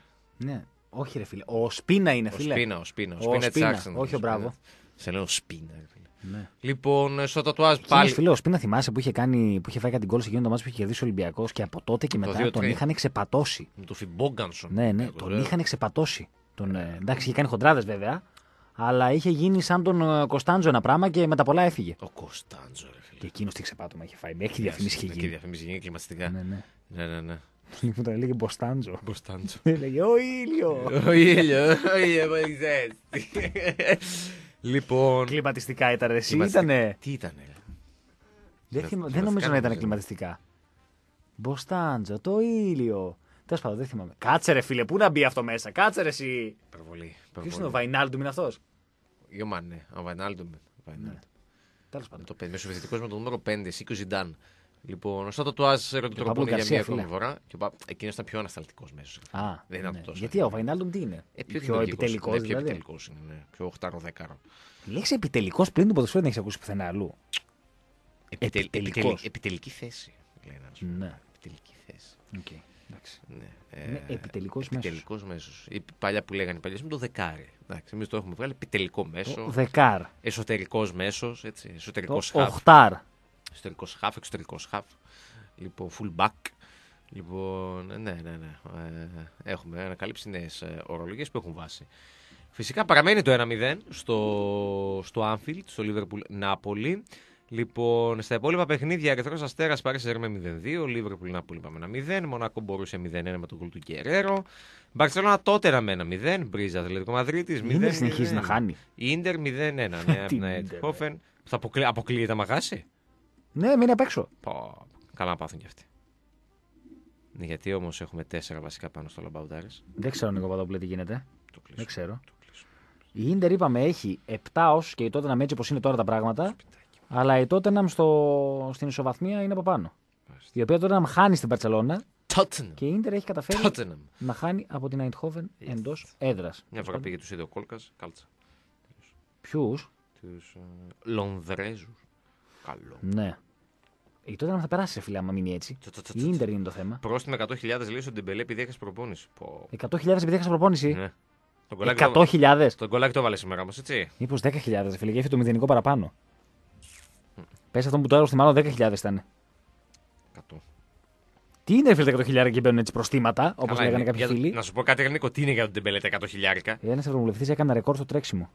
Ναι, όχι, ρε φίλε. Ο Σπίνα είναι, φίλε. Ο Σπίνα, ο Σπίνα. Ο ο Σπίνα, Σπίνα. Όχι, ο μπράβο. Ναι. Σε λέω Σπίνα, ρε φίλε. Ναι. Λοιπόν, στο τατουάζ πάλι. Φίλος, πριν να θυμάσαι που είχε, κάνει, που είχε φάει κάτι γκολ σε εκείνο το που είχε κερδίσει ο Ολυμπιακός και από τότε και μετά το τον είχαν εξεπατώσει. Με τον Φιμπόγκανσον. Ναι, ναι, ε, τον είχαν εξεπατώσει. Τον, ε, εντάξει, είχε κάνει χοντράδες βέβαια. Αλλά είχε γίνει σαν τον ε, Κωνσταντζο ένα πράγμα και μετά πολλά έφυγε. Ο Κωνσταντζο, ρε φίλε. Και εκείνος τι ξεπάτωμα είχε φάει. Μέχρι διαφημίσει είχε γίνει. Μέχρι διαφημίσει είχε γίνει κλιματιστικά. Ναι, ναι. ναι, ναι, ναι. Λοιπόν, τον έλεγε Μποστάντζο. Μποστάντζο. Έλεγε Ο ήλιο. [laughs] Ο ήλιο. Ο ήλιο, [laughs] Λοιπόν. Κλιματιστικά ήταν εσύ. Ήτανε. Τι ήτανε. Δεν, δεν νομίζω να ήταν κλιματιστικά. Μποστάντζο, το ήλιο. Τέλος πάντων, δεν θυμάμαι. Κάτσε φίλε, πού να μπει αυτό μέσα. Κάτσε εσύ. Περβολή. Ποιος είναι ο Βαϊνάλντουμ, είναι αυτός. Γιωμάν, ναι. Ο Βαϊνάλντουμ. Ναι. Τέλος πάντων. Το 5. με το νούμερο 5, εσύ και ο Ζιντάν. Λοιπόν, ο Σάτο Τουάζ ρωτροπώνει για μία ακόμη φορά. εκείνος ήταν πιο ανασταλτικός μέσος. Α, δεν ήταν ναι. τόσο. Γιατί ο Βαϊνάλντουμ τι είναι. Ε, πιο, πιο επιτελικός. Ναι, πιο δηλαδή. επιτελικός είναι. Ναι. Πιο 8 δέκαρο. Η λέξη επιτελικός πριν του ποδοσφαίρου δεν έχει ακούσει πουθενά αλλού. επιτελική θέση. ναι. Επιτελική θέση. Okay. Ναι. Ε, επιτελικός μέσος. Επιτελικός Παλιά που λέγανε οι παλιέ με το δεκάρι. Εμείς το έχουμε βγάλει επιτελικό μέσο. Δεκάρ. Εσωτερικός μέσος. Εσωτερικό Οχτάρ. Εξωτερικός χαφ, εξωτερικός χαφ. Λοιπόν, full back. Λοιπόν, ναι, ναι, ναι. Ε, έχουμε ανακαλύψει νέες ορολογίες που έχουν βάση. Φυσικά παραμένει το 1-0 στο, στο Anfield, στο Liverpool Νάπολη. Λοιπόν, στα υπόλοιπα παιχνίδια, Ερυθρό Αστέρα Πάρη Σέρμε 0-2, Λίβερπουλ Νάπολη με 0, Μονακό 1 0 μονακο 0-1 με τον κουλ του Κεραίρο. Μπαρσελόνα τότε με 1 0, Μπρίζα το Μαδρίτη 0. συνεχίζει να χάνει. Ιντερ 0-1, [laughs] ναι, Θα αποκλείεται να χάσει. Ναι, μείνει απ' έξω. Πω, καλά να πάθουν κι αυτοί. Ναι, γιατί όμως έχουμε τέσσερα βασικά πάνω στο λαμπαουτάρι. Δεν ξέρω, Νίκο Παδόπουλε, τι γίνεται. Το κλείσω. Δεν ξέρω. Το κλείσω. Η Ιντερ, είπαμε, έχει 7 ως και η τότε να έτσι όπως είναι τώρα τα πράγματα. Αλλά η τότε να στο... στην ισοβαθμία είναι από πάνω. Η οποία τότε να χάνει στην Παρσελώνα. Και η ντερ έχει καταφέρει Tottenham. να χάνει από την Αϊντχόβεν εντός έδρας. Μια φορά πήγε τους ίδιου Κόλκας, κάλτσα. Ποιους? Τους ε, Λονδρέζους. Καλό. Ναι. Η ε, τότε θα περάσει, φίλε, άμα μείνει έτσι. Η ντερ είναι το θέμα. Πρόστιμο 100.000 λέει στον Τεμπελέ επειδή έχασε προπόνηση. 100.000 επειδή έχασε προπόνηση. Ναι. 100.000. Τον κολάκι το βάλε σήμερα όμως, έτσι. Μήπως 10.000, φίλε, γιατί το μηδενικό παραπάνω. Mm. Πες αυτό που το έδωσε, μάλλον 10.000 ήταν. 100. Τι είναι, φίλε, 100.000 και μπαίνουν έτσι προστήματα, όπως λέγανε κάποιοι για, φίλοι. Να σου πω κάτι, γενικό τι είναι για τον Τεμπελέ τα 100.000. Ε, Ένας ευρωβουλευτής έκανε ρεκόρ στο τρέξιμο.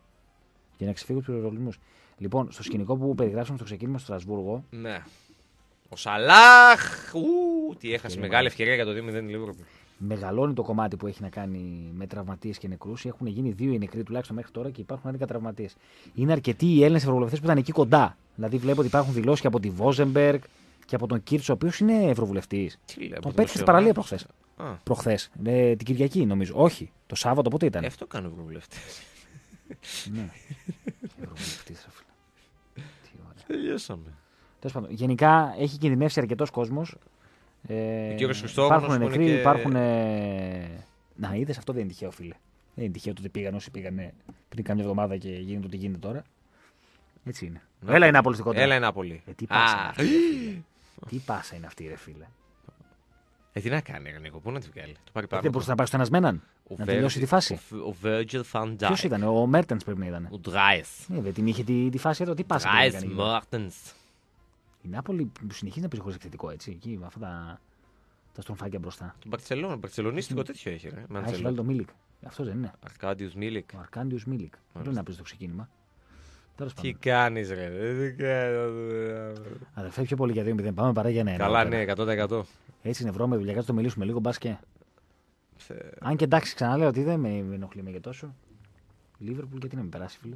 Για να ξεφύγει τους πυροβολισμούς. Λοιπόν, στο σκηνικό που περιγράψαμε στο ξεκίνημα στο Στρασβούργο, ναι. Ο Σαλάχ. Ου, τι έχασε μεγάλη ευκαιρία για το 2-0 λίγο. Μεγαλώνει το κομμάτι που έχει να κάνει με τραυματίες και νεκρούς. Έχουν γίνει δύο οι νεκροί τουλάχιστον μέχρι τώρα και υπάρχουν 11 τραυματίες. Είναι αρκετοί οι Έλληνες ευρωβουλευτές που ήταν εκεί κοντά. Δηλαδή βλέπω ότι υπάρχουν δηλώσεις από τη Βόζεμπεργκ και από τον Κίρτσο, ο οποίος είναι ευρωβουλευτής. Τον πέτυχε στην παραλία προχθές. Προχθές. Ε, την Κυριακή νομίζω. Όχι. Το Σάββατο πότε ήταν. Ε, αυτό ναι. Ευρωβουλευτής, αφού. Τι Τελειώσαμε. Τέλος πάντων, γενικά έχει κινδυνεύσει αρκετός κόσμος. Ε, Υπάρχουν νεκροί, και... υπάρχουν. Ε... Να, είδες αυτό δεν είναι τυχαίο, φίλε. Δεν είναι τυχαίο το ότι πήγαν όσοι πήγαν ναι, πριν κάμια εβδομάδα και γίνεται ό,τι γίνεται τώρα. Έτσι είναι. Ναι. Έλα είναι απολυστικό τώρα. Έλα είναι απολύ. Ε, τι πάσα είναι αυτή, Τι πάσα είναι αυτή, ρε φίλε. Ε, τι να κάνει, Ρανίκο, πού να τη βγάλει. δεν ε, μπορούσε να πάει στον Ασμέναν. Ο να τελειώσει τη φάση. Ο, Virgil van Dijk. Ποιος ήταν, ο Μέρτεν πρέπει να ήταν. Ο Ντράι. Ναι, ε, την είχε τη, τη φάση εδώ, τι πάσα. Ντράι Μέρτεν. Η Νάπολη που συνεχίζει να παίζει χωρί επιθετικό έτσι. Εκεί με αυτά τα, τα στροφάκια μπροστά. Το Μπαρσελόνα, Μπαρσελονίστικο τέτοιο έχει. Ρε, Α, έχει βάλει το Μίλικ. Αυτός δεν είναι. Αρκάντιος Μίλικ. Ο Αρκάντιος Μίλικ. Δεν είναι να παίζει το ξεκίνημα. Τι κάνεις, ρε. Αδερφέ, πιο πολύ για δύο 0 Πάμε παρά για ένα. Καλά, ναι, 100%. Έτσι είναι με δουλειά. το μιλήσουμε λίγο, μπας και. Αν και εντάξει, ξαναλέω ότι δεν με ενοχλεί με και τόσο. Λίβερπουλ, γιατί να μην περάσει, φίλε.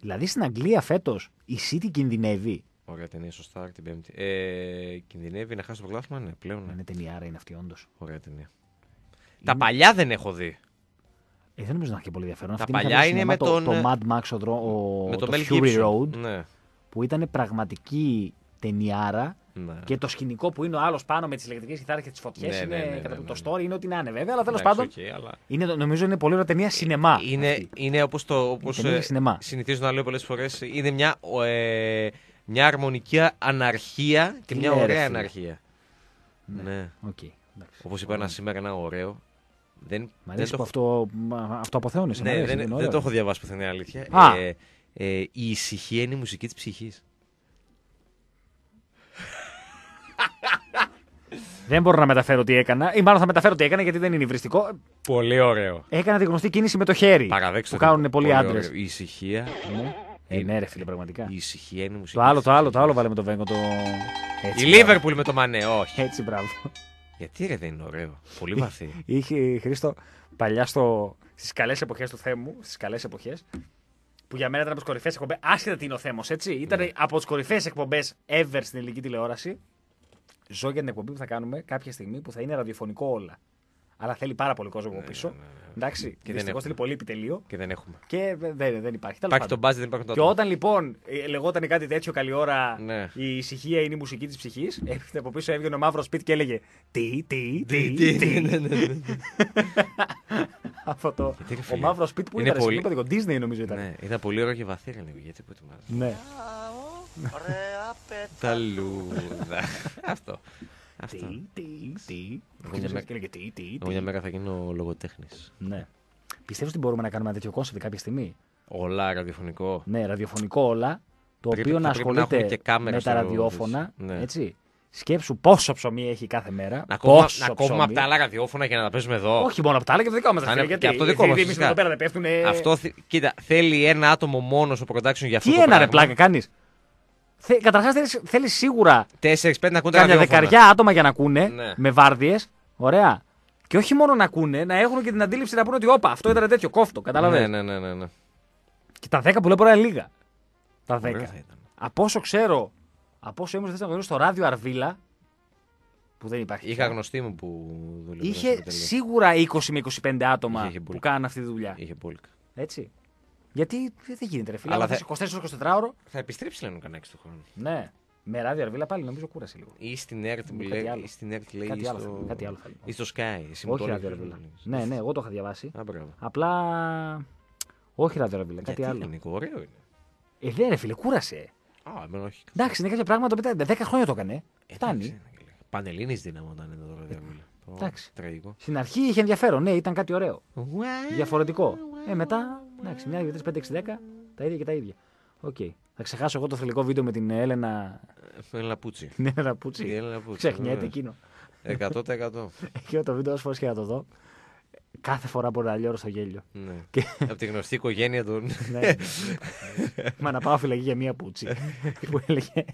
Δηλαδή στην Αγγλία φέτος η City κινδυνεύει Ωραία ταινία, σωστά. Την πέμπτη. Ε, κινδυνεύει να χάσει το πρωτάθλημα, ναι, πλέον. Ναι. Είναι ταινιάρα, είναι αυτή, όντως. Ωραία ταινία. Τα παλιά δεν έχω δει. Ε, δεν νομίζω να έχει και πολύ ενδιαφέρον. Τα αυτή παλιά είναι με τον. Το, Mad Max, ο, ο, με το, το Fury Road. Ναι. Που ήταν πραγματική ταινιάρα. Ναι. Και το σκηνικό που είναι ο άλλος πάνω με τις ηλεκτρικές κιθάρες και τις φωτιές. Ναι, είναι ναι, ναι κατά ναι, το ναι. story είναι ότι να είναι βέβαια, αλλά τέλος πάντων. Okay, αλλά... είναι, νομίζω είναι πολύ ωραία ταινία ε, σινεμά. Είναι, είναι όπως το. Όπως, ε, συνηθίζω να λέω πολλές φορές, είναι μια. Ε, μια αρμονική αναρχία και μια ωραία αναρχία. Ναι. Okay. Ναι. Όπως είπα ένα σήμερα, ένα ωραίο. Δεν, δεν το... αυτό, αυτό αποθεώνεσαι. Ναι, δεν, δεν το έχω διαβάσει πουθενά αλήθεια. Ε, ε, η ησυχία είναι η μουσική της ψυχής. Δεν μπορώ να μεταφέρω τι έκανα. Ή μάλλον θα μεταφέρω τι έκανα γιατί δεν είναι υβριστικό. Πολύ ωραίο. Έκανα τη γνωστή κίνηση με το χέρι. Παραδέξτε. Που κάνουν πολλοί άντρε. Η ησυχία. Ναι. Ε, είναι ναι, ρε φίλε, πραγματικά. Η ησυχία είναι η Το άλλο, το άλλο, το άλλο βάλε με το Βέγκο. Το... η Λίβερπουλ με το Μανέ, όχι. Έτσι, μπράβο. Γιατί ρε δεν είναι ωραίο. Πολύ βαθύ. Είχε Χρήστο παλιά στο... στις καλές εποχές του Θέμου, στις καλές εποχές, που για μένα ήταν από τις κορυφαίες εκπομπές, άσχετα τι είναι ο Θέμος, έτσι. Ήταν ναι. από τις κορυφαίες εκπομπές ever στην ελληνική τηλεόραση. Ζω για την εκπομπή που θα κάνουμε κάποια στιγμή που θα είναι ραδιοφωνικό όλα αλλά θέλει πάρα πολύ κόσμο από ναι, πίσω. Ναι, ναι, Εντάξει, και δυστυχώ θέλει πολύ επιτελείο. Και δεν έχουμε. Και δεν, δεν υπάρχει. Υπάρχει το μπάζι, δεν υπάρχει το Και όταν λοιπόν ε, λεγόταν κάτι τέτοιο καλή ώρα, η ησυχία είναι η μουσική της ψυχής, έφυγε από πίσω, έβγαινε ο μαύρος σπίτι και έλεγε Τι, τι, τι, τι. τι. ναι, ναι, ναι. [laughs] Αυτό το. Ο μαύρο σπίτι που είναι ήταν. Πολύ... Disney νομίζω ήταν. Ναι, ήταν πολύ ωραίο και βαθύ, λίγο, Γιατί που Ναι. Ωραία λούδα. Αυτό. Αυτό. Εγώ μια μέρα θα γίνω λογοτέχνης. Ναι. Πιστεύω ότι μπορούμε να κάνουμε ένα τέτοιο κόνσεπτ κάποια στιγμή. Όλα ραδιοφωνικό. Ναι, ραδιοφωνικό όλα. Το πρέπει, οποίο να ασχολείται να με τα ραδιόφωνα. Ναι. Έτσι. Σκέψου πόσο ψωμί έχει κάθε μέρα. Να κόβουμε, από τα άλλα ραδιόφωνα για να τα παίζουμε εδώ. Όχι μόνο από τα άλλα και το δικό μας Γιατί αυτό δικό μας. εδώ δεν πέφτουν. κοίτα, θέλει ένα άτομο μόνος στο production για αυτό. Τι ένα κάνει. Καταρχάς θέλεις σίγουρα. 4-5 να ακούνε τα δεκαριά άτομα για να ακούνε ναι. με βάρδιες. Ωραία. Και όχι μόνο να ακούνε, να έχουν και την αντίληψη να πούνε ότι όπα, αυτό ήταν τέτοιο κόφτο. Καταλαβαίνετε. Ναι, ναι, ναι, ναι, ναι, Και τα 10 που λέω είναι λίγα. Τα 10. Από όσο ξέρω, από όσο ήμουν στο ράδιο Αρβίλα, που δεν υπάρχει. Είχα γνωστή μου που δουλεύει. Είχε σίγουρα 20 με 25 άτομα που κάνουν αυτή τη δουλειά. Είχε πολύ. Έτσι. Γιατί δεν γίνεται, ρε φίλε. Αλλά θα... 24 ώρο. Θα επιστρέψει λένε κανένα του χρόνου. Ναι. Με ράδιο αρβίλα πάλι νομίζω κούρασε λίγο. Ή στην ΕΡΤ που λέει. Ή στην ΕΡΤ λέει. Κάτι άλλο. Κάτι Ή στο Sky. Όχι ράδιο αρβίλα. Ναι, ναι, εγώ το είχα διαβάσει. Απλά. Όχι ράδιο αρβίλα. Κάτι άλλο. Είναι Ωραίο είναι. Ε, δεν ρε φίλε, κούρασε. Α, εμένα όχι. Εντάξει, είναι κάποια πράγματα που 10 χρόνια το έκανε. Φτάνει. Πανελίνη δύναμο ήταν το ράδιο Εντάξει. Τραγικό. Στην αρχή είχε ενδιαφέρον, ναι, ήταν κάτι ωραίο. Διαφορετικό. Ε, μετά Εντάξει, μια, δύο, τρεις, πέντε, έξι, δέκα. Τα ίδια και τα ίδια. Οκ. Okay. Θα ξεχάσω εγώ το θελικό βίντεο με την Έλενα. [laughs] Ναι, Έλενα Πούτσι. Έλενα Πούτσι. Ξεχνιέται εκείνο. 100%. Και [laughs] το βίντεο, όσο και να το δω. Κάθε φορά μπορεί να λιώρω στο γέλιο. Ναι. [laughs] Και... Από τη γνωστή οικογένεια του. ναι. Μα να πάω φυλακή για μία πούτσι. που έλεγε.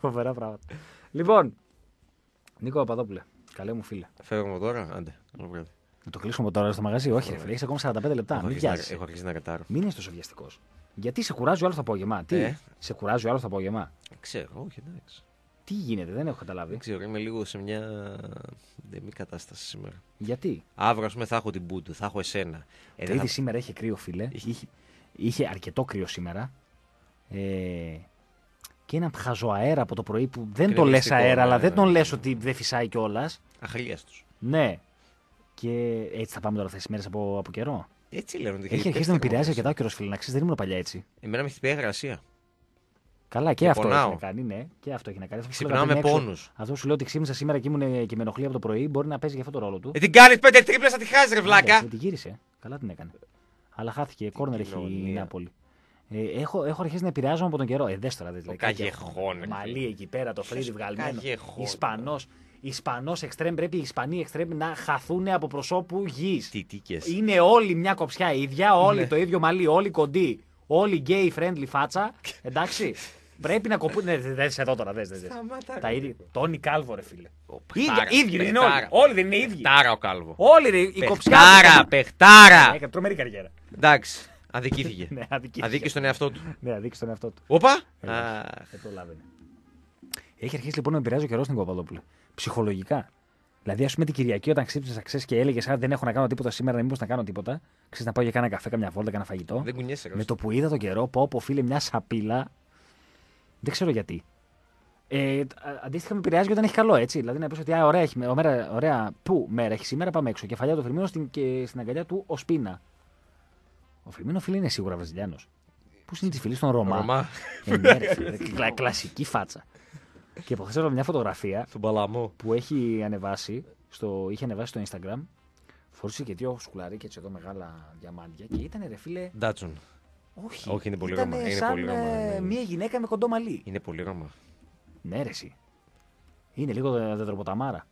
Φοβερά πράγματα. Λοιπόν, Νίκο Παπαδόπουλε, καλέ μου φίλε. Φεύγουμε τώρα, άντε. Να το κλείσουμε τώρα στο μαγαζί. Όχι, ρε φίλε, έχεις ακόμα 45 λεπτά. αρχίσει, να, Έχω αρχίσει να κατάρω. Μην είσαι τόσο βιαστικό. Γιατί σε κουράζει όλο άλλο το απόγευμα. Τι, ε? σε κουράζει άλλο το απόγευμα. Ε, ξέρω, όχι, εντάξει. Τι γίνεται, δεν έχω καταλάβει. Δεν ξέρω, είμαι λίγο σε μια δεμή κατάσταση σήμερα. Γιατί. Αύριο, ας πούμε, θα έχω την Μπούντου, θα έχω εσένα. Ε, ε ήδη θα... σήμερα έχει κρύο, φίλε. Είχε, είχε αρκετό κρύο σήμερα. Ε, και έναν αέρα από το πρωί που δεν τον το λες αέρα, ναι, αλλά δεν ναι, τον ναι, λες ναι. ότι δεν φυσάει κιόλας. του. Ναι, και έτσι θα πάμε τώρα αυτές τις μέρες από, από καιρό. Έτσι λένε. Έχει αρχίσει να να με επηρεάζει αρκετά καιρός, φίλε. Να ξέρεις, δεν ήμουν παλιά έτσι. Εμένα με έχει πει εργασία. Καλά, και, και αυτό πονάω. έχει να κάνει, ναι. Και αυτό έχει να κάνει. Ξυπνάω με πόνους. Αυτό σου λέω ότι ξύπνησα σήμερα και ήμουν ε, και με ενοχλεί από το πρωί, μπορεί να παίζει για αυτό το ρόλο του. Ε, την κάνεις πέντε τρίπλες, θα τη χάσεις, ρε ναι, βλάκα. Ναι, την γύρισε. Καλά την έκανε. Αλλά χάθηκε. Κόρνερ έχει η Νάπολη. Ε, έχω, έχω αρχίσει να επηρεάζομαι από τον καιρό. Ε, δες τώρα δηλαδή. Καγεχόν. Μαλί εκεί πέρα, το φρύδι βγαλμένο. Ισπανός. Ισπανός εξτρέμ, πρέπει οι Ισπανοί εξτρέμ να χαθούν από προσώπου γης. Τι τίκε. Είναι όλοι μια κοψιά ίδια, όλοι ναι. το ίδιο μαλλί, όλοι κοντοί. Όλοι gay friendly φάτσα. Εντάξει. Πρέπει να κοπούν. Ναι, δεν εδώ τώρα, δες. Τα ίδια. Τόνι Κάλβο, ρε φίλε. ίδιοι είναι όλοι. Όλοι δεν είναι ίδιοι. Τάρα ο Κάλβο. Όλοι οι κοψιά. Τάρα, παιχτάρα. Ναι, ναι, τρομερή καριέρα. Εντάξει. Αδικήθηκε. [laughs] ναι, αδικήθηκε. Αδίκησε εαυτό του. ναι, αδίκησε τον εαυτό του. Όπα! Δεν προλάβαινε. Έχει αρχίσει λοιπόν να επηρεάζει ο καιρός στην Κοπαδόπουλη ψυχολογικά. Δηλαδή, ας πούμε την Κυριακή, όταν ξύπνησες ξέρεις και έλεγες Α, δεν έχω να κάνω τίποτα σήμερα, μήπω να κάνω τίποτα. Ξέρεις να πάω για κάνα καφέ, καμιά βόλτα, κάνα φαγητό. Δεν κουνιέσαι, Με το που είδα τον καιρό, πω, πω φίλε, μια σαπίλα. Δεν ξέρω γιατί. Ε, αντίστοιχα με επηρεάζει όταν έχει καλό, έτσι. Δηλαδή να πεις ότι α, ωραία, έχει, ωραία, ωραία, πού μέρα έχει σήμερα, πάμε έξω. Κεφαλιά του Φερμίνο στην, στην αγκαλιά του ο Σπίνα. Ο Φερμίνο φίλε είναι σίγουρα Βραζιλιάνος. Πού είναι τη φιλή στον Ρωμά. Ρωμά. Ε, ναι, κλα, κλασική φάτσα και προχθέ μια φωτογραφία που έχει ανεβάσει στο, είχε ανεβάσει στο Instagram. Φορούσε και δύο σκουλαρίκια έτσι εδώ μεγάλα διαμάντια και ήταν ρε φίλε. Ντάτσον. Όχι. Όχι, είναι πολύ γαμμα. Είναι σαν πολύ Μια ε, ναι, ναι. γυναίκα με κοντό μαλλί. Είναι πολύ γραμμα. Ναι, ρε, Είναι λίγο τροποταμάρα.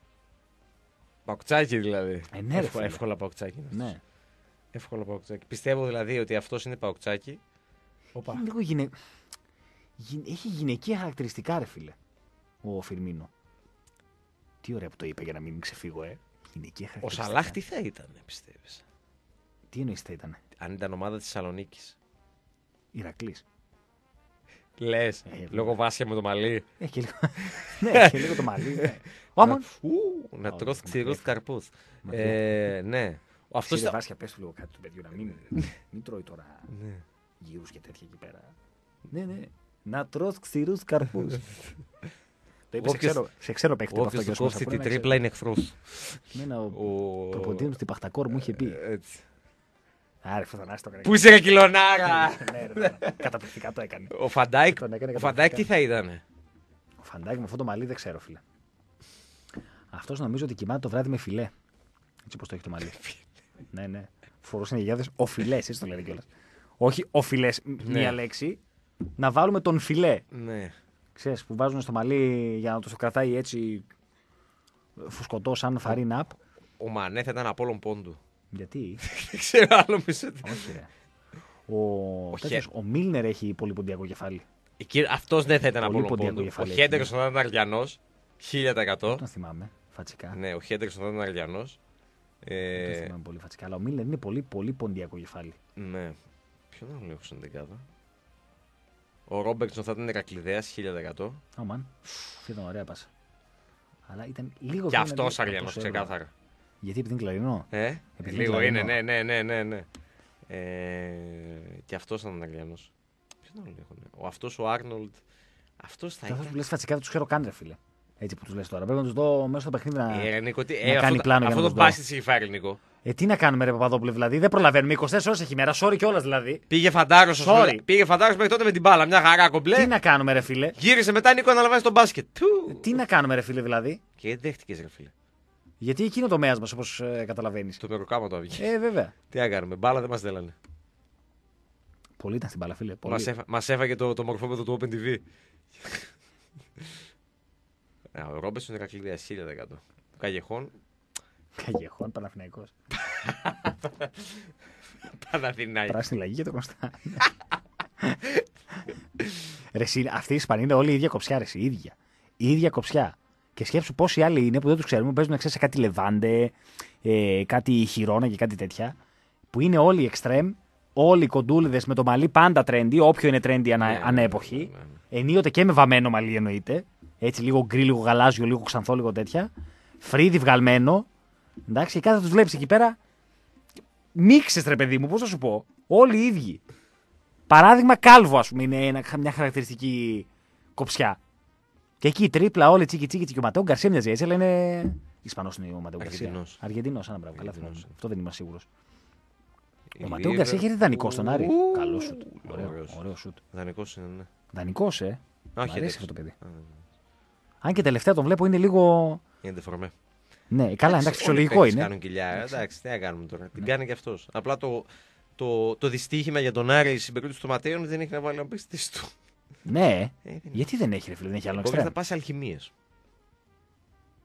Παουκτσάκι δηλαδή. Ε, ναι, Εύκολα, εύκολα παουκτσάκι. Ναι. Εύκολα παουκτσάκι. Πιστεύω δηλαδή ότι αυτός είναι παουκτσάκι. Είναι λίγο γυναι... Έχει γυναικεία χαρακτηριστικά, ρε φίλε ο Φιρμίνο. Τι ωραία που το είπε για να μην ξεφύγω, ε. Ο Σαλάχ τι θα ήταν, πιστεύεις. Τι εννοείς θα ήταν. Αν ήταν ομάδα της Θεσσαλονίκης. Ηρακλής. Λες. Ε, λόγω βάσια με το μαλλί. Έχει λίγο. [laughs] ναι, έχει λίγο το μαλλί. Όμω. Ναι. Να τρώσει ξηρού καρπού. Ναι. Αυτό. Στα... Βάσια, πες του λίγο κάτι του παιδιού να μην, ε, ναι. μην τρώει τώρα ναι. γύρους και τέτοια εκεί πέρα. Ναι, ναι. Να τρως ξηρού καρπούς. [laughs] Το είπες σε ξένο, σε ξένο παίκτη. Όποιος του κόψει την τρίπλα είναι εχθρός. Εμένα ναι, ο, ο... προποντή του στην Παχτακόρ μου είχε πει. Ε, έτσι. Άρα, φωτονάστο Πού είσαι κακυλονάρα! κιλονάρα! Ναι, ναι, καταπληκτικά το έκανε. Ο Φαντάικ, τι θα ήταν. Ο Φαντάικ με αυτό το μαλλί δεν ξέρω, φίλε. Αυτός νομίζω ότι κοιμάται το βράδυ με φιλέ. Έτσι πώ το έχει το μαλλί. ναι, ναι. Φορούσε ο φιλές, έτσι το λένε κιόλας. Όχι οφιλέ. μία λέξη. Να βάλουμε τον φιλέ ξέρεις, που βάζουν στο μαλλί για να το κρατάει έτσι φουσκωτό σαν φαρήν απ. Ο Μανέ θα ήταν από όλων πόντου. Γιατί? Δεν [laughs] ξέρω άλλο μισό. Όχι ρε. Ο, ο, Μίλνερ έχει πολύ ποντιακό κεφάλι. Αυτός δεν θα ήταν από όλων πόντου. Ο Χέντερσον θα ήταν αργιανό. 1000%. Τον θυμάμαι. Φατσικά. Ναι, ο Χέντερσον θα ήταν αργιανό. Ε... Δεν θυμάμαι πολύ φατσικά. Αλλά ο Μίλνερ είναι πολύ, πολύ ποντιακό κεφάλι. Ναι. Ποιο άλλο έχω στην ο Ρόμπερτσον θα ήταν κακλιδέα 1.100. Αμαν. Oh, ήταν ωραία πάσα. Αλλά ήταν λίγο Και αυτό αγριανό, ξεκάθαρα. Γιατί επειδή είναι κλαρινό. Ε, επειδή λίγο είναι, ναι, ναι, ναι. ναι, ναι. Ε, και αυτό ήταν αγριανό. Ποιο ήταν ο Ο αυτός ο Άρνολτ. Αυτός θα ήταν. Αυτό που λε φατσικά του χαίρο καν, φίλε. Έτσι που τους λες τώρα. Πρέπει να τους δω μέσα στο παιχνίδι να, ε, Νίκο, τι... να ε, κάνει αυτό, πλάνο. Αυτό το πα τη είχε φάει, Νίκο. Ε, τι να κάνουμε, ρε Παπαδόπουλε, δηλαδή. Δεν προλαβαίνουμε. 24 ώρες έχει μέρα, sorry κιόλας δηλαδή. Πήγε φαντάρος Πήγε φαντάρος μέχρι τότε με την μπάλα, μια χαρά κομπλέ. Τι να κάνουμε, ρε φίλε. Γύρισε μετά Νίκο να λαμβάνει τον μπάσκετ. Του. Ε, τι να κάνουμε, ρε φίλε, δηλαδή. Και δεν δέχτηκες, ρε φίλε. Γιατί εκείνο το τομέα μας, όπως ε, καταλαβαίνεις. Το περοκάμα το βγήκε. Ε, βέβαια. Τι κάνουμε, μπάλα δεν μας θέλανε. Πολύ ήταν στην μπάλα, φίλε. Μας έφα, έφαγε το, το μορφόμετρο του Open TV. [laughs] Ε, ο Ρόμπερσον είναι κακλίδια 1000%. Καγεχόν, Καγεχόν, Παναθυναϊκό. Παναθηναϊκό. [laughs] Πράσινη λαγή για τον Κωνσταντίνο. Ρε, αυτοί οι Ισπανοί είναι όλοι η ίδια κοψιά, ρε, η ίδια. Η ίδια κοψιά. Και σκέψου πόσοι άλλοι είναι που δεν τους ξέρουμε, παίζουν ξέρεις, σε κάτι Λεβάντε, ε, κάτι Χιρόνα και κάτι τέτοια. Που είναι όλοι εξτρέμ, όλοι κοντούλιδες με το μαλλί πάντα τρέντι, όποιο είναι τρέντι ανα, εποχή ναι, ναι, ανέποχη. Ναι, Ενίοτε και με βαμμένο μαλλί εννοείται. Έτσι λίγο γκρι, λίγο γαλάζιο, λίγο ξανθό, λίγο τέτοια. Φρύδι βγαλμένο, Εντάξει, κάθε τους βλέπεις εκεί πέρα. Μίξες, ρε παιδί μου, πώς θα σου πω. Όλοι οι ίδιοι. Παράδειγμα, κάλβο, ας πούμε, είναι ένα, μια χαρακτηριστική κοψιά. Και εκεί τρίπλα, όλοι τσίκι τσίκι τσίκι. Ο Ματέο Γκαρσία μοιάζει έτσι, αλλά είναι. Ισπανός είναι ο Ματέο Γκαρσία. Αργεντινός, αν μπράβο. Καλά, αυτό δεν είμαι σίγουρος. Ο Ματέο Γκαρσία έχει δανεικό στον Άρη. Καλό σουτ. Ωραίος σουτ. Δανεικός είναι, ναι. Δανεικός, ε. Όχι, αρέσει αυτό το παιδί. Ναι. Αν και τελευταία τον βλέπω είναι λίγο. Είναι ναι, καλά, εντάξει, φυσιολογικό είναι. Κάνουν κοιλιά, εντάξει, τι να κάνουμε τώρα. Ναι. Την κάνει και αυτός. Απλά το, δυστύχημα για τον Άρη στην περίπτωση του Ματέων δεν έχει να βάλει να πει του. Ναι, ε, ε, γιατί δεν έχει, ρε φίλε, δεν έχει άλλο εξτρέμ. θα πας αλχημίες.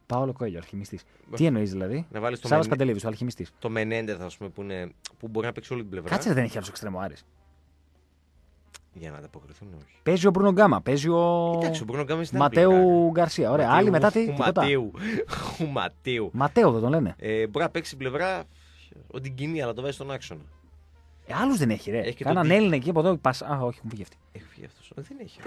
Παόλο Κόελιο, αλχημιστής. Τι εννοείς δηλαδή. Να βάλεις το Σάβα Παντελήδη, ο αλχημιστής. Το Μενέντε, α πούμε, που, που μπορεί να παίξει όλη την πλευρά. Κάτσε δεν έχει άλλο εξτρέμ ο Άρης. Για να ανταποκριθούν, όχι. Παίζει ο Μπρούνο Γκάμα. Παίζει ο. Κοιτάξτε, ο Μπρούνο Γκάμα είναι. Ματέου ναι. Γκαρσία. Ωραία. Άλλη μετά τι. Ματέου. Ματέου. Ματέου δεν τον λένε. Ε, μπορεί να παίξει πλευρά. Ο Ντιγκίνη, αλλά το βάζει στον άξονα. Ε, Άλλους δεν έχει, ρε. Έχει Κάναν το... Έλληνα εκεί από εδώ. Πας... Α, όχι, έχουν φύγει αυτοί. Έχει φύγει αυτός. Ε, δεν έχει.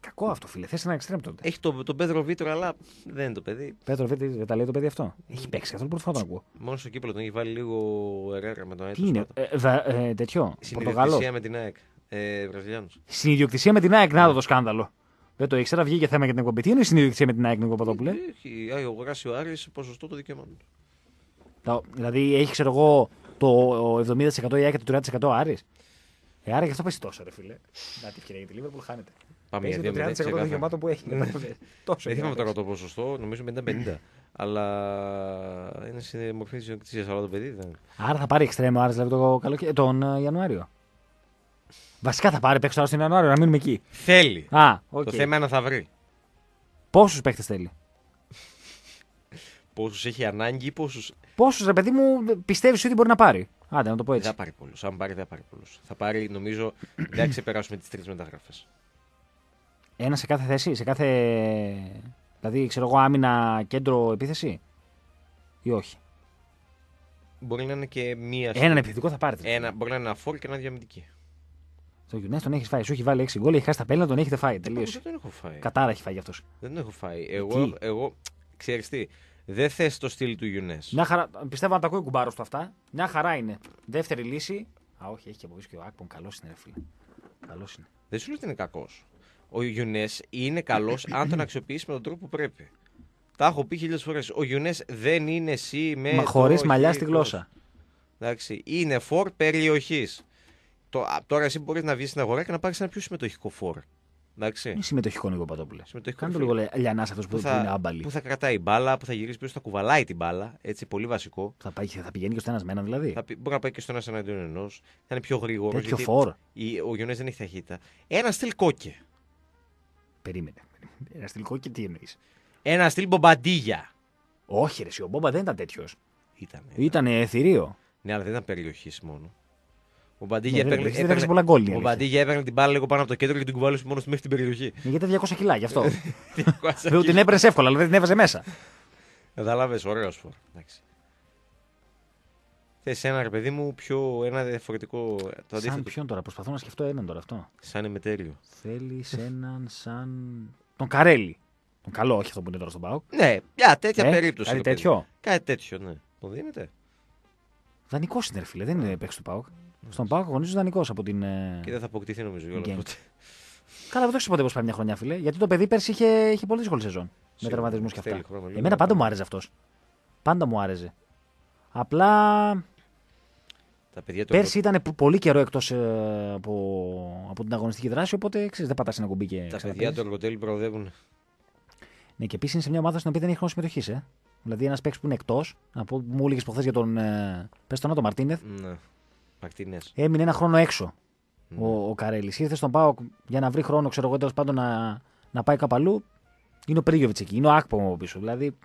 Κακό αυτό, φίλε. Θες ένα εξτρέμ τότε. Έχει τον το Πέτρο Βίτρο, αλλά δεν είναι το παιδί. Πέτρο Βίτρο, δεν τα λέει το παιδί αυτό. Έχει παίξει καθόλου πρώτο φορά ακούω. Μόνο στο Κύπρο τον έχει βάλει λίγο ερέρα με τον Έτο. Τι είναι, ε, ε, ε τέτοιο. Πορτογαλό. με την ΑΕΚ. Ε, Στην Συνειδιοκτησία με την ΑΕΚ, να το σκάνδαλο. Δεν το ήξερα, βγήκε θέμα για την εκπομπή. Τι είναι η συνειδιοκτησία με την ΑΕΚ, Νίκο Παπαδόπουλε. Ε, έχει αγοράσει ο σε ποσοστό των δικαιωμάτων. Δηλαδή έχει, ξέρω εγώ, το 70% ή το 30% ε, Άρης. Ε, άρα γι' αυτό πέσει τόσο, ρε φίλε. Να τη φτιάξει που τη Λίβερπουλ, χάνεται. Πάμε για το 30% των δικαιωμάτων που έχει. Ναι, τόσο. Δεν θυμάμαι το ποσοστό, νομίζω ότι 50. Αλλά είναι μορφή της ιδιοκτησίας, αλλά το παιδί δεν. Άρα θα πάρει εξτρέμο, Άρης δηλαδή, το τον ε, Ιανουάριο. Βασικά θα πάρει παίξει τώρα στην Ιανουάριο, να μείνουμε εκεί. Θέλει. Α, okay. Το θέμα είναι να θα βρει. Πόσους παίχτε θέλει. πόσους έχει ανάγκη ή πόσους. ρε παιδί μου πιστεύεις ότι μπορεί να πάρει. Άντε να το πω έτσι. θα πάρει πολλούς. Αν πάρει, δεν θα πάρει πολλούς. Θα πάρει, νομίζω, δεν θα [clears throat] ξεπεράσουμε τις τρεις μεταγραφές. Ένα σε κάθε θέση, σε κάθε. Δηλαδή, ξέρω εγώ, άμυνα, κέντρο, επίθεση. Ή όχι. Μπορεί να είναι και μία. Έναν επιθετικό θα πάρει. Ένα, μπορεί να είναι ένα φόρ και ένα διαμυντική. Στο Γιουνέ τον έχεις φάει. Σου έχει βάλει έξι γκολ, έχει χάσει τα πέλα, τον έχετε φάει. Ε, Τελείως. Δεν τον έχω φάει. Κατάρα έχει φάει αυτός. Δεν τον έχω φάει. Ε, εγώ, εγώ ξέρεις τι. Δεν θες το στυλ του Γιουνέ. Χαρα... Πιστεύω να τα ακούει κουμπάρος του αυτά. Μια χαρά είναι. Δεύτερη λύση. Α, όχι, έχει και από και ο Άκπον. Καλός είναι, ρε φίλε. Καλός είναι. Δεν σου λέω ότι είναι κακός. Ο Γιουνέ είναι καλός αν τον αξιοποιήσει με τον τρόπο που πρέπει. Τα έχω πει χίλιες φορές. Ο Γιουνέ δεν είναι εσύ με. Μα χωρίς μαλλιά στη γλώσσα. Εντάξει, είναι φορ περιοχής. Το, τώρα εσύ μπορείς να βγεις στην αγορά και να πάρεις ένα πιο συμμετοχικό φόρο. Εντάξει. Είναι συμμετοχικό Νίκο Παπαδόπουλο. Κάνε το λίγο λιανάς αυτός που, που, θα, είναι άμπαλι. Που θα κρατάει μπάλα, που θα γυρίσει πίσω, θα κουβαλάει την μπάλα. Έτσι, πολύ βασικό. Θα, πάει, θα πηγαίνει και στο ένα με δηλαδή. Θα, μπορεί να πάει και στο ένα εναντίον ενός. Θα είναι πιο γρήγορος. Τέτοιο φόρ. Ο Γιονές δεν έχει ταχύτητα. Ένα στυλ κόκε. Περίμενε. Ένα στυλ κόκε τι εννοείς. Ένα στυλ μπομπαντίγια. Όχι, ρε, ο Μπόμπα δεν ήταν τέτοιος. Ήταν. Ήταν ναι. ναι, αλλά δεν ήταν περιοχής μόνο. Ο Μπαντίγια ναι, έπαιρνε, έπαιρνε, πολλά ο Μπαντίγια έπαιρνε την μπάλα λίγο πάνω από το κέντρο και την κουβάλωσε μόνος μέχρι την περιοχή. Ναι, γιατί 200 κιλά γι' αυτό. [laughs] Δεν την έπαιρνες εύκολα, αλλά δεν την έβαζε μέσα. Κατάλαβες, ωραίο σου. Θες ένα ρε παιδί μου, πιο ένα διαφορετικό. Το αντίθετο. ποιον τώρα, προσπαθώ να σκεφτώ έναν τώρα αυτό. Σαν εμετέλειο. Θέλεις έναν σαν. τον Καρέλη. Τον καλό, όχι αυτό που είναι τώρα στον Πάοκ. Ναι, μια τέτοια ναι, περίπτωση. Κάτι τέτοιο. Κάτι τέτοιο, ναι. Το δίνετε. Δανεικό είναι, φίλε, δεν είναι ναι. παίξ του Πάοκ. Στον Πάοκ αγωνίζει δανεικό από την. Ε, και δεν θα αποκτηθεί νομίζω η Καλά, δεν ξέρω ποτέ πώ πάει μια χρονιά, φιλέ. Γιατί το παιδί πέρσι είχε, είχε πολύ δύσκολη σεζόν. με τραυματισμούς και αυτά. Χρόνο, Εμένα πάντα μου άρεσε αυτός. Πάντα μου άρεσε. Απλά. Τα παιδιά του Πέρσι ήταν πολύ καιρό εκτός ε, από, από την αγωνιστική δράση, οπότε ξέρεις, δεν πατάς να κουμπί και. Τα παιδιά του Εργοτέλ προοδεύουν. Ναι, και επίσης είναι σε μια ομάδα στην οποία δεν έχει χρόνος συμμετοχής. Ε. Δηλαδή, ένας παίξ που είναι εκτός, να πω, μου έλεγες προχθές για τον. Ε, πες τον Άτο Μαρτίνεθ. Ναι. Έμεινε ένα χρόνο έξω mm. ο, ο Καρέλης. Ήρθε στον Πάοκ για να βρει χρόνο, ξέρω εγώ τέλος πάντων να, να πάει κάπου αλλού. Είναι ο Πρίγιοβιτ εκεί, είναι ο Άκπο από πίσω. Δηλαδή.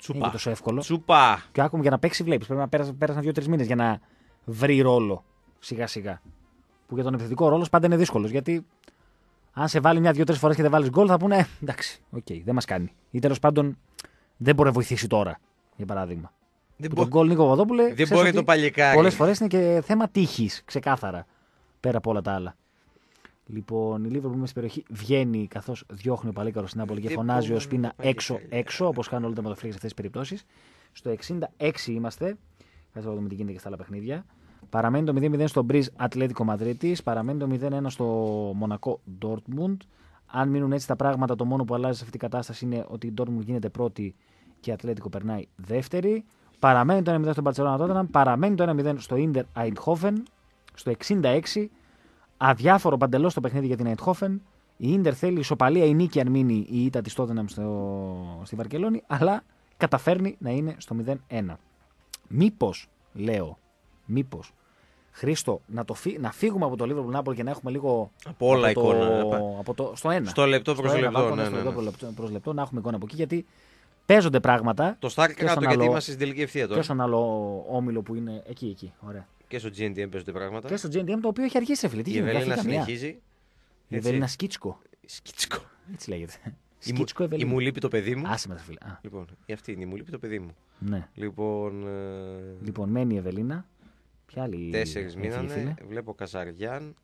Τσουπα. Είναι τόσο εύκολο. Τσουπα. Και άκομα για να παίξει, βλέπεις. Πρέπει να περασαν πέρασαν δύο-τρει μήνες για να βρει ρόλο σιγά-σιγά. Που για τον επιθετικό ρόλος πάντα είναι δύσκολος. Γιατί αν σε βάλει μια-δύο-τρει φορές και δεν βάλεις γκολ, θα πούνε «Ε, εντάξει, οκ, okay, δεν μας κάνει. Ή τέλος πάντων δεν μπορεί να βοηθήσει τώρα, για παράδειγμα. Δεν μπο... τον κόλ Νίκο Δεν μπορεί το παλικάρι. Πολλές φορές είναι και θέμα τύχης, ξεκάθαρα. Πέρα από όλα τα άλλα. Λοιπόν, η που που στην περιοχή βγαίνει καθώς διώχνει ο Παλίκαρο στην Άπολη και φωνάζει ο Σπίνα έξω-έξω, όπως κάνουν όλοι τα μεταφράγια σε αυτές τις περιπτώσεις. Στο 66 είμαστε. Κάτσε να δούμε τι γίνεται και στα άλλα παιχνίδια. Παραμένει το 0-0 στο Μπριζ Ατλέτικο Μαδρίτης. Παραμένει το 0-1 στο Μονακό Ντόρτμουντ. Αν μείνουν έτσι τα πράγματα, το μόνο που αλλάζει σε αυτή την κατάσταση είναι ότι η Ντόρτμουντ γίνεται πρώτη και η Ατλέτικο περνάει δεύτερη. Παραμένει το 1-0 στον Παρσελόνα Τότεναμ, παραμένει το 1-0 στο Ιντερ Αϊντχόφεν, στο 66. Αδιάφορο παντελώς το παιχνίδι για την Αϊντχόφεν. Η Ιντερ θέλει ισοπαλία, η νίκη αν μείνει η ήττα της Τότεναμ στη Βαρκελόνη, αλλά καταφέρνει να είναι στο 0-1. Μήπως, λέω, μήπως. Χρήστο, να, το φύ, να φύγουμε από το Λίβερ Napoli και να έχουμε λίγο. Από όλα από εικόνα. Ναι, από το, στο ένα. Στο λεπτό προς λεπτό. ναι, ναι, ναι. ναι. λεπτό, να έχουμε εικόνα από εκεί, γιατί Παίζονται πράγματα. Το Στάρκ κάτω άλλο... γιατί είμαστε στην τελική ευθεία τώρα. Και στον άλλο όμιλο που είναι εκεί, εκεί. Ωραία. Και στο GNTM παίζονται πράγματα. Και στο GNTM το οποίο έχει αρχίσει, φίλε. Τι γίνεται. Η Ευελίνα συνεχίζει. Η Ευελίνα Σκίτσκο. Σκίτσκο. Έτσι λέγεται. Σκίτσκο Ευελίνα. Η μου λείπει το παιδί μου. Άσε με τα φίλε. Λοιπόν, αυτή είναι η μου λείπει το παιδί μου. Ναι. Λοιπόν, ε... λοιπόν μένει η Ευελίνα. Ποια άλλη. Τέσσερις μήνανε. Βλέπω Καζαριάν.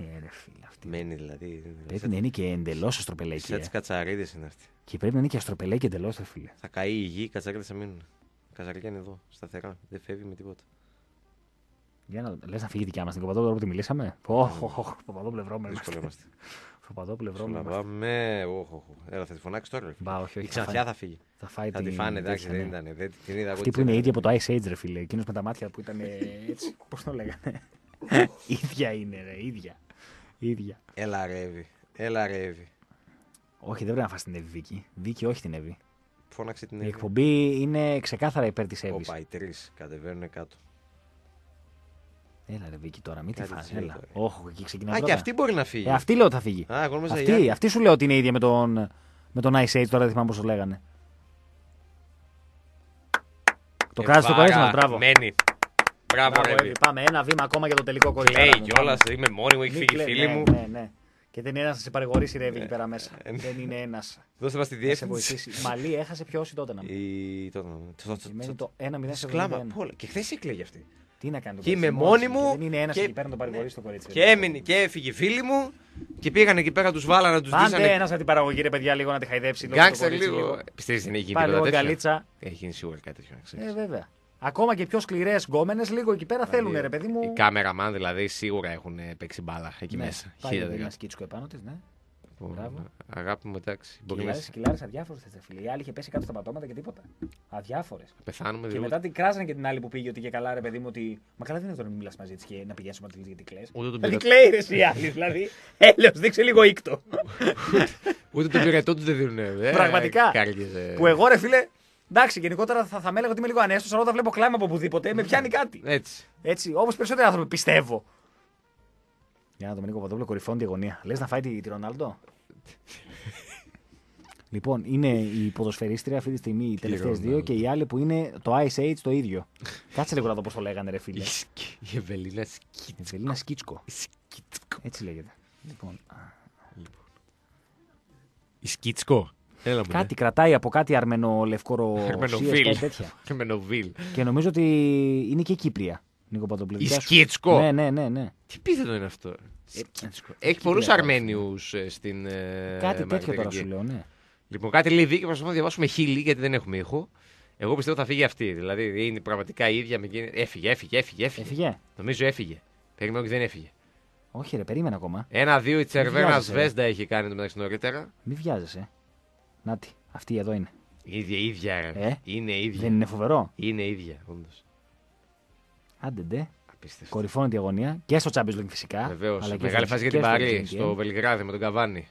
Ε, φίλε, αυτή. Μένει δηλαδή. δηλαδή πρέπει να είναι και εντελώς αστροπελέκη. Σαν τις κατσαρίδες είναι αυτή. Και πρέπει να είναι και αστροπελέκη εντελώς, ρε φίλε. Θα καεί η γη, οι κατσαρίδες θα μείνουν. Η είναι εδώ, σταθερά. Δεν φεύγει με τίποτα. Για να λες να φύγει η δικιά μας την Κοπαδόπουλο που τη μιλήσαμε. Οχ, ναι. Παπαδόπλευρό με. Το είμαστε. [laughs] Παπαδόπλευρό με. Λαμπάμε, οχ, οχ. Έλα, θα τη φωνάξει τώρα. Μπα, όχι, όχι, η ξανθιά θα φύγει. Θα, φάει θα τη φάνε, εντάξει, δεν ήταν. Δεν, την είδα Αυτή που είναι ίδια από το Ice Age, ρε φίλε. Εκείνος με τα μάτια που ήταν έτσι. Πώς το λέγανε. [laughs] ίδια είναι, ρε, ίδια. ίδια. Έλα ρεύει. Έλα ρεύει. Όχι, δεν πρέπει να φας την Εύη, Βίκη. Βίκη, όχι την Εύη. Φώναξε την Εύη. Η εκπομπή είναι ξεκάθαρα υπέρ της Εύης. Όπα, οι τρεις κατεβαίνουν κάτω. Έλα ρε Βίκη τώρα, μην τη φάσει. Έλα. Όχι, εκεί ξεκινάει. Α, και αυτή μπορεί να φύγει. Ε, αυτή λέω ότι θα φύγει. Α, αυτή, αυτή σου λέω ότι είναι ίδια με τον, με τον Ice Age, τώρα δεν θυμάμαι πώς το λέγανε. Το ε, κράτο το μας, μπράβο. Μένει. Μπράβο, Μπράβο Ρέβι. Πάμε ένα βήμα ακόμα για το τελικό κορυφαίο. Λέει κιόλας, είμαι μόνη μου, έχει φύγει η φίλη ναι, μου. Ναι, ναι. Και δεν είναι ένας να σε παρηγορήσει Ρέβι εκεί ναι. πέρα μέσα. Ε, ναι. Δεν είναι ένας. Δώσε μας τη διεύθυνση. Μαλή έχασε ποιο ή τότε να μην. Σημαίνει το 1-0 σε κλάμα. Και χθες έκλαιγε αυτή. Τι να το Και είμαι μόνη μου. Και δεν είναι ένας εκεί πέρα να το παρηγορήσει το κορίτσι. Και έμεινε και έφυγε η φίλη μου. Και πήγαν εκεί πέρα, τους βάλανε, τους δίσανε. Πάντε ένα από την παραγωγή, ρε παιδιά, λίγο να τη χαϊδέψει. Γκάξτε λίγο. Πιστεύει δεν έχει γίνει τίποτα τέτοιο. Έχει γίνει σίγουρα κάτι τέτοιο. Ε, βέβαια ακόμα και πιο σκληρές γκόμενες, λίγο εκεί πέρα θέλουν, ρε παιδί μου. Οι κάμεραμαν δηλαδή σίγουρα έχουν παίξει μπάλα εκεί ναι, μέσα. Χίλια Ένα επάνω τη, ναι. Μπράβο. Αγάπη μου, εντάξει. Κυλάρε αδιάφορε τι φίλε. Η άλλη είχε πέσει κάτω στα πατώματα και τίποτα. Αδιάφορες. Πεθάνουμε δηλαδή. Και μετά την κράζανε και την άλλη που πήγε ότι και καλά, ρε παιδί μου, ότι. Μα καλά δεν είναι το να μιλάς μαζί της και να πηγαίνεις σωματή γιατί κλε. Δηλαδή κλαίει οι η άλλη, δηλαδή. [laughs] Έλεω, δείξε λίγο ήκτο. Ούτε το πυρετό τους δεν δίνουν. Ε, Πραγματικά. Που εγώ ρε φίλε Εντάξει, γενικότερα θα, θα με έλεγα ότι είμαι λίγο ανέστο, αλλά όταν βλέπω κλάμα από οπουδήποτε με πιάνει ναι, κάτι. Έτσι. Έτσι. Όπως περισσότεροι άνθρωποι πιστεύω. Για να το ο Παπαδόπουλο κορυφώνει τη γωνία. Λες να φάει τη, Ρονάλντο. [laughs] λοιπόν, είναι η ποδοσφαιρίστρια αυτή τη στιγμή οι τελευταίες δύο και η άλλη που είναι το Ice Age το ίδιο. Κάτσε λίγο να δω πώς το λέγανε, ρε φίλε. Η Ευελίνα Σκίτσκο. Η Σκίτσκο. Έτσι λέγεται. Λοιπόν. λοιπόν. Η Σκίτσκο. Έλα, κάτι ναι. κρατάει από κάτι αρμένο [laughs] Αρμενοβίλ. Και νομίζω ότι είναι και Κύπρια. Νίκο Σκίτσκο. Ναι, ναι, ναι, ναι. Τι πίθετο είναι αυτό. Ε, Σκίτσκο. Ε, έχει πολλού Αρμένιους ε, στην. Κάτι τέτοιο τώρα σου λέω, ναι. Λοιπόν, κάτι λέει δίκαιο, προσπαθούμε να διαβάσουμε χίλι γιατί δεν έχουμε ήχο. Εγώ πιστεύω θα φύγει αυτή. Δηλαδή είναι πραγματικά η ίδια με εκείνη. Έφυγε, έφυγε, έφυγε. έφυγε. έφυγε. Νομίζω έφυγε. Περίμενα και δεν έφυγε. Όχι, ρε, περίμενα ακόμα. Ένα-δύο η Τσερβέρνα Σβέστα έχει κάνει το μεταξύ νωρίτερα. Μην βιάζεσαι. Να τη, αυτή εδώ είναι. Ίδια, ίδια. Ε? Είναι ίδια. Δεν είναι φοβερό. Είναι ίδια, όντως. Άντε, ντε. Κορυφώνεται η αγωνία και στο Champions League φυσικά. Βεβαίως. Μεγάλη φάση για την Παρή, στο Βελιγράδι με τον Καβάνη.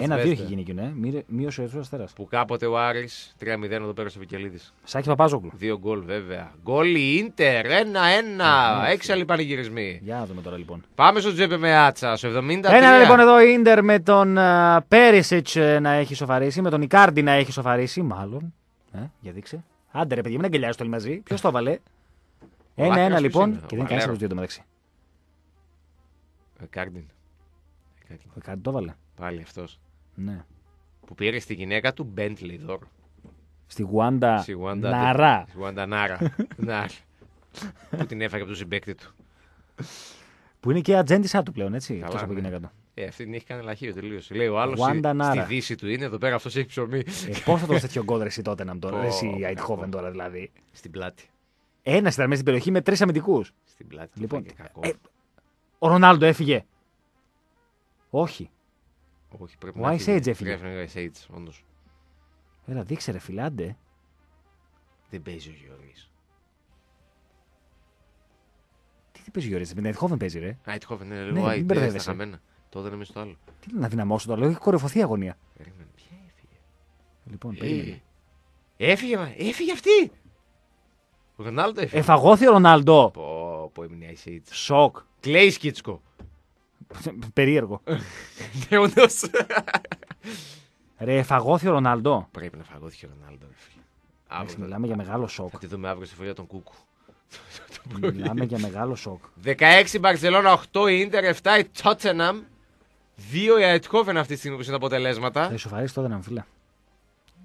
Ένα-δύο έχει γίνει και ναι. Ε. Μείωσε ο Ερυθρό Αστέρας. Που κάποτε ο Άρης 3-0 εδώ πέρα στο Βικελίδης. Σάκη Παπάζογκλου. Δύο γκολ βέβαια. Γκολ η Ιντερ. Ένα-ένα. Ναι, άλλοι πανηγυρισμοί. Για να δούμε τώρα λοιπόν. Πάμε στο Τζέπε με Άτσα. Στο 70. Ένα λοιπόν εδώ η ντερ με τον ε, Πέρισιτ ε, να έχει σοφαρίσει. Με τον Ικάρντι να έχει σοφαρίσει. Μάλλον. Ε, για δείξε. Άντε ρε παιδί, μην αγκελιάζετε όλοι μαζί. Ποιος το βάλε. Ένα-ένα λοιπόν. Και δεν κάνει άλλο δύο το μεταξύ. Κάρντιν. Ο Κάρντιν το βάλε. Πάλι αυτός. Ναι. Που πήρε στη γυναίκα του Bentley δώρο. Στη Γουάντα Ναρά. Στη Γουάντα Νάρα. [laughs] που την έφαγε από τον συμπέκτη του. Που είναι και ατζέντισά του πλέον, έτσι. Εκτός από γυναίκα του. Ε, αυτή την έχει κάνει λαχείο τελείως. Λέει ο άλλος στη δύση του είναι, εδώ πέρα αυτός έχει ψωμί. Ε, Πώς θα δώσει τέτοιο γκολ ή τότε να το τώρα, η Αιτχόβεν τώρα δηλαδή. Στην πλάτη. Ένας ήταν μέσα στην περιοχή με τρεις αμυντικούς. Στην πλάτη. Λοιπόν, ε, ο Ρονάλντο έφυγε. Όχι. Όχι, πρέπει ο να Ice Age έφυγε. Πρέπει να είναι Ice Age, όντως. Έλα, δείξε ρε φιλάντε. Δεν παίζει ο Γιώργης. Τι δεν παίζει ο Γιώργης, δεν παίζει, δεν παίζει ρε. Α, Ιτχόβεν, ναι, λίγο ναι, Αιτ, ε, στα χαμένα. Τότε είναι στο άλλο. Τι να δυναμώσω το άλλο, έχει κορυφωθεί η αγωνία. Περίμενε, ποια έφυγε. Λοιπόν, περίμενε. Ε, έφυγε, έφυγε αυτή. Ο Ρονάλντο έφυγε. Εφαγώθη ο Ρονάλντο. Πω, πω, έμεινε Ice Age. Σοκ. Κλέι σκίτσκο. [laughs] περίεργο. Ναι, Ρε, φαγώθη ο Ρονάλντο. Πρέπει να φαγώθη ο Ρονάλντο. μιλάμε για μεγάλο σοκ. Θα τη δούμε αύριο στη φωλιά των Κούκου. Μιλάμε για μεγάλο σοκ. 16 Μπαρσελόνα, 8 Ίντερ, 7 η Τότσεναμ. 2 η Αιτχόβεν αυτή τη στιγμή που είναι τα αποτελέσματα. Θα ισοφαρίσει τότε να φίλε.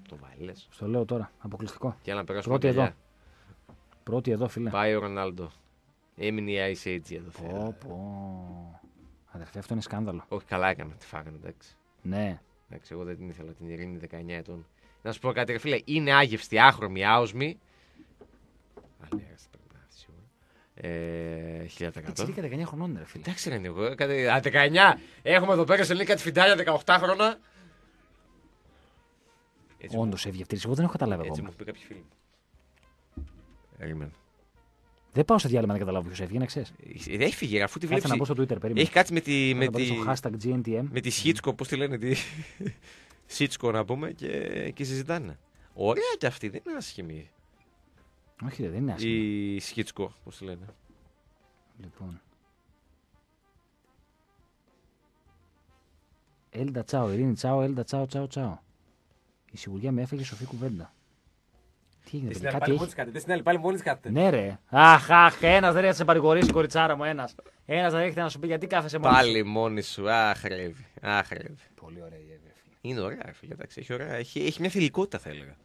Το βαλέ. Στο λέω τώρα. Αποκλειστικό. Και να περάσουμε Πρώτη εδώ. Πρώτη εδώ, φίλε. Πάει ο Ρονάλντο. Έμεινε η Age εδώ. Πω, πω. Αδερφέ, αυτό είναι σκάνδαλο. Όχι, καλά έκανα, τη φάγανε, εντάξει. Ναι. Εντάξει, εγώ δεν την ήθελα την Ειρήνη 19 ετών. Να σου πω κάτι, ρε φίλε, είναι άγευστη, άχρωμη, άοσμη. θα πρέπει να έρθει σίγουρα. Ε, 1100. 19 χρονών, ρε φίλε. Εντάξει, ρε, εγώ. Κάτι... 19! Έχουμε εδώ πέρα σε λίγα τη φιντάλια 18 χρόνια. Όντως, έβγε αυτή. Εγώ δεν έχω καταλάβει ακόμα. Έτσι μου πει κάποιοι φίλοι. Δεν πάω στο διάλειμμα να καταλάβω ποιος έφυγε, να ξέρεις. Ε, Έχει αφού τη βλέπει. Κάτσε να πω στο Twitter, Έχει κάτσει με τη. Με τη... hashtag ναι. GNTM. Με τη Σίτσκο, πώς τη λένε. Τη... Σίτσκο [laughs] να πούμε και, και συζητάνε. Ωραία και αυτή, δεν είναι άσχημη. Όχι, δεν είναι άσχημη. Η Σίτσκο, πώς τη λένε. Λοιπόν. Έλντα τσάω, Ειρήνη τσάω, Έλντα τσάω, τσάω, τσάω. Η σιγουριά με έφεγε σοφή κουβέντα. Τι έγινε, τελικά, τι έχει. Κάθεται. Στην άλλη πάλι μόλι κάθεται. Ναι, ρε. Αχ, αχ, ένας δεν έρχεται να σε παρηγορήσει, κοριτσάρα μου, ένας. Ένας δεν έρχεται να σου πει γιατί κάθεσαι μόνος. Πάλι μόνη σου, αχ, ρεύει. Αχ, ρεύει. Πολύ ωραία η Εύη. Είναι ωραία, φίλε, εντάξει. Έχει, ωραία. Έχει, έχει μια θηλυκότητα, θα έλεγα.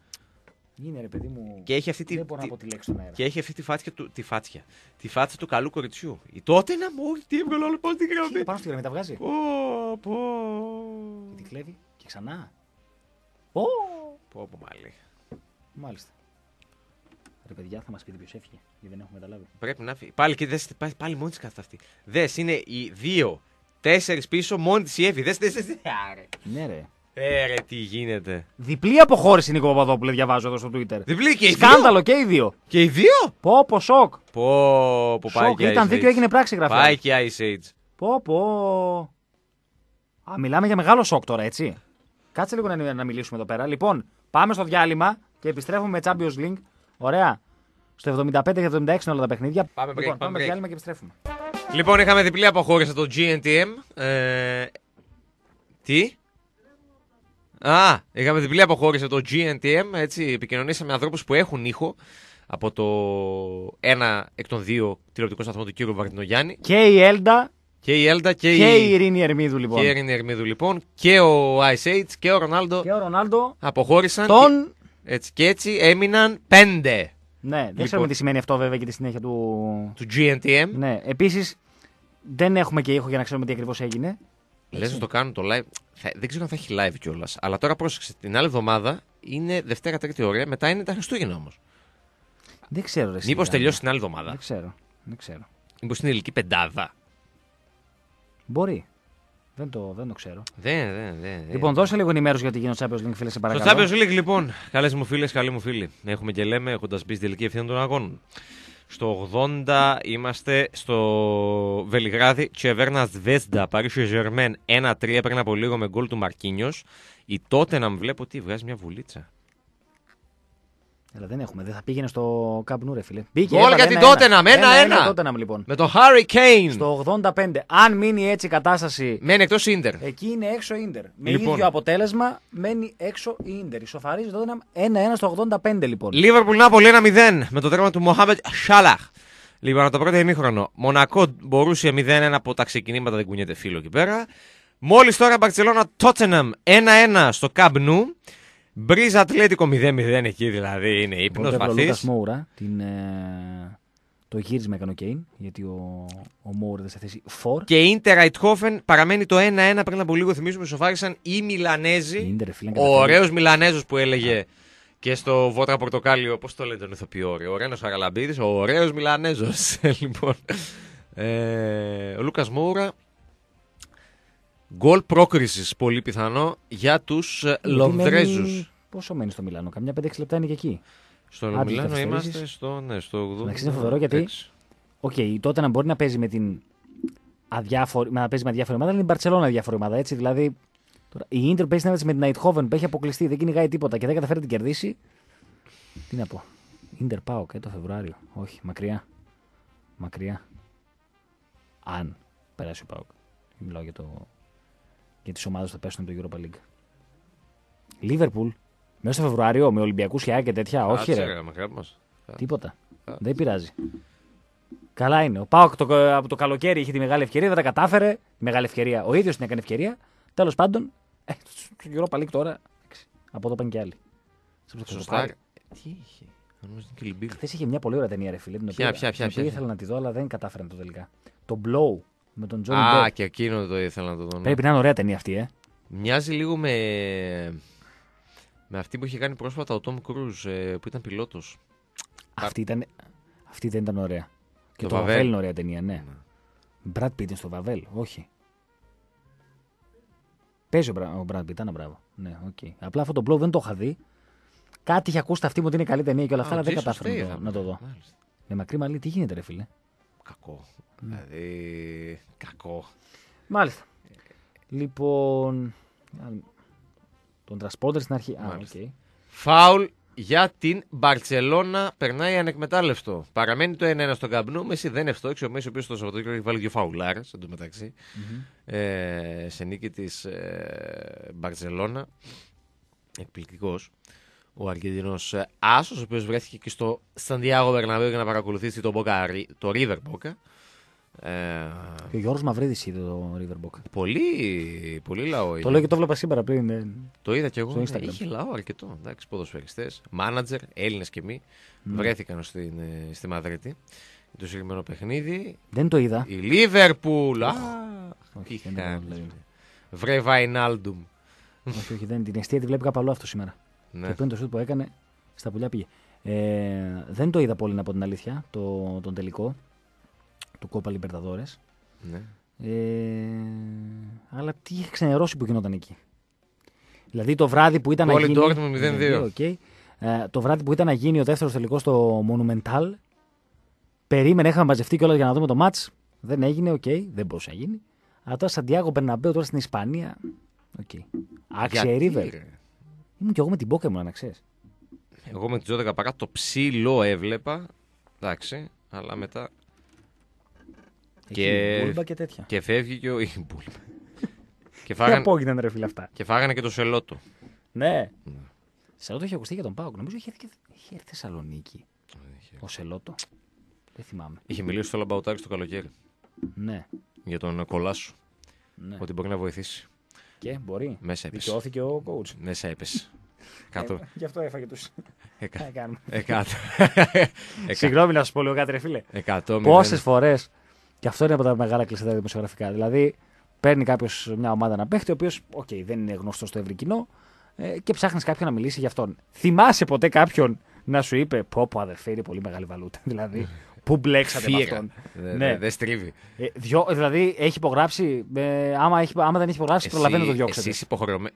Είναι ρε παιδί μου. Και έχει αυτή τη, δεν μπορώ να πω τη λέξη στον αέρα. Και έχει αυτή τη φάτια του, τη φάτια, τη φάτια του καλού κοριτσιού. Η τότε να μου, τι έβγαλε όλο πώ στην γραμμή. Πάνω στη γραμμή τα βγάζει. Πω, πω. Και τη κλέβει και ξανά. Πω, πω, πω μάλι. Μάλιστα. Ρε παιδιά, θα μας πει ποιος έφυγε, γιατί δεν έχουμε καταλάβει. Πρέπει να φύγει. Πάλι, και δες, πάλι, πάλι μόνη της κάθεται αυτή. Δες, είναι οι δύο, τέσσερις πίσω, μόνη της η Εύη. Δες, δες, δες. Ναι, ρε. Ε, ρε, τι γίνεται. Διπλή αποχώρηση Νίκο Παπαδόπουλε, διαβάζω εδώ στο Twitter. Διπλή και η δύο. Σκάνδαλο και οι δύο. Και οι δύο. Πω, σοκ. Πω, πω, πάει σοκ, Ήταν δίκιο, έγινε πράξη γραφή. Πάει και Ice Age. Πω, Α, μιλάμε για μεγάλο σοκ τώρα, έτσι. Κάτσε λίγο να, να μιλήσουμε εδώ πέρα. Λοιπόν, πάμε στο διάλειμμα και επιστρέφουμε με Champions League Ωραία. Στο 75 και 76 είναι όλα τα παιχνίδια. Πάμε λοιπόν, πάμε break. διάλειμμα και επιστρέφουμε. Λοιπόν, είχαμε διπλή αποχώρηση το GNTM. Ε, τι? Α, είχαμε διπλή αποχώρηση το GNTM. Έτσι, επικοινωνήσαμε με ανθρώπους που έχουν ήχο από το ένα εκ των δύο τηλεοπτικών σταθμών του κύριου Βαρδινογιάννη. Και η Έλντα. Και η Έλντα και, και η... η Ειρήνη Ερμίδου λοιπόν. Και η Ειρήνη Ερμίδου λοιπόν. Και ο Ice Age και ο Ρονάλντο. Και ο Ρονάλντο. Αποχώρησαν. Τον έτσι. Και έτσι έμειναν πέντε. Ναι, δεν λοιπόν. ξέρουμε τι σημαίνει αυτό βέβαια και τη συνέχεια του. Του GNTM. Ναι, επίσης δεν έχουμε και ήχο για να ξέρουμε τι ακριβώς έγινε. Λες να το κάνουν το live. δεν ξέρω αν θα έχει live κιόλας. Αλλά τώρα πρόσεξε. Την άλλη εβδομάδα είναι Δευτέρα, Τρίτη ώρα. Μετά είναι τα Χριστούγεννα όμως. Δεν ξέρω. Μήπω τελειώσει την άλλη εβδομάδα. Δεν ξέρω. Δεν ξέρω. Μήπως είναι ηλική πεντάδα. Μπορεί. Δεν το, δεν το ξέρω. Δεν, δεν, δεν. Λοιπόν, δώσε λίγο ενημέρωση για τι γίνεται στο Champions League, φίλε, σε παρακαλώ. Στο Champions League, λοιπόν, καλές μου φίλες, καλοί μου φίλη. Έχουμε και λέμε, έχοντας μπει στην τελική ευθύνη των αγώνων. Στο 80 είμαστε στο Βελιγράδι. Τσεβέρνα Βέσντα, Παρίσιο Ζερμέν 1-3 πριν από λίγο με γκολ του Μαρκίνιος. Η τότε να μου βλέπω τι βγάζει μια βουλίτσα. Αλλά δεν έχουμε, δεν θα πήγαινε στο Καμπ Nou, ρε φίλε. Μπήκε, για την Tottenham, ένα-ένα. λοιπόν. Με το Harry Kane. Στο 85. Αν μείνει έτσι η κατάσταση. Μένει εκτός Ιντερ. Εκεί είναι έξω Ιντερ. Με λοιπόν. ίδιο αποτέλεσμα μένει έξω Ιντερ. Ισοφαρίζει τοτεναμ 1-1 στο 85 λοιπόν. Νάπολη 1-0 με το τέρμα του Μοχάμετ Σάλαχ. Λοιπόν, από το πρώτο ημίχρονο. Μονακό μπορούσε 0-1 από τα ξεκινήματα, δεν κουνιέται φίλο εκεί πέρα. Μόλις τώρα Μπαρσελόνα Tottenham 1-1 στο Cup Nou. Μπριζ ατλετικο Ατλέτικο 0-0 εκεί δηλαδή είναι ύπνος βαθύ. Μόουρα. Την, ε, το γύρισμα έκανε ο Κέιν, γιατί ο, ο Μόουρα δεν σε θέση φορ. Και Ιντερ Αϊτχόφεν παραμένει το 1-1 πριν από λίγο. Θυμίζουμε σοφάρισαν οι Μιλανέζοι. Ο ωραίος Μιλανέζος που έλεγε και στο Βότρα Πορτοκάλιο. Πώς το λένε τον ηθοποιό, ο Ρένο Χαραλαμπίδη, ο ωραίος Μιλανέζος. [laughs] λοιπόν. Ε, ο Λούκας Μόουρα Γκολ πρόκρισης πολύ πιθανό για τους ε, Λονδρέζους. Πόσο μένει στο Μιλάνο, καμιά 5-6 λεπτά είναι και εκεί. Στο Άντε, Μιλάνο είμαστε στο, ναι, στο Να Εντάξει, είναι φοβερό γιατί. Οκ, okay, τότε να μπορεί να παίζει με την αδιάφορη, να παίζει με αδιάφορη ομάδα, είναι η Μπαρσελόνα αδιάφορη ομάδα. Έτσι, δηλαδή, τώρα, η Ιντερ παίζει να με την Αιτχόβεν που έχει αποκλειστεί, δεν κυνηγάει τίποτα και δεν καταφέρει να την κερδίσει. Τι να πω. Ιντερ πάω και ε, το Φεβρουάριο. Όχι, μακριά. Μακριά. Αν περάσει ο Πάοκ. Μιλάω για το για τις ομάδες που θα πέσουν από το Europa League. Λίβερπουλ, μέσα στο Φεβρουάριο με Ολυμπιακούς και και τέτοια. Α, όχι, ρε. Τίποτα. Α. Δεν πειράζει. Καλά είναι. Ο Πάοκ το, από το καλοκαίρι είχε τη μεγάλη ευκαιρία, δεν τα κατάφερε. Μεγάλη ευκαιρία. Ο ίδιος την έκανε ευκαιρία. Τέλος πάντων, ε, στο Europa League τώρα. Από εδώ πάνε κι άλλοι. Σωστά. Τι είχε. Χθες είχε μια πολύ ωραία ταινία, ρε φίλε. Την οποία, ποια, ήθελα να τη δω, αλλά δεν κατάφερα να το τελικά. Το Blow με τον Α, και εκείνο το ήθελα να το δω. Ναι. Πρέπει να είναι ωραία ταινία αυτή, ε. Μοιάζει λίγο με, με αυτή που είχε κάνει πρόσφατα ο Τόμ Κρούζ ε, που ήταν πιλότος. Αυτή, ήταν... αυτή δεν ήταν ωραία. Και το, Βαβέλ είναι ωραία ταινία, ναι. Μπρατ ναι. Πίτ στο Βαβέλ, όχι. Παίζει ο Μπρατ Πίτ, ήταν μπράβο. Ναι, okay. Απλά αυτό το blog δεν το είχα δει. Κάτι είχε ακούσει αυτή μου ότι είναι καλή ταινία και όλα αυτά, αλλά δεν κατάφερα να, το δω. Με μακρύ μαλλί, τι γίνεται, ρε φίλε. Κακό. Mm. Δηλαδή, κακό. Μάλιστα. Λοιπόν. Τον τρασπόντερ στην αρχή. Α, okay. Φάουλ για την Μπαρτσελώνα. περνάει ανεκμετάλλευτο. Παραμένει το 1-1 στον Καμπνού. Μέση δεν ευστόξει. Ο Μέσης, ο οποίος το Σαββατοκύριακο έχει βάλει δύο φαουλάρες εντωμεταξύ. Mm-hmm. Ε, σε νίκη της ε, Μπαρσελόνα. Εκπληκτικός ο Αργεντινός ε, Άσος, ο οποίος βρέθηκε και στο Σαντιάγο Βερναβέο για να παρακολουθήσει τον Boca, το River Boca. Ε, ο Γιώργος Μαυρίδης είδε το River Boca. Πολύ, πολύ λαό. Το λέω και το βλέπα σήμερα πριν. Το είδα και εγώ. Στο ναι, είχε λαό αρκετό. Εντάξει, ποδοσφαιριστές, μάνατζερ, Έλληνες και μη mm. βρέθηκαν στην, ε, στη Μαδρίτη το συγκεκριμένο παιχνίδι. Δεν το είδα. Η Λίβερπουλ. Βρε Βαϊνάλντουμ. Όχι, όχι, δεν την αιστεία τη βλέπει κάπου αλλού αυτό σήμερα. Ναι. Και πριν το σουτ που έκανε, στα πουλιά πήγε. Ε, δεν το είδα πολύ να από την αλήθεια, το, τον τελικό του Κόπα Λιμπερταδόρε. Ναι. Ε, αλλά τι είχε ξενερώσει που γινόταν εκεί. Δηλαδή το βράδυ που ήταν Πολύ να γίνει. Το 02. Okay. Ε, το βράδυ που ήταν να γίνει ο δεύτερος τελικός στο Monumental. Περίμενε, είχαμε μαζευτεί κιόλας για να δούμε το μάτ. Δεν έγινε, οκ, δεν μπορούσε να γίνει. Αλλά τώρα Σαντιάγο Μπερναμπέο, τώρα στην Ισπανία. Okay. Άξια River. Ήμουν κι εγώ με την Pokemon, να ξέρεις. Εγώ με τι 12 παρά το ψήλο έβλεπα. Εντάξει, αλλά μετά. Έχει και... και τέτοια. Και φεύγει και ο. [laughs] [laughs] και φάγανε... Τι ρε φίλε αυτά. Και φάγανε και το σελότο. Ναι. ναι. Σελότο είχε ακουστεί για τον Πάοκ. Νομίζω είχε έρθει, είχε Θεσσαλονίκη. Ναι, είχε. Ο Σελότο. Δεν θυμάμαι. Είχε μιλήσει στο Λαμπαουτάρι το καλοκαίρι. Ναι. Για τον κολάσου. Ναι. Ότι μπορεί να βοηθήσει. Και μπορεί. Μέσα έπεσε. Δικαιώθηκε ο coach. Μέσα έπεσε. Ε, κάτω. γι' αυτό έφαγε τους. Εκάτω. Ε, ε, Συγγνώμη να σου πω λίγο κάτι, ρε φίλε. Πόσε φορές. Και αυτό είναι από τα μεγάλα κλειστά δημοσιογραφικά. Δηλαδή, παίρνει κάποιος μια ομάδα να παίχτη, ο οποίος okay, δεν είναι γνωστός στο ευρύ κοινό και ψάχνεις κάποιον να μιλήσει για αυτόν. Θυμάσαι ποτέ κάποιον να σου είπε: Πω, πω αδερφέ, είναι πολύ μεγάλη βαλούτα. [laughs] δηλαδή, Πού μπλέξατε Φύγα. με αυτόν. Δεν ναι. δε στρίβει. Ε, δηλαδή έχει υπογράψει. Ε, άμα, έχει, άμα δεν έχει υπογράψει, προλαβαίνει να το διώξετε. Εσείς υποχρεωμένοι.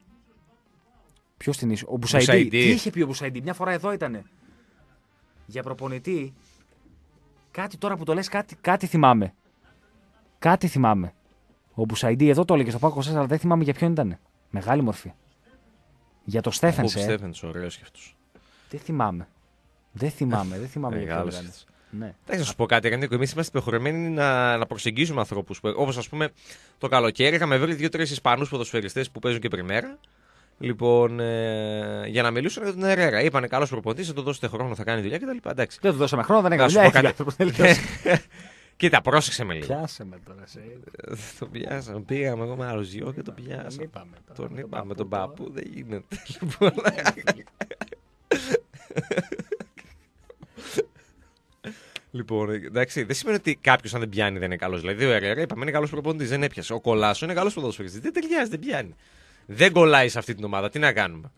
Ποιος την είσαι, ο Μπουσαϊντή. Τι είχε πει ο Μπουσαϊντή, μια φορά εδώ ήταν. Για προπονητή. Κάτι τώρα που το λες, κάτι, κάτι θυμάμαι. Κάτι θυμάμαι. Ο Μπουσαϊντή εδώ το έλεγε στο Πάκο αλλά δεν θυμάμαι για ποιον ήταν. Μεγάλη μορφή. Για το Στέφενσε. Ο Στέφενσε, ωραίος και αυτός. Δεν θυμάμαι. Δεν θυμάμαι, δεν θυμάμαι για ναι. Δεν θα σου πω κάτι, Ρενίκο. Εμείς είμαστε υποχρεωμένοι να, να προσεγγίζουμε ανθρώπους. Όπως ας πούμε το καλοκαίρι είχαμε βρει δύο-τρει Ισπανούς ποδοσφαιριστές που παίζουν και μέρα Λοιπόν, ε, για να μιλήσουν για τον Ερέρα. Είπανε καλός προποντή, θα τον δώσετε χρόνο, θα κάνει δουλειά κτλ. Δεν του δώσαμε χρόνο, δεν έκανε δουλειά. Κάτι... [laughs] Κοίτα, πρόσεξε με λίγο. Πιάσαμε τώρα. Σε... [laughs] το πιάσαμε. Πήγαμε εγώ με άλλο ζυό και το πιάσαμε. τον είπαμε, τον παππού δεν γίνεται. [laughs] Λοιπόν, ναι. Λοιπόν, εντάξει, δεν σημαίνει ότι κάποιος αν δεν πιάνει δεν είναι καλός. Δηλαδή, ο Ερέρα είπαμε είναι καλός προπονητής, δεν έπιασε. Ο Κολάσο είναι καλός ποδοσφαιριστής. Δεν ταιριάζει, δεν πιάνει. Δεν κολλάει σε αυτή την ομάδα. Τι να κάνουμε.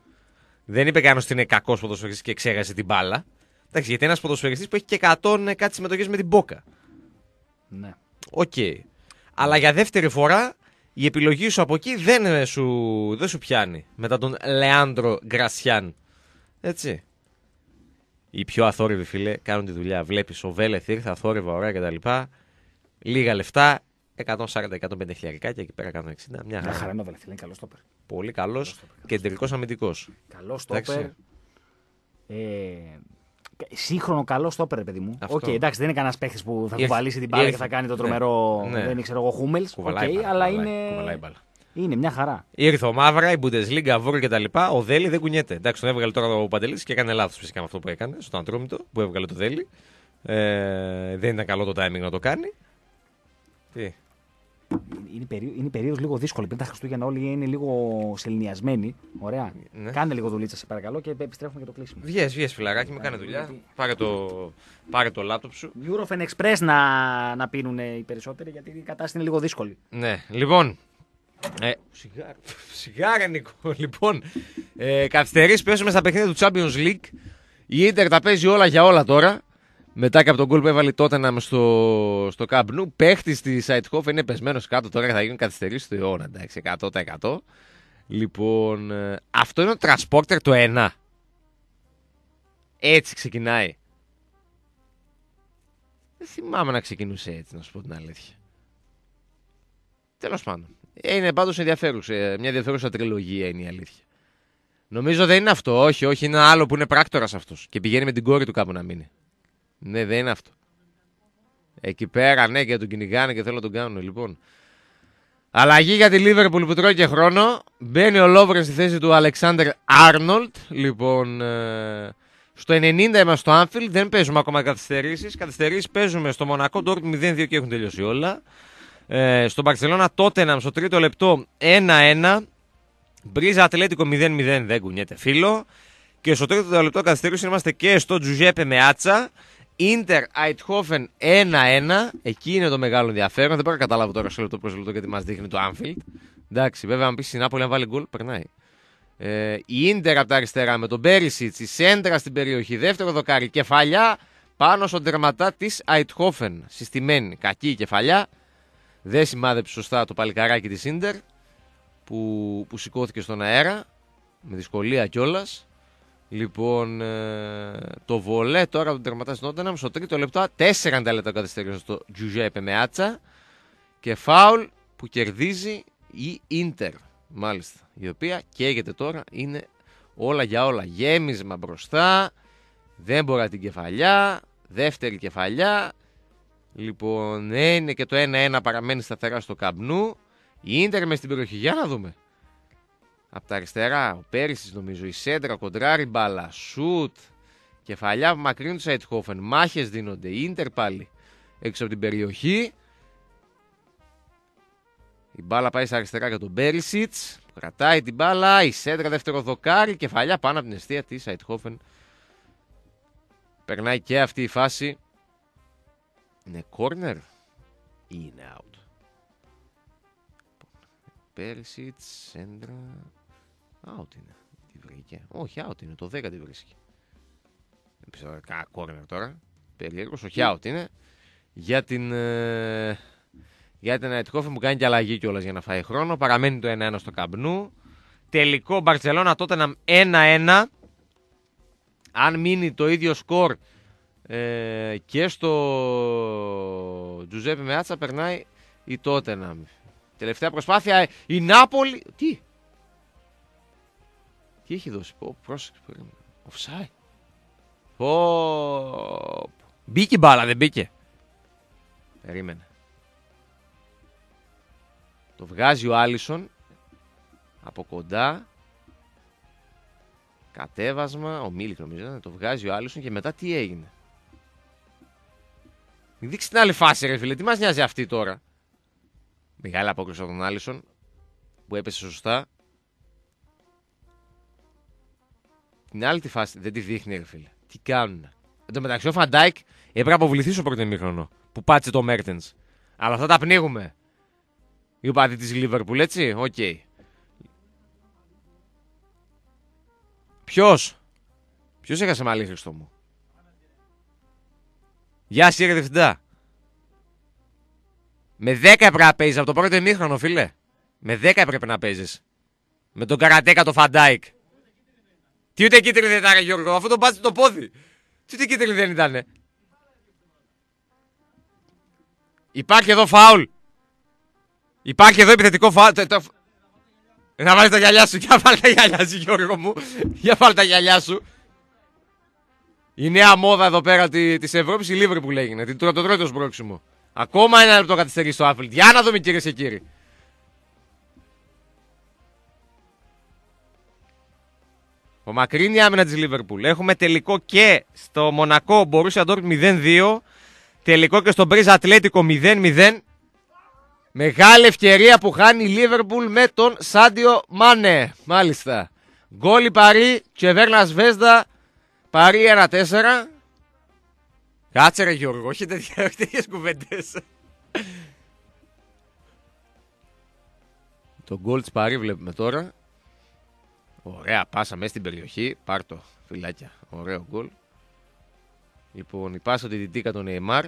Δεν είπε κανένας ότι είναι κακός ποδοσφαιριστής και ξέχασε την μπάλα. Εντάξει, γιατί ένας ποδοσφαιριστής που έχει και 100 ε, κάτι συμμετοχές με την Μπόκα. Ναι. Οκ. Okay. Αλλά για δεύτερη φορά η επιλογή σου από εκεί δεν ε, σου, δεν σου πιάνει μετά τον Λεάντρο Γκρασιάν. Έτσι οι πιο αθόρυβοι φίλε κάνουν τη δουλειά. Βλέπεις ο Βέλεθ ήρθε, αθόρυβα, ωραία κτλ. Λίγα λεφτά, 140-150 χιλιαρικά και εκεί πέρα 160. Μια χαρά. είναι ο Βέλεθ, είναι καλός στόπερ. Πολύ καλός κεντρικό αμυντικός. Καλός στόπερ. Ε, σύγχρονο καλό στόπερ, παιδί μου. Οκ, okay, εντάξει, δεν είναι κανένας παίχτης που θα κουβαλήσει την μπάλα και θα κάνει το ναι, τρομερό. Ναι. Δεν ξέρω εγώ, Χούμελ. Okay, αλλά είναι. μπάλα. Είναι μια χαρά. Ήρθε ο Μαύρα, η Bundesliga, Βόρειο κτλ. Ο Δέλη δεν κουνιέται. Εντάξει, τον έβγαλε τώρα ο Παντελής και έκανε λάθος φυσικά με αυτό που έκανε στον Αντρόμητο που έβγαλε το Δέλη. Ε, δεν ήταν καλό το timing να το κάνει. Τι. Είναι, περί, είναι περίοδος λίγο δύσκολη. Πριν τα Χριστούγεννα όλοι είναι λίγο σελνιασμένοι. Ωραία. Ναι. Κάνε λίγο δουλίτσα, σε παρακαλώ, και επιστρέφουμε για το κλείσιμο. Βγει, yes, βγει, φιλαράκι, μου ε, κάνε δουλειά. Πάρε το, πάρε το λάπτοπ σου. Eurofen Express να, να πίνουν οι περισσότεροι, γιατί η κατάσταση είναι λίγο δύσκολη. Ναι, λοιπόν, ε, σιγάρα, σιγάρα Νίκο. Λοιπόν, ε, καθυστερήσεις πέσουμε στα παιχνίδια του Champions League. Η Ιντερ τα παίζει όλα για όλα τώρα. Μετά και από τον κουλ που έβαλε τότε να στο, στο Καμπνού. Παίχτης της Σαϊτχόφ είναι πεσμένος κάτω τώρα και θα γίνουν καθυστερήσεις στο αιώνα. Εντάξει, 100%. Λοιπόν, ε, αυτό είναι ο τρασπόρτερ το 1. Έτσι ξεκινάει. Δεν θυμάμαι να ξεκινούσε έτσι, να σου πω την αλήθεια. Τέλος πάντων. Ε, είναι πάντως ενδιαφέρουσα. Ε, μια ενδιαφέρουσα τριλογία είναι η αλήθεια. Νομίζω δεν είναι αυτό. Όχι, όχι. Είναι ένα άλλο που είναι πράκτορας αυτός. Και πηγαίνει με την κόρη του κάπου να μείνει. Ναι, δεν είναι αυτό. Εκεί πέρα, ναι, και τον κυνηγάνε και θέλω να τον κάνουν. Λοιπόν. Αλλαγή για τη Λίβερπουλ που τρώει και χρόνο. Μπαίνει ο Λόβρεν στη θέση του Αλεξάνδρ Άρνολτ. Λοιπόν, ε, στο 90 είμαστε στο Άμφιλ. Δεν παίζουμε ακόμα καθυστερήσεις. Καθυστερήσεις παίζουμε στο Μονακό Ντόρκ 0-2 και έχουν τελειώσει όλα ε, στον τότε Τότεναμ στο τρίτο λεπτό 1-1. Μπρίζα Ατλέτικο 0-0 δεν κουνιέται φίλο. Και στο τρίτο λεπτό καθυστερήση είμαστε και στο Τζουζέπε με άτσα. Ιντερ Αιτχόφεν 1-1. Εκεί είναι το μεγάλο ενδιαφέρον. Δεν μπορώ να καταλάβω τώρα σε λεπτό προ λεπτό γιατί μας δείχνει το Άμφιλτ Εντάξει, βέβαια, αν πεις στην Άπολη να βάλει γκολ, περνάει. Ε, η Ιντερ από τα αριστερά με τον Πέρισιτ, η Σέντρα στην περιοχή, δεύτερο δοκάρι, κεφαλιά πάνω στον τερματά της Αιτχόφεν. Συστημένη, κακή κεφαλιά δεν σημάδεψε σωστά το παλικαράκι της Ίντερ που, που σηκώθηκε στον αέρα με δυσκολία κιόλας. Λοιπόν, ε, το βολέ τώρα που τερματάζει στην στο τρίτο λεπτό, 4 λεπτά καθυστέρησε στο Τζουζέπε με άτσα και φάουλ που κερδίζει η Ίντερ. Μάλιστα, η οποία καίγεται τώρα, είναι όλα για όλα. Γέμισμα μπροστά, δεν μπορεί την κεφαλιά, δεύτερη κεφαλιά, Λοιπόν, ναι, είναι και το 1-1 παραμένει σταθερά στο καμπνού. Η Ίντερ μες στην περιοχή. Για να δούμε. Από τα αριστερά, ο Πέρυσι νομίζω, η Σέντρα, κοντράρι μπάλα, σουτ. Κεφαλιά μακρύνουν του Αιτχόφεν. Μάχες δίνονται. Η Ίντερ πάλι έξω από την περιοχή. Η μπάλα πάει στα αριστερά για τον Πέρισιτ. Κρατάει την μπάλα. Η Σέντρα δεύτερο δοκάρι. Κεφαλιά πάνω από την αιστεία της Αιτχόφεν. Περνάει και αυτή η φάση. Είναι corner ή είναι out. Πέρσιτ, Σέντρα. Out είναι. Τη βρήκε. Όχι, out είναι. Το 10 τη βρίσκει. Δεν ξέρω, κανένα corner τώρα. Περίεργος, όχι out είναι. Για την... Ε, για την Αιτχόφη μου κάνει και αλλαγή κιόλας για να φάει χρόνο. Παραμένει το 1-1 στο καμπνού. Τελικό Μπαρσελόνα τότε 1-1. Αν μείνει το ίδιο σκορ ε, και στο Τζουζέπι Μεάτσα περνάει η τότε να μην Τελευταία προσπάθεια η Νάπολη. Τι. Τι έχει δώσει. Πω, πρόσεξε. Πω. Μπήκε η μπάλα, δεν μπήκε. Περίμενε. Το βγάζει ο Άλισον. Από κοντά. Κατέβασμα. Ο Μίλικ νομίζω. Ναι, το βγάζει ο Άλισον και μετά τι έγινε. Μην δείξει την άλλη φάση, ρε φίλε. Τι μας νοιάζει αυτή τώρα. Μεγάλη απόκριση από τον Άλισον που έπεσε σωστά. Την άλλη τη φάση δεν τη δείχνει, ρε φίλε. Τι κάνουν. Εν τω μεταξύ, ο Φαντάικ έπρεπε να αποβληθεί στο πρώτο ημίχρονο που πάτησε το Μέρτεν. Αλλά αυτά τα πνίγουμε. Η οπαδή τη Λίβερπουλ, έτσι. Οκ. Okay. Ποιος. Ποιος έχασε μαλλί, Χριστό μου. Γεια σου, κύριε Διευθυντά. Με 10 έπρεπε να παίζεις από το πρώτο ημίχρονο, φίλε. Με 10 έπρεπε να παίζεις. Με τον καρατέκα το Φαντάικ. Τι ούτε κίτρινη δεν ήταν, Γιώργο, αφού τον πάτησε το πόδι. Τι ούτε κίτρινη δεν ήταν. Υπάρχει εδώ φάουλ. Υπάρχει εδώ επιθετικό φάουλ. Να βάλεις τα γυαλιά σου. Για βάλει τα γυαλιά σου, Γιώργο μου. Για βάλει τα γυαλιά σου. Η νέα μόδα εδώ πέρα τη Ευρώπης, η Λίβερπουλ έγινε. Την το τρώει το σπρόξιμο. Ακόμα ένα λεπτό καθυστερεί στο Άφιλτ. Για να δούμε κυρίες και κύριοι. Ο Μακρίνι άμυνα της Λίβερπουλ. Έχουμε τελικό και στο Μονακό Μπορούσια Ντόρκ 0-2. Τελικό και στον μπριζα ατλετικο Ατλέτικο 0-0. Μεγάλη ευκαιρία που χάνει η Λίβερπουλ με τον Σάντιο Μάνε. Μάλιστα. Γκόλι Παρί και Βέρνα Βέσδα Πάρει ένα τέσσερα. Κάτσε ρε Γιώργο, όχι [laughs] τέτοιες κουβέντες. Το γκολ της Παρή βλέπουμε τώρα. Ωραία, πάσα μέσα στην περιοχή. πάρτο φιλάκια. Ωραίο γκολ. Λοιπόν, η πάσα τη διτήκα τον Νεϊμάρ.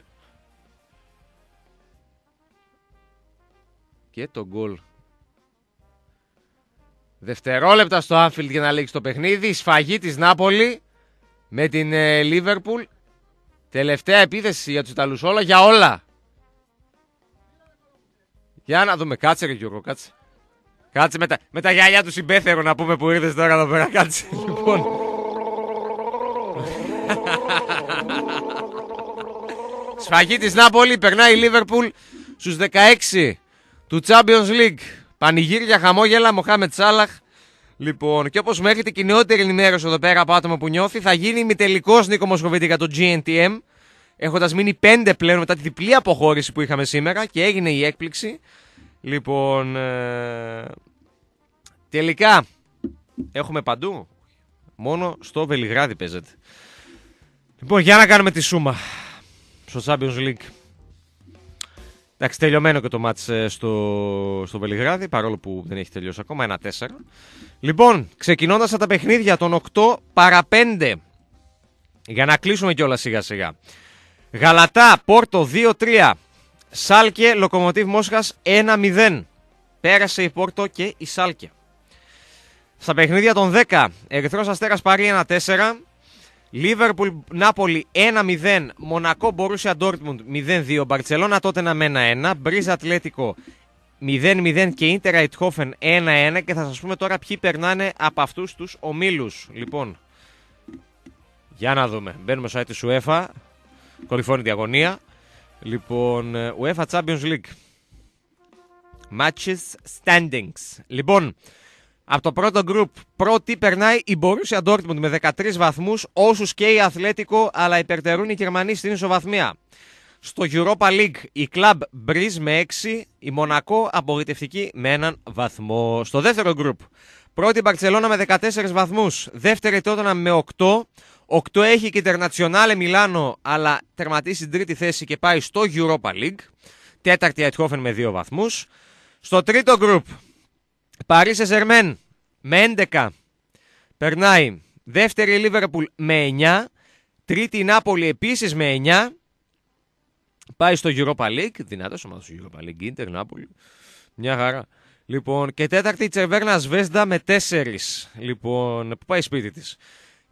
Και το γκολ. Δευτερόλεπτα στο Άνφιλτ για να λήξει το παιχνίδι. σφαγή της Νάπολη με την ε, Λίβερπουλ. Τελευταία επίθεση για τους Ιταλούς όλα για όλα. Για να δούμε. Κάτσε ρε Γιώργο, κάτσε. Κάτσε με τα, με γυαλιά του συμπέθερο να πούμε που ήρθες τώρα εδώ πέρα. Κάτσε λοιπόν. [laughs] Σφαγή της Νάπολη, περνάει η Λίβερπουλ στους 16 του Champions League. Πανηγύρια, χαμόγελα, Μοχάμετ Σάλαχ. Λοιπόν, και όπως μέχρι την κοινότερη ενημέρωση εδώ πέρα από άτομα που νιώθει, θα γίνει μη τελικό Νίκο Μοσχοβίτη για το GNTM. Έχοντας μείνει πέντε πλέον μετά τη διπλή αποχώρηση που είχαμε σήμερα και έγινε η έκπληξη. Λοιπόν. Ε, τελικά. Έχουμε παντού. Μόνο στο Βελιγράδι παίζεται. Λοιπόν, για να κάνουμε τη σούμα στο Champions League. Εντάξει, τελειωμένο και το μάτς ε, στο, στο Βελιγράδι, παρόλο που δεν έχει τελειώσει ακόμα, 1-4. Λοιπόν, ξεκινώντας τα παιχνίδια των 8 παρα 5, για να κλείσουμε κιόλας σιγά σιγά. Γαλατά, Πόρτο 2-3, Σάλκε, Λοκομοτίβ Μόσχας 1-0. Πέρασε η Πόρτο και η Σάλκε. Στα παιχνίδια των 10, Ερυθρός Αστέρας πάρει 1-4, Λίβερπουλ Νάπολη 1-0. Μονακό Μπορούσια Ντόρτμουντ 0-2. Μπαρσελόνα τότε να 1-1. Μπριζ Ατλέτικο 0-0 και Ίντερ Αιτχόφεν 1-1. Και θα σας πούμε τώρα ποιοι περνάνε από αυτούς τους ομίλους. Λοιπόν, για να δούμε. Μπαίνουμε στο site της UEFA. Κορυφώνει διαγωνία. Λοιπόν, ε, UEFA Champions League. Matches standings. Λοιπόν, από το πρώτο γκρουπ πρώτη περνάει η Μπορούσια Dortmund με 13 βαθμούς, όσους και η Αθλέτικο, αλλά υπερτερούν οι Γερμανοί στην ισοβαθμία. Στο Europa League η Club Μπριζ με 6, η Μονακό απογοητευτική με έναν βαθμό. Στο δεύτερο γκρουπ πρώτη Μπαρσελόνα με 14 βαθμούς, δεύτερη Τότονα με 8, 8 έχει και η Τερνατσιονάλε Μιλάνο, αλλά τερματίσει την τρίτη θέση και πάει στο Europa League. Τέταρτη Αιτχόφεν με 2 βαθμούς. Στο τρίτο γκρουπ Παρίσι Σερμέν με 11 περνάει. Δεύτερη Λίβερπουλ με 9. Τρίτη Νάπολη επίσης με 9. Πάει στο Europa League. Δυνατός ομάδα στο Europa League. Ιντερ, Νάπολη. Μια χαρά. Λοιπόν, και τέταρτη η Τσερβέρνα Σβέσδα με 4. Λοιπόν, που πάει σπίτι της.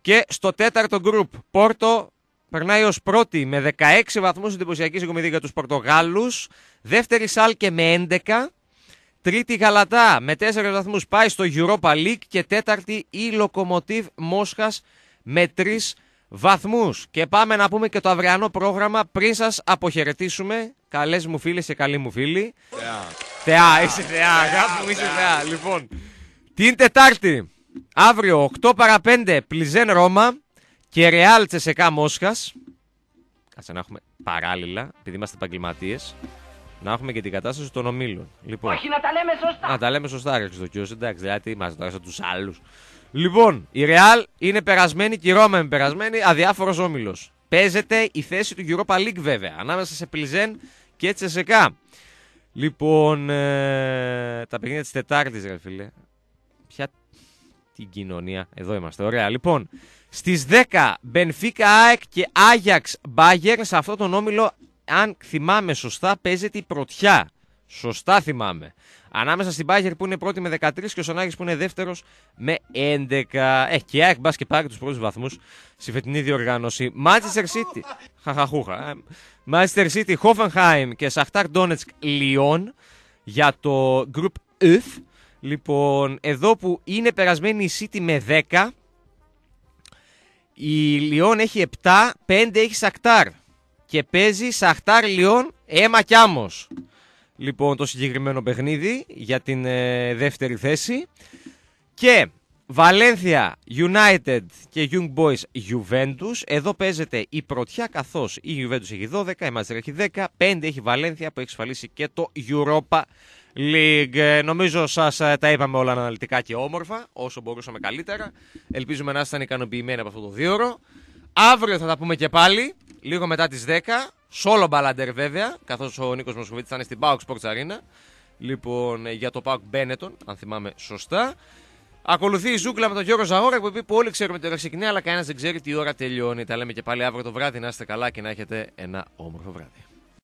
Και στο τέταρτο γκρουπ, Πόρτο περνάει ως πρώτη με 16 βαθμούς εντυπωσιακής συγκομιδή για τους Πορτογάλους. Δεύτερη Σάλκε με 11. Τρίτη Γαλατά με 4 βαθμούς πάει στο Europa League και τέταρτη η Λοκομοτίβ Μόσχας με 3 βαθμούς. Και πάμε να πούμε και το αυριανό πρόγραμμα πριν σας αποχαιρετήσουμε. Καλές μου φίλες και καλοί μου φίλοι. Θεά. Θεά, είσαι θεά, αγάπη μου είσαι θεά. Λοιπόν, την Τετάρτη, αύριο 8 παρα 5 Πλιζέν Ρώμα και Ρεάλ Τσεσεκά Μόσχας. Κάτσε να έχουμε παράλληλα, επειδή είμαστε επαγγελματίες να έχουμε και την κατάσταση των ομίλων. Λοιπόν, Όχι, να τα λέμε σωστά. Να τα λέμε σωστά, το Χριστοκύριο. Εντάξει, δηλαδή τι το τώρα τους άλλους. Λοιπόν, η Ρεάλ είναι περασμένη και η Ρώμα είναι περασμένη, αδιάφορος όμιλος. Παίζεται η θέση του Europa League βέβαια, ανάμεσα σε Πλιζέν και Τσεσεκά. Λοιπόν, ε, τα παιχνίδια της Τετάρτης, ρε φίλε. Ποια την κοινωνία, εδώ είμαστε. Ωραία, λοιπόν. Στις 10 Μπενφίκα ΑΕΚ και Άγιαξ Μπάγερ σε αυτό τον όμιλο αν θυμάμαι σωστά, παίζεται η πρωτιά. Σωστά θυμάμαι. Ανάμεσα στην Πάγερ που είναι πρώτη με 13 και ο Σονάκη που είναι δεύτερος με 11. Ε, και η ΑΕΚ και πάρει τους πρώτους βαθμούς στη φετινή διοργάνωση. Manchester City. Χαχαχούχα. Ε, Manchester City, Hoffenheim και Σαχτάρ Ντόνετσκ Λιόν για το Group F. Λοιπόν, εδώ που είναι περασμένη η City με 10, η Λιόν έχει 7, 5 έχει Σακτάρ και παίζει Σαχτάρ Λιόν Έμα Κιάμος. Λοιπόν, το συγκεκριμένο παιχνίδι για την ε, δεύτερη θέση. Και Βαλένθια, United και Young Boys Juventus. Εδώ παίζεται η πρωτιά καθώς η Juventus έχει 12, η Manchester έχει 10, 5 έχει Βαλένθια που έχει ασφαλίσει και το Europa League. Ε, νομίζω σας ε, τα είπαμε όλα αναλυτικά και όμορφα, όσο μπορούσαμε καλύτερα. Ελπίζουμε να ήσασταν ικανοποιημένοι από αυτό το δίωρο. Αύριο θα τα πούμε και πάλι λίγο μετά τις 10. Σόλο μπαλαντέρ βέβαια, καθώς ο Νίκος Μοσχοβίτης θα είναι στην Πάοκ Sports Arena. Λοιπόν, ε, για το Πάοκ Μπένετον, αν θυμάμαι σωστά. Ακολουθεί η ζούγκλα με τον Γιώργο Ζαγόρα που, που όλοι ξέρουμε ώρα ξεκινάει, αλλά κανένας δεν ξέρει τι ώρα τελειώνει. Τα λέμε και πάλι αύριο το βράδυ. Να είστε καλά και να έχετε ένα όμορφο βράδυ.